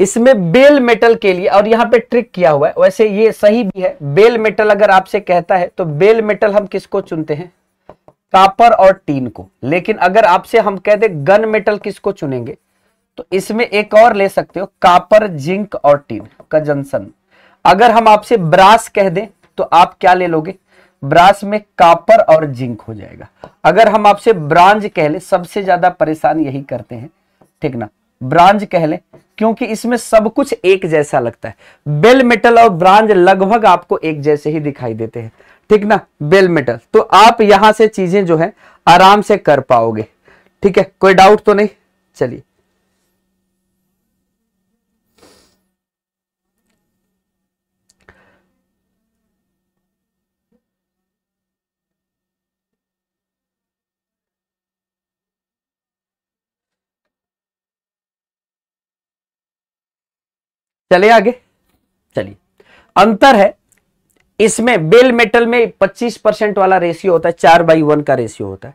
Speaker 3: इसमें बेल मेटल के लिए और यहां पे ट्रिक किया हुआ है वैसे ये सही भी है बेल मेटल अगर आपसे कहता है तो बेल मेटल हम किसको चुनते हैं कापर और टीन को लेकिन अगर आपसे हम कह दे गन मेटल किसको चुनेंगे तो इसमें एक और ले सकते हो कापर जिंक और टीन कंजंक्शन अगर हम आपसे ब्रास कह दें तो आप क्या ले लोगे ब्रास में कापर और जिंक हो जाएगा अगर हम आपसे ब्रांज कह ले सबसे ज्यादा परेशान यही करते हैं ठीक ना ब्रांज कह ले क्योंकि इसमें सब कुछ एक जैसा लगता है बेल मेटल और ब्रांज लगभग आपको एक जैसे ही दिखाई देते हैं ठीक ना बेल मेटल तो आप यहां से चीजें जो है आराम से कर पाओगे ठीक है कोई डाउट तो नहीं चलिए चले आगे चलिए अंतर है इसमें बेल मेटल में 25 परसेंट वाला रेशियो होता है चार बाई वन का रेशियो होता है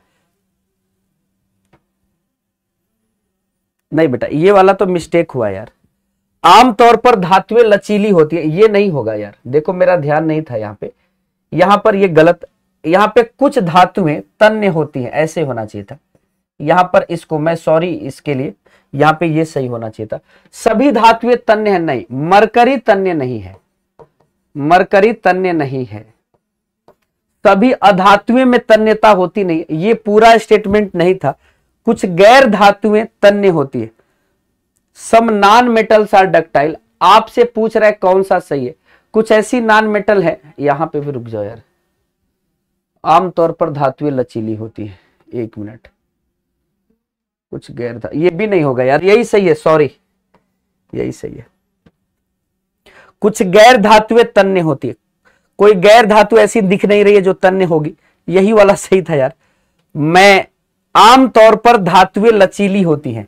Speaker 3: नहीं बेटा ये वाला तो मिस्टेक हुआ यार आमतौर पर धातुएं लचीली होती है ये नहीं होगा यार देखो मेरा ध्यान नहीं था यहां पे यहां पर ये गलत यहां पे कुछ धातुएं तन्य होती हैं ऐसे होना चाहिए था यहां पर इसको मैं सॉरी इसके लिए यहां पे ये सही होना चाहिए था सभी धातुएं तन्य है नहीं मरकरी तन्य नहीं है मरकरी तन्य नहीं है सभी अधातुएं में तन्यता होती नहीं ये पूरा स्टेटमेंट नहीं था कुछ गैर धातुएं तन्य होती है some non metals are ductile आपसे पूछ रहा है कौन सा सही है कुछ ऐसी नॉन मेटल है यहां पे भी रुक जाओ यार आमतौर पर धातुएं लचीली होती है एक मिनट कुछ गैर था ये भी नहीं होगा यार यही सही है सॉरी यही सही है कुछ गैर धातुएं तन्य होती है कोई गैर धातु ऐसी दिख नहीं रही है जो तन्य होगी यही वाला सही था यार मैं आमतौर पर धातुएं लचीली होती हैं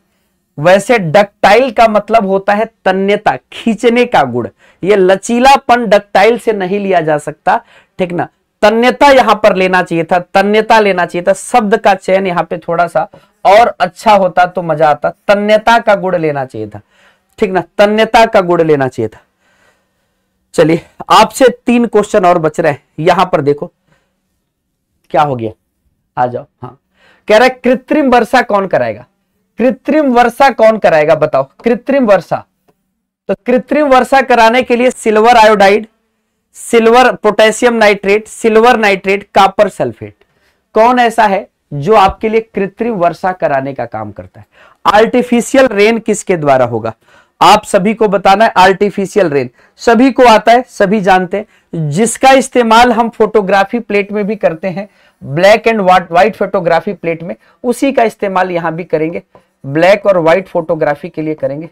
Speaker 3: वैसे डक्टाइल का मतलब होता है तन्यता खींचने का गुण ये लचीलापन डक्टाइल से नहीं लिया जा सकता ठीक ना तन्यता यहां पर लेना चाहिए था तन्यता लेना चाहिए था शब्द का चयन यहां पे थोड़ा सा और अच्छा होता तो मजा आता तन्यता का गुण लेना चाहिए था ठीक ना तन्यता का गुण लेना चाहिए था चलिए आपसे तीन क्वेश्चन और बच रहे हैं यहां पर देखो क्या हो गया आ जाओ हाँ कह रहा है कृत्रिम वर्षा कौन कराएगा कृत्रिम वर्षा कौन कराएगा बताओ कृत्रिम वर्षा तो कृत्रिम वर्षा कराने के लिए silver iodide silver potassium nitrate silver nitrate copper sulphate कौन ऐसा है जो आपके लिए कृत्रिम वर्षा कराने का काम करता है आर्टिफिशियल रेन किसके द्वारा होगा आप सभी को बताना है आर्टिफिशियल रेन सभी को आता है सभी जानते हैं जिसका इस्तेमाल हम फोटोग्राफी प्लेट में भी करते हैं black and white photography plate में उसी का इस्तेमाल यहां भी करेंगे ब्लैक और व्हाइट फोटोग्राफी के लिए करेंगे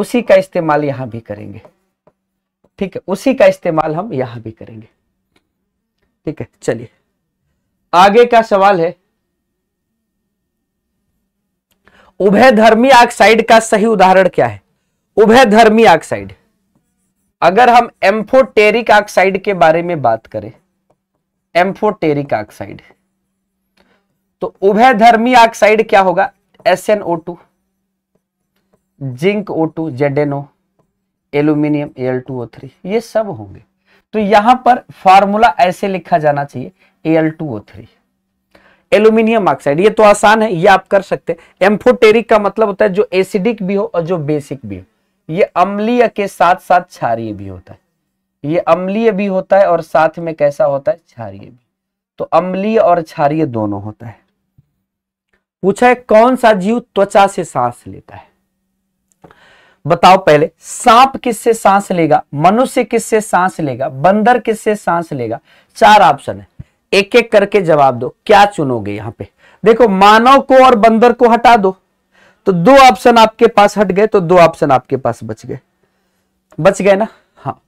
Speaker 3: उसी का इस्तेमाल यहां भी करेंगे ठीक है उसी का इस्तेमाल हम यहां भी करेंगे ठीक है चलिए आगे का सवाल है उभयधर्मी ऑक्साइड का सही उदाहरण क्या है उभयधर्मी ऑक्साइड अगर हम एम्फोटेरिक ऑक्साइड के बारे में बात करें एम्फोटेरिक ऑक्साइड तो उभयधर्मी ऑक्साइड क्या होगा SnO2 zinc O2 ZnO aluminium Al2O3 ये सब होंगे तो यहां पर फॉर्मूला ऐसे लिखा जाना चाहिए Al2O3 एल्यूमिनियम ऑक्साइड ये तो आसान है ये आप कर सकते हैं एम्फोटेरिक का मतलब होता है जो एसिडिक भी हो और जो बेसिक भी हो ये अम्लीय के साथ साथ क्षारीय भी होता है ये अम्लीय भी होता है और साथ में कैसा होता है क्षारीय भी तो अम्लीय और क्षारीय दोनों होता है पूछा है कौन सा जीव त्वचा से सांस लेता है बताओ पहले सांप किससे सांस लेगा मनुष्य किससे सांस लेगा बंदर किससे सांस लेगा चार ऑप्शन है एक एक करके जवाब दो क्या चुनोगे यहां पे देखो मानव को और बंदर को हटा दो तो दो ऑप्शन आपके पास हट गए तो दो ऑप्शन आपके पास बच गए बच गए ना हाँ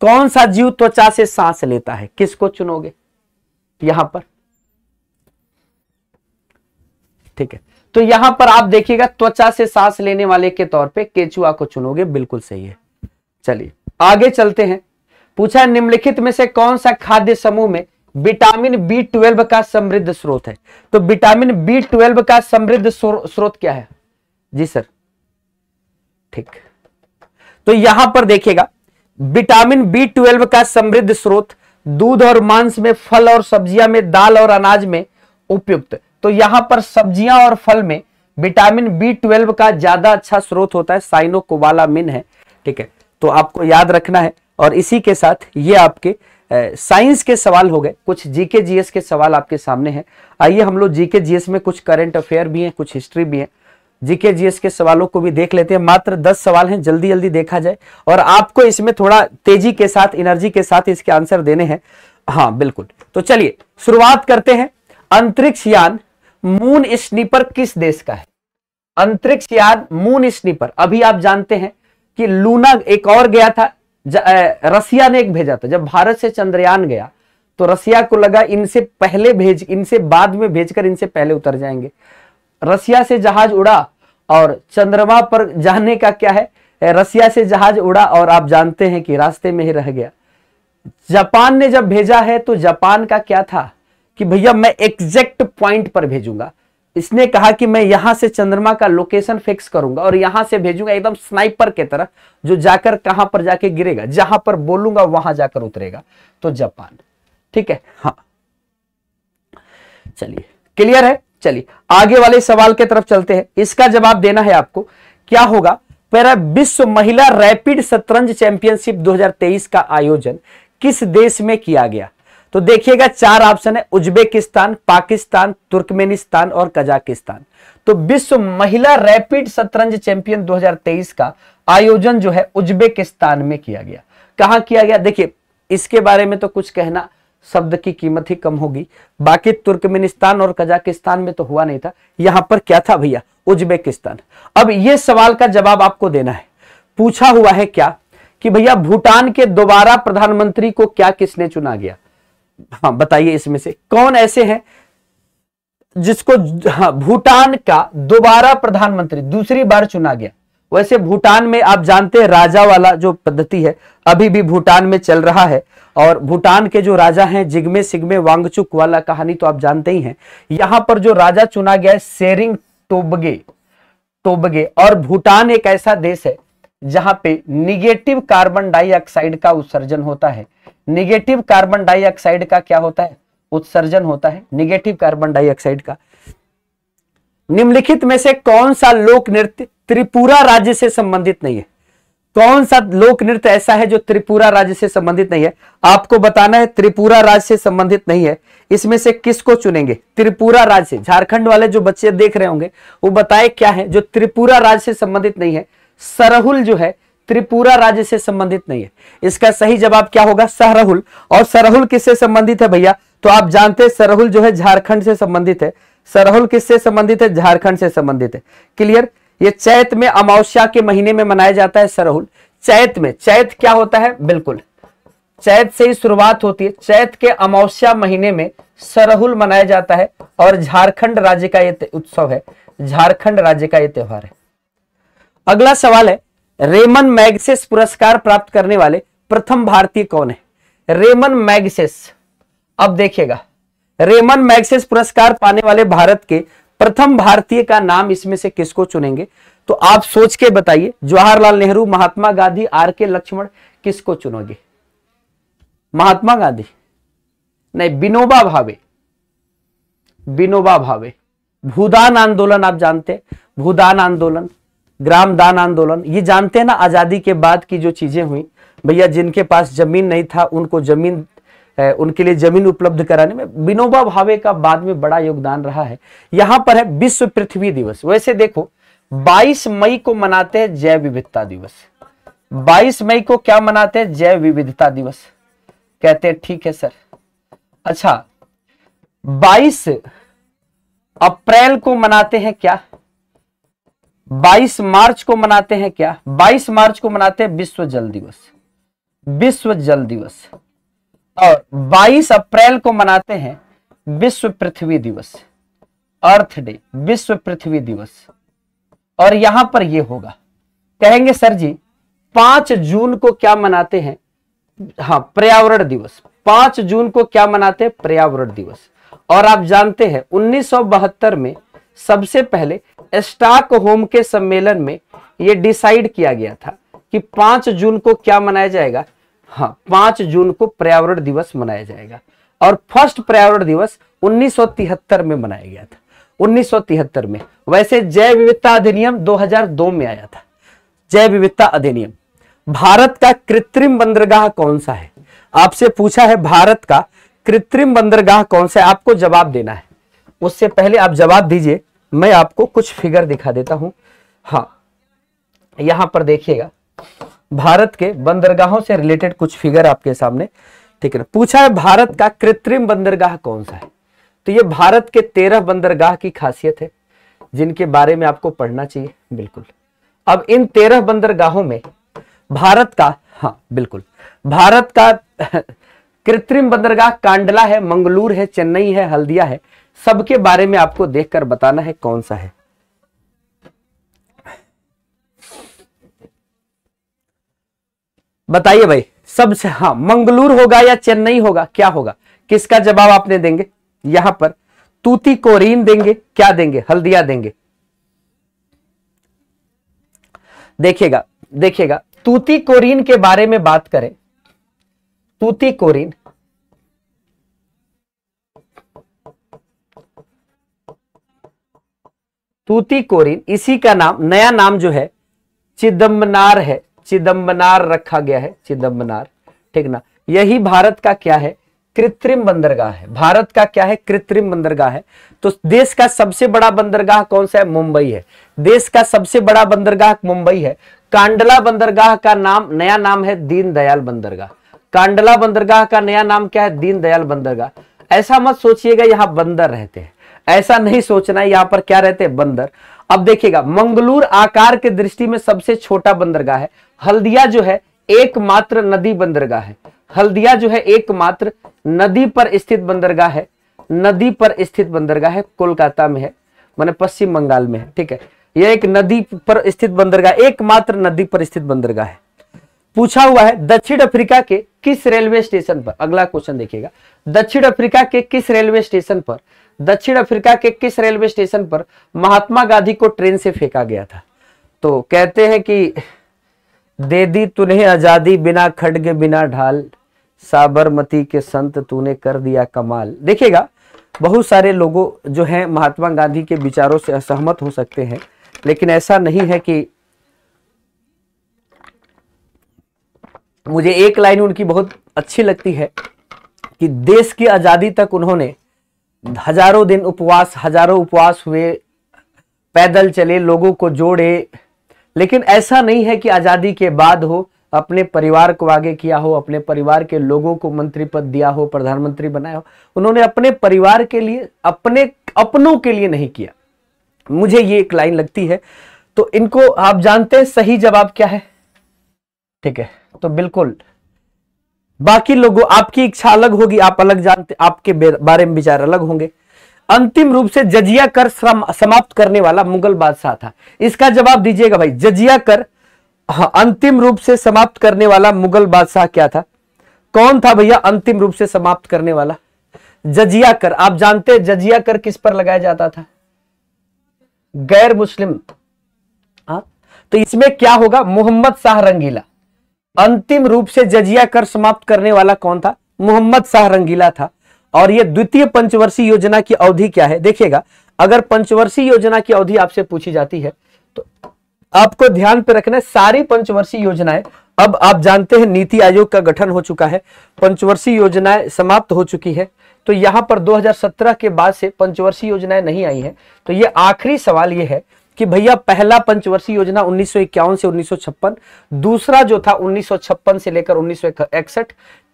Speaker 3: कौन सा जीव त्वचा से सांस लेता है किसको चुनोगे यहां पर ठीक है तो यहां पर आप देखिएगा त्वचा से सांस लेने वाले के तौर पे केचुआ को चुनोगे बिल्कुल सही है चलिए आगे चलते हैं पूछा निम्नलिखित में से कौन सा खाद्य समूह में विटामिन बी ट्वेल्व का समृद्ध स्रोत है तो विटामिन बी ट्वेल्व का समृद्ध स्रोत क्या है जी सर ठीक तो यहां पर देखिएगा विटामिन बी ट्वेल्व का समृद्ध स्रोत दूध और मांस में फल और सब्जियां में दाल और अनाज में उपयुक्त तो यहां पर सब्जियां और फल में विटामिन बी ट्वेल्व का ज्यादा अच्छा स्रोत होता है मिन है ठीक है तो आपको याद रखना है और इसी के साथ ये आपके साइंस के सवाल हो गए कुछ जीके जीएस के सवाल आपके सामने हैं आइए हम लोग जीके जीएस में कुछ करंट अफेयर भी हैं कुछ हिस्ट्री भी है जीके जीएस के सवालों को भी देख लेते हैं मात्र दस सवाल हैं जल्दी जल्दी देखा जाए और आपको इसमें थोड़ा तेजी के साथ एनर्जी के साथ इसके आंसर देने हैं हाँ बिल्कुल तो चलिए शुरुआत करते हैं अंतरिक्ष यान मून स्नीपर किस देश का है अंतरिक्ष यान मून स्नीपर अभी आप जानते हैं कि लूना एक और गया था रसिया ने एक भेजा था जब भारत से चंद्रयान गया तो रसिया को लगा इनसे पहले भेज इनसे बाद में भेजकर इनसे पहले उतर जाएंगे रसिया से जहाज उड़ा और चंद्रमा पर जाने का क्या है रसिया से जहाज उड़ा और आप जानते हैं कि रास्ते में ही रह गया जापान ने जब भेजा है तो जापान का क्या था कि भैया मैं एग्जैक्ट पॉइंट पर भेजूंगा इसने कहा कि मैं यहां से चंद्रमा का लोकेशन फिक्स करूंगा और यहां से भेजूंगा एकदम स्नाइपर के तरह जो जाकर कहां पर जाके गिरेगा जहां पर बोलूंगा वहां जाकर उतरेगा तो जापान ठीक है हाँ चलिए क्लियर है चलिए आगे वाले सवाल के तरफ चलते हैं इसका जवाब देना है आपको क्या होगा पहला विश्व महिला रैपिड शतरंज चैंपियनशिप 2023 का आयोजन किस देश में किया गया तो देखिएगा चार ऑप्शन है उज्बेकिस्तान पाकिस्तान तुर्कमेनिस्तान और कजाकिस्तान तो विश्व महिला रैपिड शतरंज चैंपियन 2023 का आयोजन जो है उज्बेकिस्तान में किया गया कहा किया गया देखिए इसके बारे में तो कुछ कहना शब्द की कीमत ही कम होगी बाकी तुर्कमेनिस्तान और कजाकिस्तान में तो हुआ नहीं था यहां पर क्या था भैया उज्बेकिस्तान अब यह सवाल का जवाब आपको देना है पूछा हुआ है क्या कि भैया भूटान के दोबारा प्रधानमंत्री को क्या किसने चुना गया हाँ बताइए इसमें से कौन ऐसे हैं जिसको हाँ, भूटान का दोबारा प्रधानमंत्री दूसरी बार चुना गया वैसे भूटान में आप जानते हैं राजा वाला जो पद्धति है अभी भी भूटान में चल रहा है और भूटान के जो राजा हैं जिग्मे सिग्मे वांगचुक वाला कहानी तो आप जानते ही हैं यहां पर जो राजा चुना गया है सेरिंग टोबगे टोबगे और भूटान एक ऐसा देश है जहां पे निगेटिव कार्बन डाइऑक्साइड का उत्सर्जन होता है निगेटिव कार्बन डाइऑक्साइड का क्या होता है उत्सर्जन होता है निगेटिव कार्बन डाइऑक्साइड का निम्नलिखित में से कौन सा लोक नृत्य त्रिपुरा राज्य से संबंधित नहीं है कौन सा लोक नृत्य ऐसा है जो त्रिपुरा राज्य से संबंधित नहीं है आपको बताना है त्रिपुरा राज्य से संबंधित नहीं है इसमें से किसको चुनेंगे त्रिपुरा राज्य झारखंड वाले जो बच्चे देख रहे होंगे वो बताए क्या है जो त्रिपुरा राज्य से संबंधित नहीं है सरहुल जो है त्रिपुरा राज्य से संबंधित नहीं है इसका सही जवाब क्या होगा सरहुल और सरहुल किससे संबंधित है भैया तो आप जानते हैं सरहुल जो है झारखंड से संबंधित है सरहुल किससे संबंधित है झारखंड से संबंधित है क्लियर ये चैत में अमावस्या के महीने में मनाया जाता है सरहुल चैत में चैत क्या होता है बिल्कुल चैत से ही शुरुआत होती है चैत के अमावस्या महीने में सरहुल मनाया जाता है और झारखंड राज्य का ये उत्सव है झारखंड राज्य का ये त्योहार है अगला सवाल है रेमन मैगसेस पुरस्कार प्राप्त करने वाले प्रथम भारतीय कौन है रेमन मैगसेस अब देखिएगा रेमन मैगसेस पुरस्कार पाने वाले भारत के प्रथम भारतीय का नाम इसमें से किसको चुनेंगे तो आप सोच के बताइए जवाहरलाल नेहरू महात्मा गांधी आर के लक्ष्मण किसको चुनोगे महात्मा गांधी नहीं विनोबा भावे विनोबा भावे भूदान आंदोलन आप जानते हैं भूदान आंदोलन ग्राम दान आंदोलन ये जानते हैं ना आज़ादी के बाद की जो चीज़ें हुई भैया जिनके पास जमीन नहीं था उनको जमीन उनके लिए जमीन उपलब्ध कराने में विनोबा भावे का बाद में बड़ा योगदान रहा है यहां पर है विश्व पृथ्वी दिवस वैसे देखो 22 मई को मनाते हैं जैव विविधता दिवस 22 मई को क्या मनाते हैं जैव विविधता दिवस कहते हैं ठीक है सर अच्छा 22 अप्रैल को मनाते हैं क्या 22 मार्च को मनाते हैं क्या 22 मार्च को मनाते हैं विश्व जल दिवस विश्व जल दिवस और 22 अप्रैल को मनाते हैं विश्व पृथ्वी दिवस अर्थ डे विश्व पृथ्वी दिवस और यहां पर यह होगा कहेंगे सर जी पांच जून को क्या मनाते हैं हाँ पर्यावरण दिवस पांच जून को क्या मनाते हैं पर्यावरण दिवस और आप जानते हैं उन्नीस में सबसे पहले स्टॉक होम के सम्मेलन में यह डिसाइड किया गया था कि पांच जून को क्या मनाया जाएगा हाँ पांच जून को पर्यावरण दिवस मनाया जाएगा और फर्स्ट पर्यावरण दिवस 1973 में मनाया गया था 1973 में वैसे जैव विविधता अधिनियम 2002 में आया था जैव विविधता अधिनियम भारत का कृत्रिम बंदरगाह कौन सा है आपसे पूछा है भारत का कृत्रिम बंदरगाह कौन सा है आपको जवाब देना है उससे पहले आप जवाब दीजिए मैं आपको कुछ फिगर दिखा देता हूं हाँ यहां पर देखिएगा भारत के बंदरगाहों से रिलेटेड कुछ फिगर आपके सामने ठीक है ना पूछा है भारत का कृत्रिम बंदरगाह कौन सा है तो ये भारत के तेरह बंदरगाह की खासियत है जिनके बारे में आपको पढ़ना चाहिए बिल्कुल अब इन तेरह बंदरगाहों में भारत का हाँ बिल्कुल भारत का कृत्रिम बंदरगाह कांडला है मंगलूर है चेन्नई है हल्दिया है सबके बारे में आपको देखकर बताना है कौन सा है बताइए भाई सबसे हां मंगलूर होगा या चेन्नई होगा क्या होगा किसका जवाब आपने देंगे यहां पर तूती कोरीन देंगे क्या देंगे हल्दिया देंगे देखिएगा देखिएगा तूती कोरीन के बारे में बात करें तूती कोरीन कोरिन इसी का नाम नया नाम जो है चिदम्बनार है चिदम्बनार रखा गया है चिदम्बनार ठीक ना यही भारत का क्या है कृत्रिम बंदरगाह है भारत का क्या है कृत्रिम बंदरगाह है तो देश का सबसे बड़ा बंदरगाह कौन सा है मुंबई है देश का सबसे बड़ा बंदरगाह मुंबई है कांडला बंदरगाह का नाम नया नाम है दीनदयाल बंदरगाह कांडला बंदरगाह का नया नाम क्या है दीनदयाल बंदरगाह ऐसा मत सोचिएगा यहां बंदर रहते हैं ऐसा नहीं सोचना है यहां पर क्या रहते हैं बंदर अब देखिएगा मंगलूर आकार के दृष्टि में सबसे छोटा बंदरगाह है हल्दिया जो है एकमात्र नदी बंदरगाह है हल्दिया जो है एकमात्र नदी पर स्थित बंदरगाह है नदी पर स्थित बंदरगाह है कोलकाता में है मैंने पश्चिम बंगाल में है ठीक है यह एक नदी पर स्थित बंदरगाह एकमात्र नदी पर स्थित बंदरगाह है पूछा हुआ है दक्षिण अफ्रीका के किस रेलवे स्टेशन पर अगला क्वेश्चन देखिएगा दक्षिण अफ्रीका के किस रेलवे स्टेशन पर दक्षिण अफ्रीका के किस रेलवे स्टेशन पर महात्मा गांधी को ट्रेन से फेंका गया था तो कहते हैं कि दे दी तूने आजादी बिना खड़ग बिना ढाल साबरमती के संत तूने कर दिया कमाल देखिएगा बहुत सारे लोगों जो हैं महात्मा गांधी के विचारों से असहमत हो सकते हैं लेकिन ऐसा नहीं है कि मुझे एक लाइन उनकी बहुत अच्छी लगती है कि देश की आज़ादी तक उन्होंने हजारों दिन उपवास हजारों उपवास हुए पैदल चले लोगों को जोड़े लेकिन ऐसा नहीं है कि आज़ादी के बाद हो अपने परिवार को आगे किया हो अपने परिवार के लोगों को मंत्री पद दिया हो प्रधानमंत्री बनाया हो उन्होंने अपने परिवार के लिए अपने अपनों के लिए नहीं किया मुझे ये एक लाइन लगती है तो इनको आप जानते हैं सही जवाब क्या है ठीक है तो बिल्कुल बाकी लोगों आपकी इच्छा अलग होगी आप अलग जानते आपके बारे में विचार अलग होंगे अंतिम रूप से जजिया कर समाप्त करने वाला मुगल बादशाह था इसका जवाब दीजिएगा भाई जजिया कर हाँ, अंतिम रूप से समाप्त करने वाला मुगल बादशाह क्या था कौन था भैया अंतिम रूप से समाप्त करने वाला जजिया कर आप जानते जजिया कर किस पर लगाया जाता था गैर मुस्लिम हाँ तो इसमें क्या होगा मोहम्मद शाह रंगीला अंतिम रूप से जजिया कर समाप्त करने वाला कौन था मोहम्मद शाह रंगीला था और यह द्वितीय पंचवर्षीय योजना की अवधि क्या है देखिएगा अगर पंचवर्षीय योजना की अवधि आपसे पूछी जाती है तो आपको ध्यान पर रखना है सारी पंचवर्षीय योजनाएं अब आप जानते हैं नीति आयोग का गठन हो चुका है पंचवर्षीय योजनाएं समाप्त हो चुकी है तो यहां पर 2017 के बाद से पंचवर्षीय योजनाएं नहीं आई हैं तो ये आखिरी सवाल ये है कि भैया पहला पंचवर्षीय योजना उन्नीस से उन्नीस दूसरा जो था उन्नीस से लेकर उन्नीस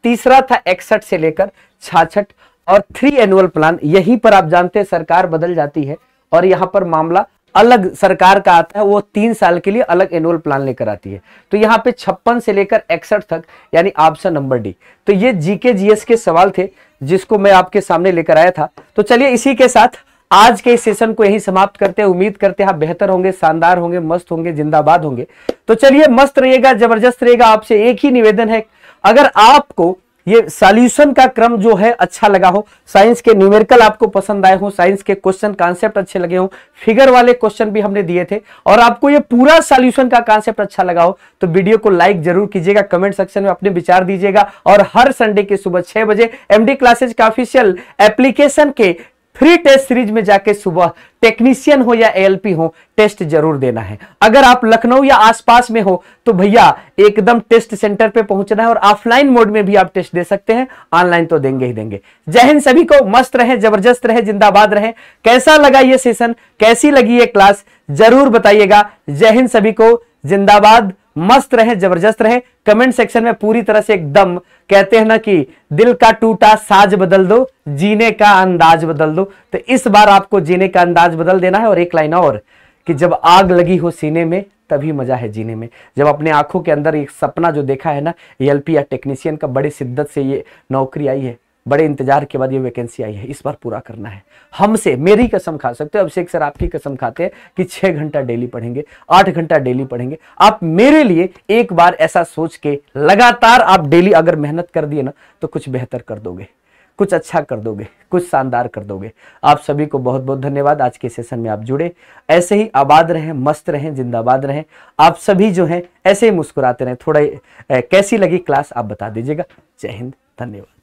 Speaker 3: तीसरा था इकसठ से लेकर छाछठ और थ्री एनुअल प्लान यहीं पर आप जानते हैं सरकार बदल जाती है और यहां पर मामला अलग सरकार का आता है वो तीन साल के लिए अलग एनुअल प्लान लेकर आती है तो यहाँ पे छप्पन से लेकर इकसठ तक यानी ऑप्शन नंबर डी तो ये जीके जीएस के सवाल थे जिसको मैं आपके सामने लेकर आया था तो चलिए इसी के साथ आज के सेशन को यही समाप्त करते हैं उम्मीद करते हैं आप बेहतर होंगे शानदार होंगे मस्त होंगे जिंदाबाद होंगे तो चलिए मस्त रहिएगा जबरदस्त रहेगा आपसे एक ही निवेदन है अगर आपको ये सॉल्यूशन का क्रम जो है अच्छा लगा हो साइंस के न्यूमेरिकल आपको पसंद आए हो साइंस के क्वेश्चन कॉन्सेप्ट अच्छे लगे हो फिगर वाले क्वेश्चन भी हमने दिए थे और आपको ये पूरा सॉल्यूशन का कॉन्सेप्ट अच्छा लगा हो तो वीडियो को लाइक जरूर कीजिएगा कमेंट सेक्शन में अपने विचार दीजिएगा और हर संडे के सुबह छह बजे एमडी क्लासेज का ऑफिशियल एप्लीकेशन के फ्री टेस्ट सीरीज में जाके सुबह टेक्नीशियन हो या एएलपी हो टेस्ट जरूर देना है अगर आप लखनऊ या आसपास में हो तो भैया एकदम टेस्ट सेंटर पे पहुंचना है और ऑफलाइन मोड में भी आप टेस्ट दे सकते हैं ऑनलाइन तो देंगे ही देंगे जय हिंद सभी को मस्त रहे जबरदस्त रहे जिंदाबाद रहे कैसा लगा ये सेशन कैसी लगी ये क्लास जरूर बताइएगा जय हिंद सभी को जिंदाबाद मस्त रहे जबरदस्त रहे कमेंट सेक्शन में पूरी तरह से एकदम कहते हैं ना कि दिल का टूटा साज बदल दो जीने का अंदाज बदल दो तो इस बार आपको जीने का अंदाज बदल देना है और एक लाइन और कि जब आग लगी हो सीने में तभी मजा है जीने में जब अपने आंखों के अंदर एक सपना जो देखा है ना एल या टेक्नीशियन का बड़ी शिद्दत से ये नौकरी आई है बड़े इंतजार के बाद ये वैकेंसी आई है इस बार पूरा करना है हमसे मेरी कसम खा सकते हो अभिषेक सर आपकी कसम खाते हैं कि छः घंटा डेली पढ़ेंगे आठ घंटा डेली पढ़ेंगे आप मेरे लिए एक बार ऐसा सोच के लगातार आप डेली अगर मेहनत कर दिए ना तो कुछ बेहतर कर दोगे कुछ अच्छा कर दोगे कुछ शानदार कर दोगे आप सभी को बहुत बहुत धन्यवाद आज के सेशन में आप जुड़े ऐसे ही आबाद रहें मस्त रहें जिंदाबाद रहें आप सभी जो हैं ऐसे ही मुस्कुराते रहें थोड़ा कैसी लगी क्लास आप बता दीजिएगा जय हिंद धन्यवाद